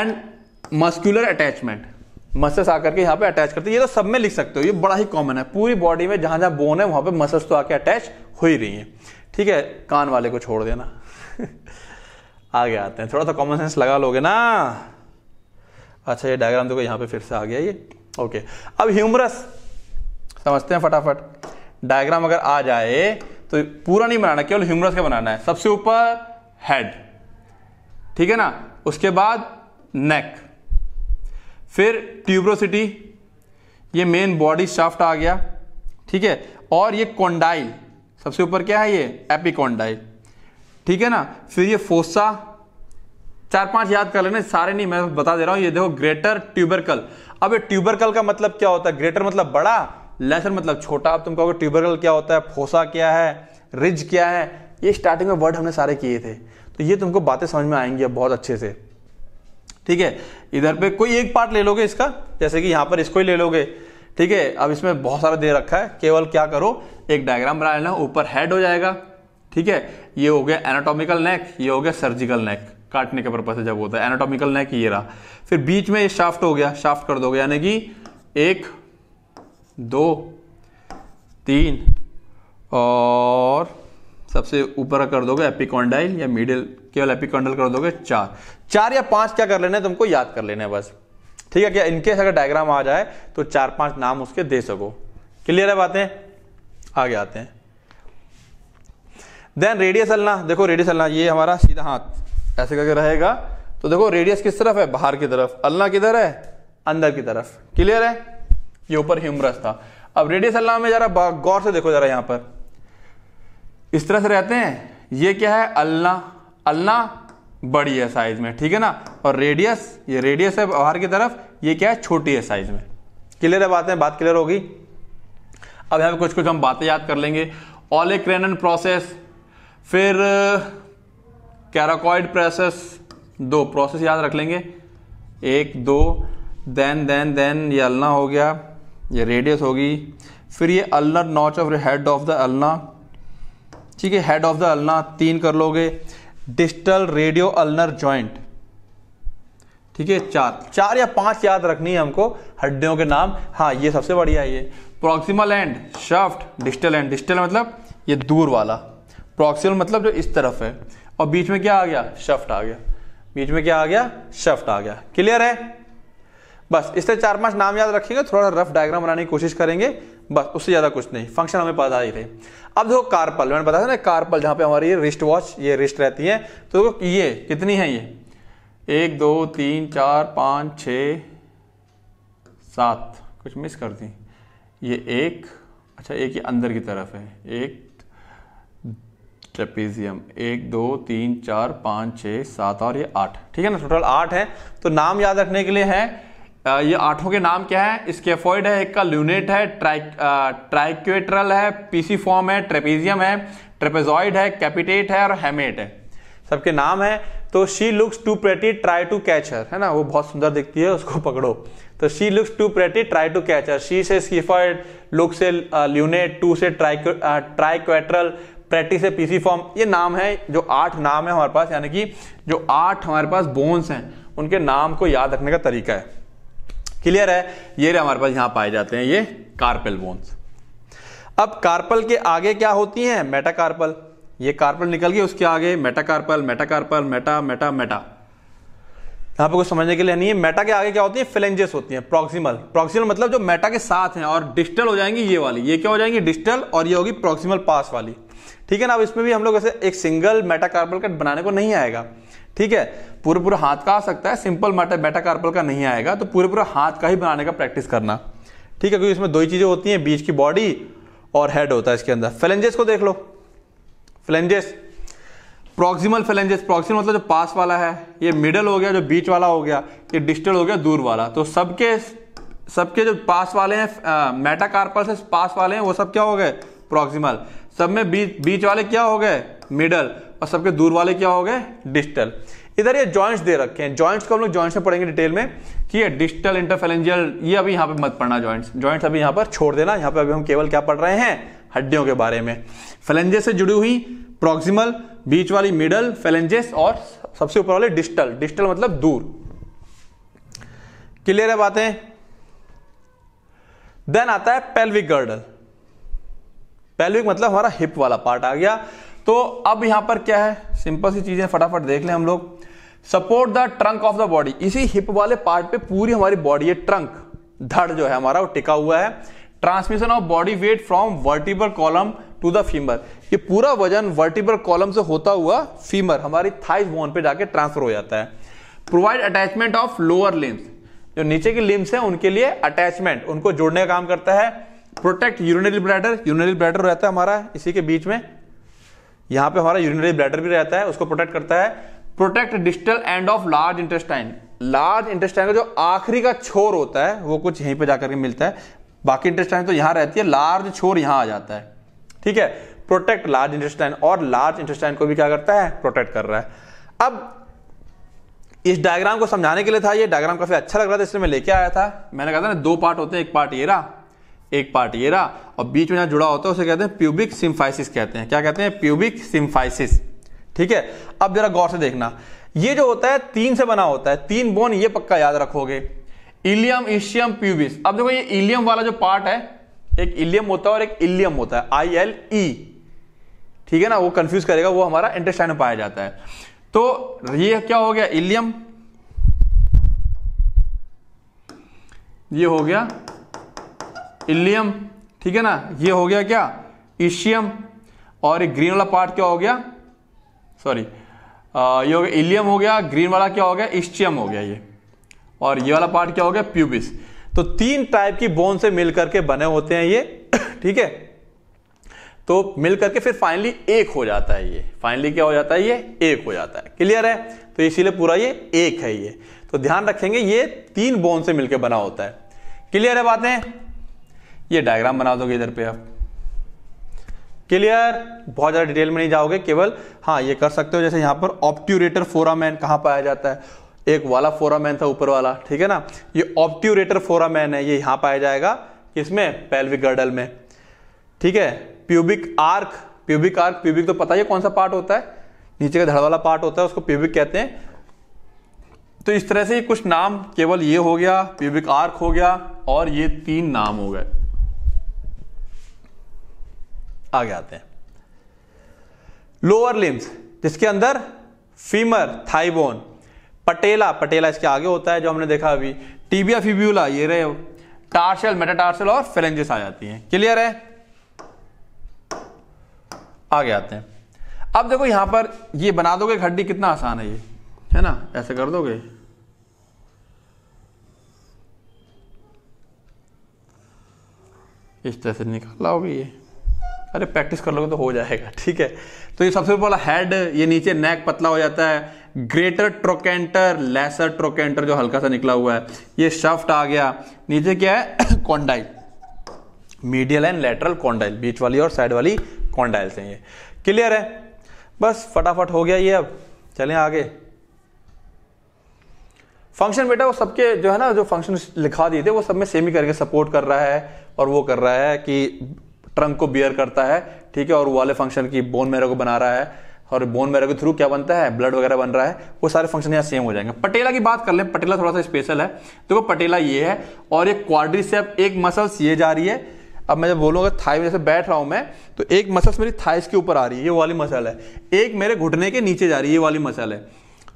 एंड मस्क्यूलर अटैचमेंट मसल्स आकर के यहाँ पे अटैच करते हैं ये तो सब में लिख सकते हो ये बड़ा ही कॉमन है पूरी बॉडी में जहां जहां बोन है वहां पे मसल्स तो आके अटैच हो ही रही हैं ठीक है कान वाले को छोड़ देना आगे आते हैं थोड़ा सा कॉमन सेंस लगा लोगे ना अच्छा ये डायग्राम देखो यहां पे फिर से आ गया ये ओके अब ह्यूमरस समझते हैं फटाफट डायग्राम अगर आ जाए तो पूरा नहीं बनाना केवल ह्यूमरस का बनाना है सबसे ऊपर हेड ठीक है ना उसके बाद नेक फिर ट्यूब्रोसिटी ये मेन बॉडी शाफ्ट आ गया ठीक है और ये कॉन्डाइल सबसे ऊपर क्या है ये एपिकोंडाइल ठीक है ना फिर ये फोसा चार पांच याद कर लेना सारे नहीं मैं बता दे रहा हूं ये देखो ग्रेटर ट्यूबरकल अब ये ट्यूबरकल का मतलब क्या होता है ग्रेटर मतलब बड़ा लेसर मतलब छोटा अब तुम कहोगे ट्यूबरकल क्या होता है फोसा क्या है रिज क्या है ये स्टार्टिंग में वर्ड हमने सारे किए थे तो ये तुमको बातें समझ में आएंगी अब बहुत अच्छे से ठीक है इधर पे कोई एक पार्ट ले लोगे इसका जैसे कि यहां पर इसको ही ले लोगे ठीक है अब इसमें बहुत सारा दे रखा है केवल क्या करो एक डायग्राम बना लेना ऊपर हेड हो जाएगा ठीक है ये हो गया एनाटॉमिकल नेक ये हो गया सर्जिकल नेक काटने के पर्पज से जब होता है एनाटॉमिकल नेक ये रहा फिर बीच में ये शाफ्ट हो गया शाफ्ट कर दोगे यानी कि एक दो तीन और सबसे ऊपर कर दोगे एपिकॉन्डाइल या मिडिल केवल एपिकॉन्डल कर दोगे चार चार या पांच क्या कर लेना है तुमको याद कर लेना है बस ठीक है क्या इनकेस अगर डायग्राम आ जाए तो चार पांच नाम उसके दे सको क्लियर है बातें आगे आते हैं देन रेडियस हलना देखो रेडियस हलना ये हमारा सीधा हाथ ऐसे करके रहेगा तो देखो रेडियस किस तरफ है बाहर की तरफ अलना किधर है अंदर की तरफ क्लियर है ये ऊपर ह्यूमरस था अब रेडियस हलना में जरा गौर से देखो जरा यहां पर इस तरह से रहते हैं ये क्या है अलना अलना बड़ी है साइज में ठीक है ना और रेडियस ये रेडियस है बाहर की तरफ ये क्या है छोटी है साइज में क्लियर है बातें बात क्लियर होगी अब यहां पर कुछ कुछ हम बातें याद कर लेंगे ऑले प्रोसेस फिर कैराकॉइड प्रोसेस दो प्रोसेस याद रख लेंगे एक दो देन देन देन ये अल्ना हो गया ये रेडियस होगी फिर ये ulnar notch of head of the ulna ठीक है हेड ऑफ द अल्ना तीन कर लोगे डिस्टल रेडियो अल्नर जॉइंट ठीक है चार चार या पांच याद रखनी है हमको हड्डियों के नाम हाँ ये सबसे बढ़िया है ये proximal end shaft distal end distal मतलब ये दूर वाला प्रॉक्सिमल मतलब जो इस तरफ है और बीच में क्या आ गया शफ्ट आ गया बीच में क्या आ गया शफ्ट आ गया क्लियर है बस इससे चार पांच नाम याद रखिएगा थोड़ा रफ डायग्राम बनाने की कोशिश करेंगे बस उससे ज़्यादा कुछ नहीं फंक्शन हमें पता ही रहे अब देखो कार्पल मैंने बताया ना कार्पल जहाँ पे हमारी ये रिस्ट वॉच ये रिस्ट रहती है तो देखो ये कितनी है ये एक दो तीन चार पाँच छ सात कुछ मिस कर दी ये एक अच्छा एक ये अंदर की तरफ है एक ट्रेपेजियम एक दो तीन चार पाँच छः सात और ये आठ ठीक है ना टोटल आठ है तो नाम याद रखने के लिए है ये आठों के नाम क्या है स्केफोइड है एक का ल्यूनेट है ट्राइक ट्राइक्वेट्रल है फॉर्म है ट्रेपेजियम है ट्रेपेजॉइड है कैपिटेट है और हेमेट है सबके नाम है तो she looks too pretty try to catch her है ना वो बहुत सुंदर दिखती है उसको पकड़ो तो she looks too pretty try to catch her she से स्कीफॉइड लुक से ल्यूनेट टू से ट्राइक्वेट्रल प्रैक्टिस है पीसी फॉर्म ये नाम है जो आठ नाम है हमारे पास यानी कि जो आठ हमारे पास बोन्स हैं उनके नाम को याद रखने का तरीका है क्लियर है ये रहे हमारे पास यहाँ पाए जाते हैं ये कार्पल बोन्स अब कार्पल के आगे क्या होती हैं मेटाकार्पल ये कार्पल निकल गई उसके आगे metacarpal metacarpal meta meta meta, meta यहाँ पे कुछ समझने के लिए नहीं है मेटा के आगे क्या होती है फिलेंजेस होती है प्रॉक्सिमल प्रॉक्सिमल मतलब जो मेटा के साथ हैं और डिस्टल हो जाएंगी ये वाली ये क्या हो जाएंगी डिस्टल और ये होगी प्रॉक्सिमल पास वाली ठीक है ना अब इसमें भी हम लोग ऐसे एक सिंगल कार्पल कट बनाने को नहीं आएगा ठीक है पूरे पूरा हाथ का आ सकता है सिंपल मेटा कार्पल का नहीं आएगा तो पूरे पूरे हाथ का ही बनाने का प्रैक्टिस करना ठीक है क्योंकि इसमें दो ही चीज़ें होती हैं बीच की बॉडी और हेड होता है इसके अंदर फिलेंजेस को देख लो फिलेंजेस प्रॉक्सिमल फेलेंजेस प्रॉक्सिमल मतलब जो पास वाला है ये मिडल हो गया जो बीच वाला हो गया ये डिस्टल हो गया दूर वाला तो सबके सबके जो पास वाले हैं मेटाकार्पल से पास वाले हैं वो सब क्या हो गए प्रॉक्सिमल सब में बीच बीच वाले क्या हो गए मिडल और सबके दूर वाले क्या हो गए डिस्टल इधर ये जॉइंट्स दे रखे हैं जॉइंट्स को हम लोग जॉइंट्स में पढ़ेंगे डिटेल में कि ये डिस्टल इंटरफेलेंजियल ये अभी यहाँ पे मत पढ़ना जॉइंट्स जॉइंट्स अभी यहाँ पर छोड़ देना यहाँ पे अभी हम केवल क्या पढ़ रहे हैं हड्डियों के बारे में फेलेंजेस से जुड़ी हुई प्रॉक्सिमल बीच वाली मिडल फेलेंजेस और सबसे ऊपर वाले डिस्टल डिस्टल मतलब दूर क्लियर है बातें देन आता है पेल्विक गर्डल पेल्विक मतलब हमारा हिप वाला पार्ट आ गया तो अब यहां पर क्या है सिंपल सी चीजें फटाफट देख लें हम लोग support the trunk of the body इसी हिप वाले पार्ट पे पूरी हमारी बॉडी है ट्रंक धड़ जो है हमारा वो टिका हुआ है transmission of body weight from vertebral column to the femur ये पूरा वजन वर्टिबल कॉलम से होता हुआ फीमर हमारी थाइस बोन पे जाके ट्रांसफर हो जाता है provide attachment of lower limbs जो नीचे की लिम्स हैं उनके लिए अटैचमेंट उनको जोड़ने का काम करता है protect urinary bladder urinary bladder रहता है हमारा इसी के बीच में यहां पे हमारा यूरिनरी ब्लैडर भी रहता है उसको प्रोटेक्ट करता है protect distal end of large intestine large intestine का जो आखिरी का छोर होता है वो कुछ यहीं पे जाकर के मिलता है बाकी इंटेस्टाइन तो यहां रहती है लार्ज छोर यहां आ जाता है ठीक है प्रोटेक्ट लार्ज इंटेस्टाइन और लार्ज इंटेस्टाइन को भी क्या करता है प्रोटेक्ट कर रहा है अब इस डायग्राम को समझाने के लिए था ये डायग्राम काफी अच्छा लग रहा था इसलिए मैं लेके आया था मैंने कहा था ना दो पार्ट होते हैं एक पार्ट ये रहा एक पार्ट ये रहा और बीच में जहां जुड़ा होता है उसे कहते हैं प्यूबिक सिम्फाइसिस कहते हैं क्या कहते हैं प्यूबिक सिम्फाइसिस ठीक है अब जरा गौर से देखना ये जो होता है तीन से बना होता है तीन बोन ये पक्का याद रखोगे इलियम इशियम प्यूबिस अब देखो ये इलियम वाला जो पार्ट है एक इलियम होता है और एक इलियम होता है आई एल ई ठीक है ना वो कंफ्यूज करेगा वो हमारा इंटेस्टाइन में पाया जाता है तो ये क्या हो गया इलियम ये हो गया इलियम ठीक है ना ये हो गया क्या इशियम और एक ग्रीन वाला पार्ट क्या हो गया सॉरी ये हो गया इलियम हो गया ग्रीन वाला क्या हो गया इश्चियम हो गया ये और ये वाला पार्ट क्या हो गया प्यूबिस तो तीन टाइप की बोन से मिलकर के बने होते हैं ये ठीक है तो मिलकर के फिर फाइनली एक हो जाता है ये फाइनली क्या हो जाता है ये एक हो जाता है क्लियर है तो इसीलिए पूरा ये एक है ये तो ध्यान रखेंगे ये तीन बोन से मिलकर बना होता है क्लियर है बातें ये डायग्राम बना दोगे इधर पे आप क्लियर बहुत ज्यादा डिटेल में नहीं जाओगे केवल हाँ ये कर सकते हो जैसे यहां पर ऑप्ट्यूरेटर फोरामैन कहां पाया जाता है एक वाला फोरामैन था ऊपर वाला ठीक है ना ये ऑप्ट्यूरेटर फोरामैन है ये यहां पाया जाएगा किसमें पेल्विक गर्डल में ठीक है pubic arch pubic arch pubic तो पता ही कौन सा पार्ट होता है नीचे का धड़ वाला पार्ट होता है उसको प्यूबिक कहते हैं तो इस तरह से कुछ नाम केवल ये हो गया प्यूबिक आर्क हो गया और ये तीन नाम हो गए आगे आते हैं लोअर लिम्स जिसके अंदर फीमर थाईबोन पटेला पटेला इसके आगे होता है जो हमने देखा अभी टीबिया फिब्यूला ये रहे टार्शल मेटाटार्शल और फेलेंजिस आ जाती हैं क्लियर है आगे आते हैं अब देखो यहां पर ये बना दोगे हड्डी कितना आसान है ये है ना ऐसे कर दोगे इस तरह से निकाल लाओगे ये अरे प्रैक्टिस कर लोगे तो हो जाएगा ठीक है तो ये सबसे पहला हेड ये नीचे नेक पतला हो जाता है ग्रेटर ट्रोकेंटर लेसर ट्रोकेंटर जो हल्का सा निकला हुआ है ये शफ्ट आ गया नीचे क्या है condyle medial and lateral condyle बीच वाली और साइड वाली कॉन्डाइल से ये क्लियर है बस फटाफट हो गया ये अब चले आगे फंक्शन बेटा वो सबके जो है ना जो फंक्शन लिखा दिए थे वो सब में सेम ही करके सपोर्ट कर रहा है और वो कर रहा है कि ट्रंक को बियर करता है ठीक है और वो वाले फंक्शन की बोन मेरे को बना रहा है और बोन मैरो के थ्रू क्या बनता है ब्लड वगैरह बन रहा है वो सारे फंक्शन यहाँ सेम हो जाएंगे पटेला की बात कर लें पटेला थोड़ा सा स्पेशल है देखो वो पटेला ये है और एक क्वाड्रिसेप एक मसल्स ये जा रही है अब मैं जब बोलूँगा थाई में जैसे बैठ रहा हूँ मैं तो एक मसल्स मेरी थाइस के ऊपर आ रही है ये वाली मसल है एक मेरे घुटने के नीचे जा रही है ये वाली मसल है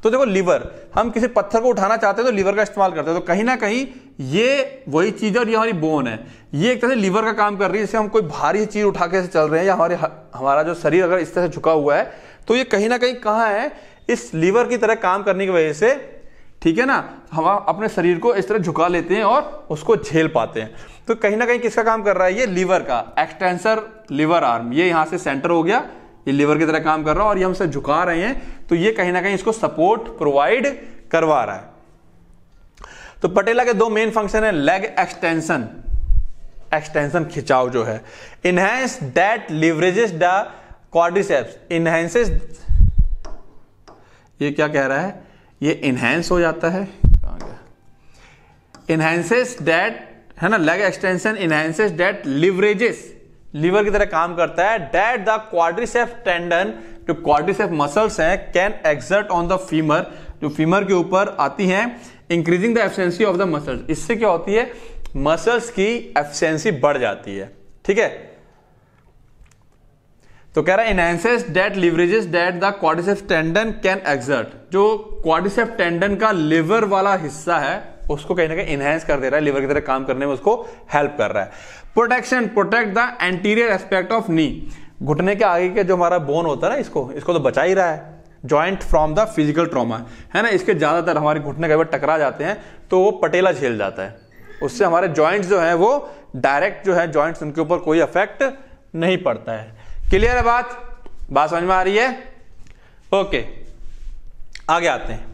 तो देखो लीवर हम किसी पत्थर को उठाना चाहते हैं तो लीवर का इस्तेमाल करते हैं तो कहीं ना कहीं ये वही चीज़ है और ये हमारी बोन है ये एक तरह से लीवर का काम कर रही है जैसे हम कोई भारी चीज़ उठा के चल रहे हैं या हमारे हमारा जो शरीर अगर इस तरह से झुका हुआ है तो ये कहीं ना कहीं कहा है इस लीवर की तरह काम करने की वजह से ठीक है ना हम अपने शरीर को इस तरह झुका लेते हैं और उसको झेल पाते हैं तो कहीं ना कहीं किसका काम कर रहा है ये लीवर का एक्सटेंसर लीवर आर्म ये यहां से सेंटर हो गया ये लीवर की तरह काम कर रहा है और ये हमसे झुका रहे हैं तो ये कहीं ना कहीं इसको सपोर्ट प्रोवाइड करवा रहा है तो पटेला के दो मेन फंक्शन है लेग एक्सटेंशन एक्सटेंशन खिंचाव जो है enhance that leverages the quadriceps enhances ये क्या कह रहा है ये इनहेंस हो जाता है इनहेंसेस डेट है ना leg extension enhances that leverages lever की तरह काम करता है डेट द क्वाड्रिसेप टेंडन जो क्वाड्रिसेप मसल्स हैं can exert on the femur जो फीमर के ऊपर आती हैं increasing the efficiency of the muscles इससे क्या होती है मसल्स की एफिशिएंसी बढ़ जाती है ठीक है तो कह रहा है enhances that leverages that the quadricep tendon can exert जो क्वाडिसेप टेंडन का लिवर वाला हिस्सा है उसको कहीं ना कहीं इनहेंस कर दे रहा है लिवर की तरह काम करने में उसको हेल्प कर रहा है protection protect the anterior aspect of knee घुटने के आगे के जो हमारा बोन होता है ना इसको इसको तो बचा ही रहा है joint from the physical trauma है ना इसके ज़्यादातर हमारे घुटने कई बार टकरा जाते हैं तो वो पटेला झेल जाता है उससे हमारे ज्वाइंट जो है वो डायरेक्ट जो है ज्वाइंट्स उनके ऊपर कोई अफेक्ट नहीं पड़ता है क्लियर है बात बात समझ में आ रही है ओके आगे आते हैं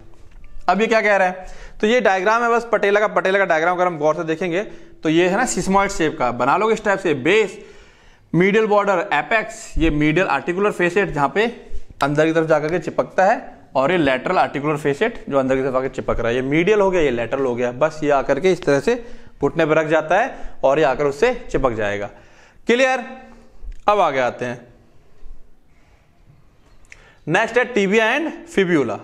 अब ये क्या कह रहा है तो ये डायग्राम है बस पटेला का पटेला का डायग्राम अगर हम गौर से देखेंगे तो ये है ना सिस्मॉइड शेप का बना लो इस टाइप से बेस मीडियल बॉर्डर एपेक्स ये मीडियल आर्टिकुलर फेसेट जहां पे अंदर की तरफ जाकर के चिपकता है और ये लेटरल आर्टिकुलर फेसेट जो अंदर की तरफ आकर चिपक रहा है ये मीडियल हो गया ये लेटरल हो गया बस ये आकर के इस तरह से घुटने पर रख जाता है और ये आकर उससे चिपक जाएगा क्लियर अब आगे आते हैं नेक्स्ट है tibia and fibula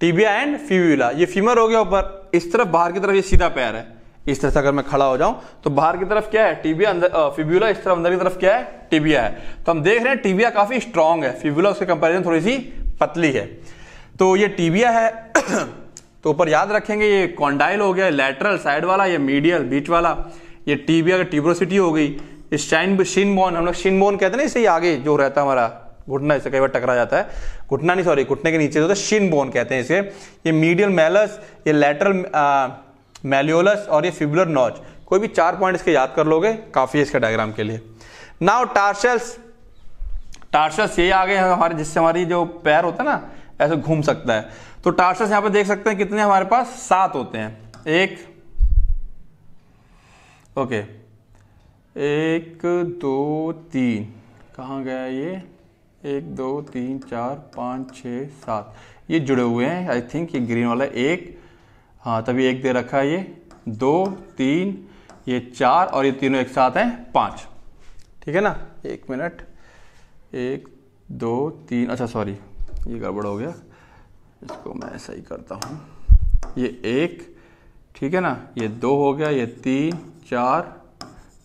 tibia and fibula ये फीमर हो गया ऊपर इस तरफ बाहर की तरफ ये सीधा पैर है इस तरह से अगर मैं खड़ा हो जाऊं तो बाहर की तरफ क्या है टीबिया अंदर फिब्यूला इस तरफ अंदर की तरफ क्या है टीबिया है तो हम देख रहे हैं टीबिया काफी स्ट्रांग है फिब्यूला उसके कंपेरिजन थोड़ी सी पतली है तो ये टीबिया है तो ऊपर याद रखेंगे ये कॉन्डाइल हो गया लेटरल साइड वाला ये मीडियल बीच वाला ये टीबिया की टीब्रोसिटी हो गई शिन बोन हम लोग शिन बोन कहते हैं ना इसे आगे जो रहता है हमारा घुटना इससे कई बार टकरा जाता है घुटना नहीं सॉरी घुटने के नीचे जो है शिन बोन कहते हैं इसे ये मीडियल मेलस ये लेटरल मेल्योलस और ये फिबुलर नॉच कोई भी चार पॉइंट इसके याद कर लोगे काफ़ी है इसके डायग्राम के लिए नाउ टार्शल्स टार्शल्स ये आगे हमारे जिससे हमारी जो पैर होता है ना ऐसे घूम सकता है तो टार्शल्स यहां पर देख सकते हैं कितने हमारे पास सात होते हैं एक ओके एक दो तीन कहाँ गया ये एक दो तीन चार पाँच छः सात ये जुड़े हुए हैं आई थिंक ये ग्रीन वाला एक हाँ तभी एक दे रखा है ये दो तीन ये चार और ये तीनों एक साथ हैं पाँच ठीक है ना एक मिनट एक दो तीन अच्छा सॉरी ये गड़बड़ हो गया इसको मैं ऐसा ही करता हूँ ये एक ठीक है ना ये दो हो गया ये तीन चार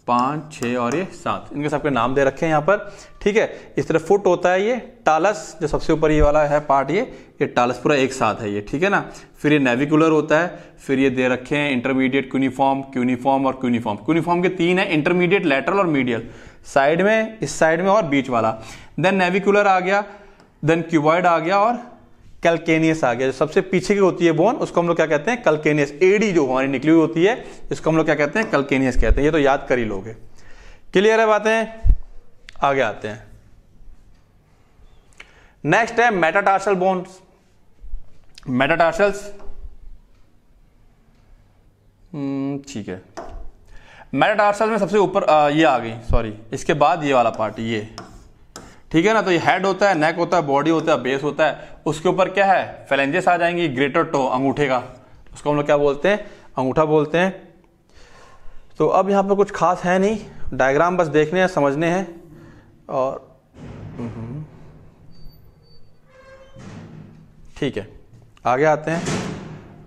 पांच छः और ये सात इनके सबके नाम दे रखे हैं यहाँ पर ठीक है इस तरह फुट होता है ये टालस जो सबसे ऊपर ये वाला है पार्ट ये ये टालस पूरा एक साथ है ये ठीक है ना फिर ये नेविकुलर होता है फिर ये दे रखे हैं इंटरमीडिएट क्यूनिफॉर्म क्यूनिफॉर्म और क्यूनिफॉर्म क्यूनिफॉर्म के तीन है इंटरमीडिएट लेटरल और मीडियल साइड में इस साइड में और बीच वाला देन नेविकुलर आ गया देन क्यूबॉइड आ गया और कैलकेनियस आ गया जो सबसे पीछे की होती है बोन उसको हम लोग क्या कहते हैं कलकेनियस एडी जो हमारी निकली हुई होती है इसको हम लोग क्या कहते हैं कलकेनियस कहते हैं ये तो याद कर ही लोगे क्लियर है बातें आगे आते हैं नेक्स्ट है मेटाटार्सल बोन्स मेटाटार्सल्स ठीक है मेटाटार्सल में सबसे ऊपर ये आ गई सॉरी इसके बाद ये वाला पार्ट ये ठीक है ना तो ये हेड होता है नेक होता है बॉडी होता है बेस होता है उसके ऊपर क्या है फेलेंजेस आ जाएंगी ग्रेटर टो अंगूठे का उसको हम लोग क्या बोलते हैं अंगूठा बोलते हैं तो अब यहाँ पर कुछ खास है नहीं डायग्राम बस देखने हैं समझने हैं और ठीक है आगे आते हैं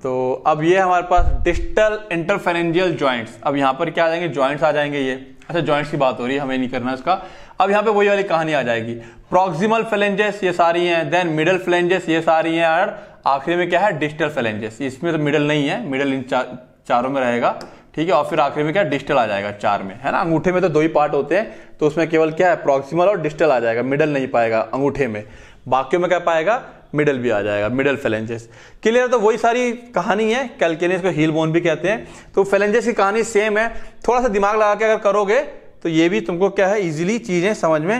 तो अब ये हमारे पास डिस्टल इंटरफेरेंजियल जॉइंट्स अब यहाँ पर क्या आ जाएंगे जॉइंट्स आ जाएंगे ये अच्छा जॉइंट्स की बात हो रही है हमें नहीं करना इसका अब यहां पे वही वाली कहानी आ जाएगी प्रोक्सिमल फेलेंजेस ये सारी हैं देन मिडल फेलेंजेस ये सारी हैं और आखिरी में क्या है डिजिटल फेलेंजेस इसमें तो मिडल नहीं है मिडल इन चा, चारों में रहेगा ठीक है और फिर आखिर में क्या डिस्टल आ जाएगा चार में है ना अंगूठे में तो दो ही पार्ट होते हैं तो उसमें केवल क्या है प्रोक्सिमल और डिजिटल आ जाएगा मिडल नहीं पाएगा अंगूठे में बाकी में क्या पाएगा मिडल भी आ जाएगा मिडल फेलेंजेस क्लियर तो वही सारी कहानी है कैलकेनियस को हील बोन भी कहते हैं तो फेलेंजेस की कहानी सेम है थोड़ा सा दिमाग लगा के अगर करोगे तो ये भी तुमको क्या है इजीली चीज़ें समझ में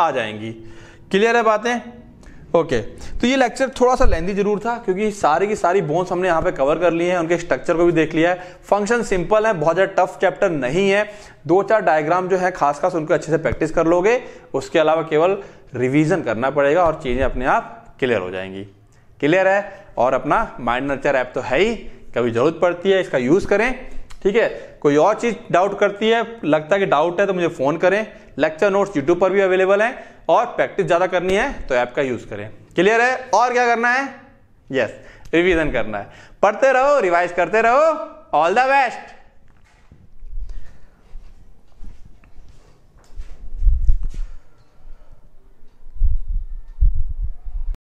आ जाएंगी क्लियर है बातें ओके तो ये लेक्चर थोड़ा सा लेंदी जरूर था क्योंकि सारी की सारी बोन्स हमने यहाँ पे कवर कर लिए हैं उनके स्ट्रक्चर को भी देख लिया है फंक्शन सिंपल है बहुत ज़्यादा टफ चैप्टर नहीं है दो चार डायग्राम जो है खास खास उनको अच्छे से प्रैक्टिस कर लोगे उसके अलावा केवल रिविजन करना पड़ेगा और चीज़ें अपने आप क्लियर हो जाएंगी क्लियर है और अपना माइंड नर्चर ऐप तो है ही कभी जरूरत पड़ती है इसका यूज़ करें ठीक है कोई और चीज़ डाउट करती है लगता है कि डाउट है तो मुझे फ़ोन करें लेक्चर नोट्स यूट्यूब पर भी अवेलेबल हैं और प्रैक्टिस ज़्यादा करनी है तो ऐप का यूज़ करें क्लियर है और क्या करना है यस yes, रिविज़न करना है पढ़ते रहो रिवाइज करते रहो ऑल द बेस्ट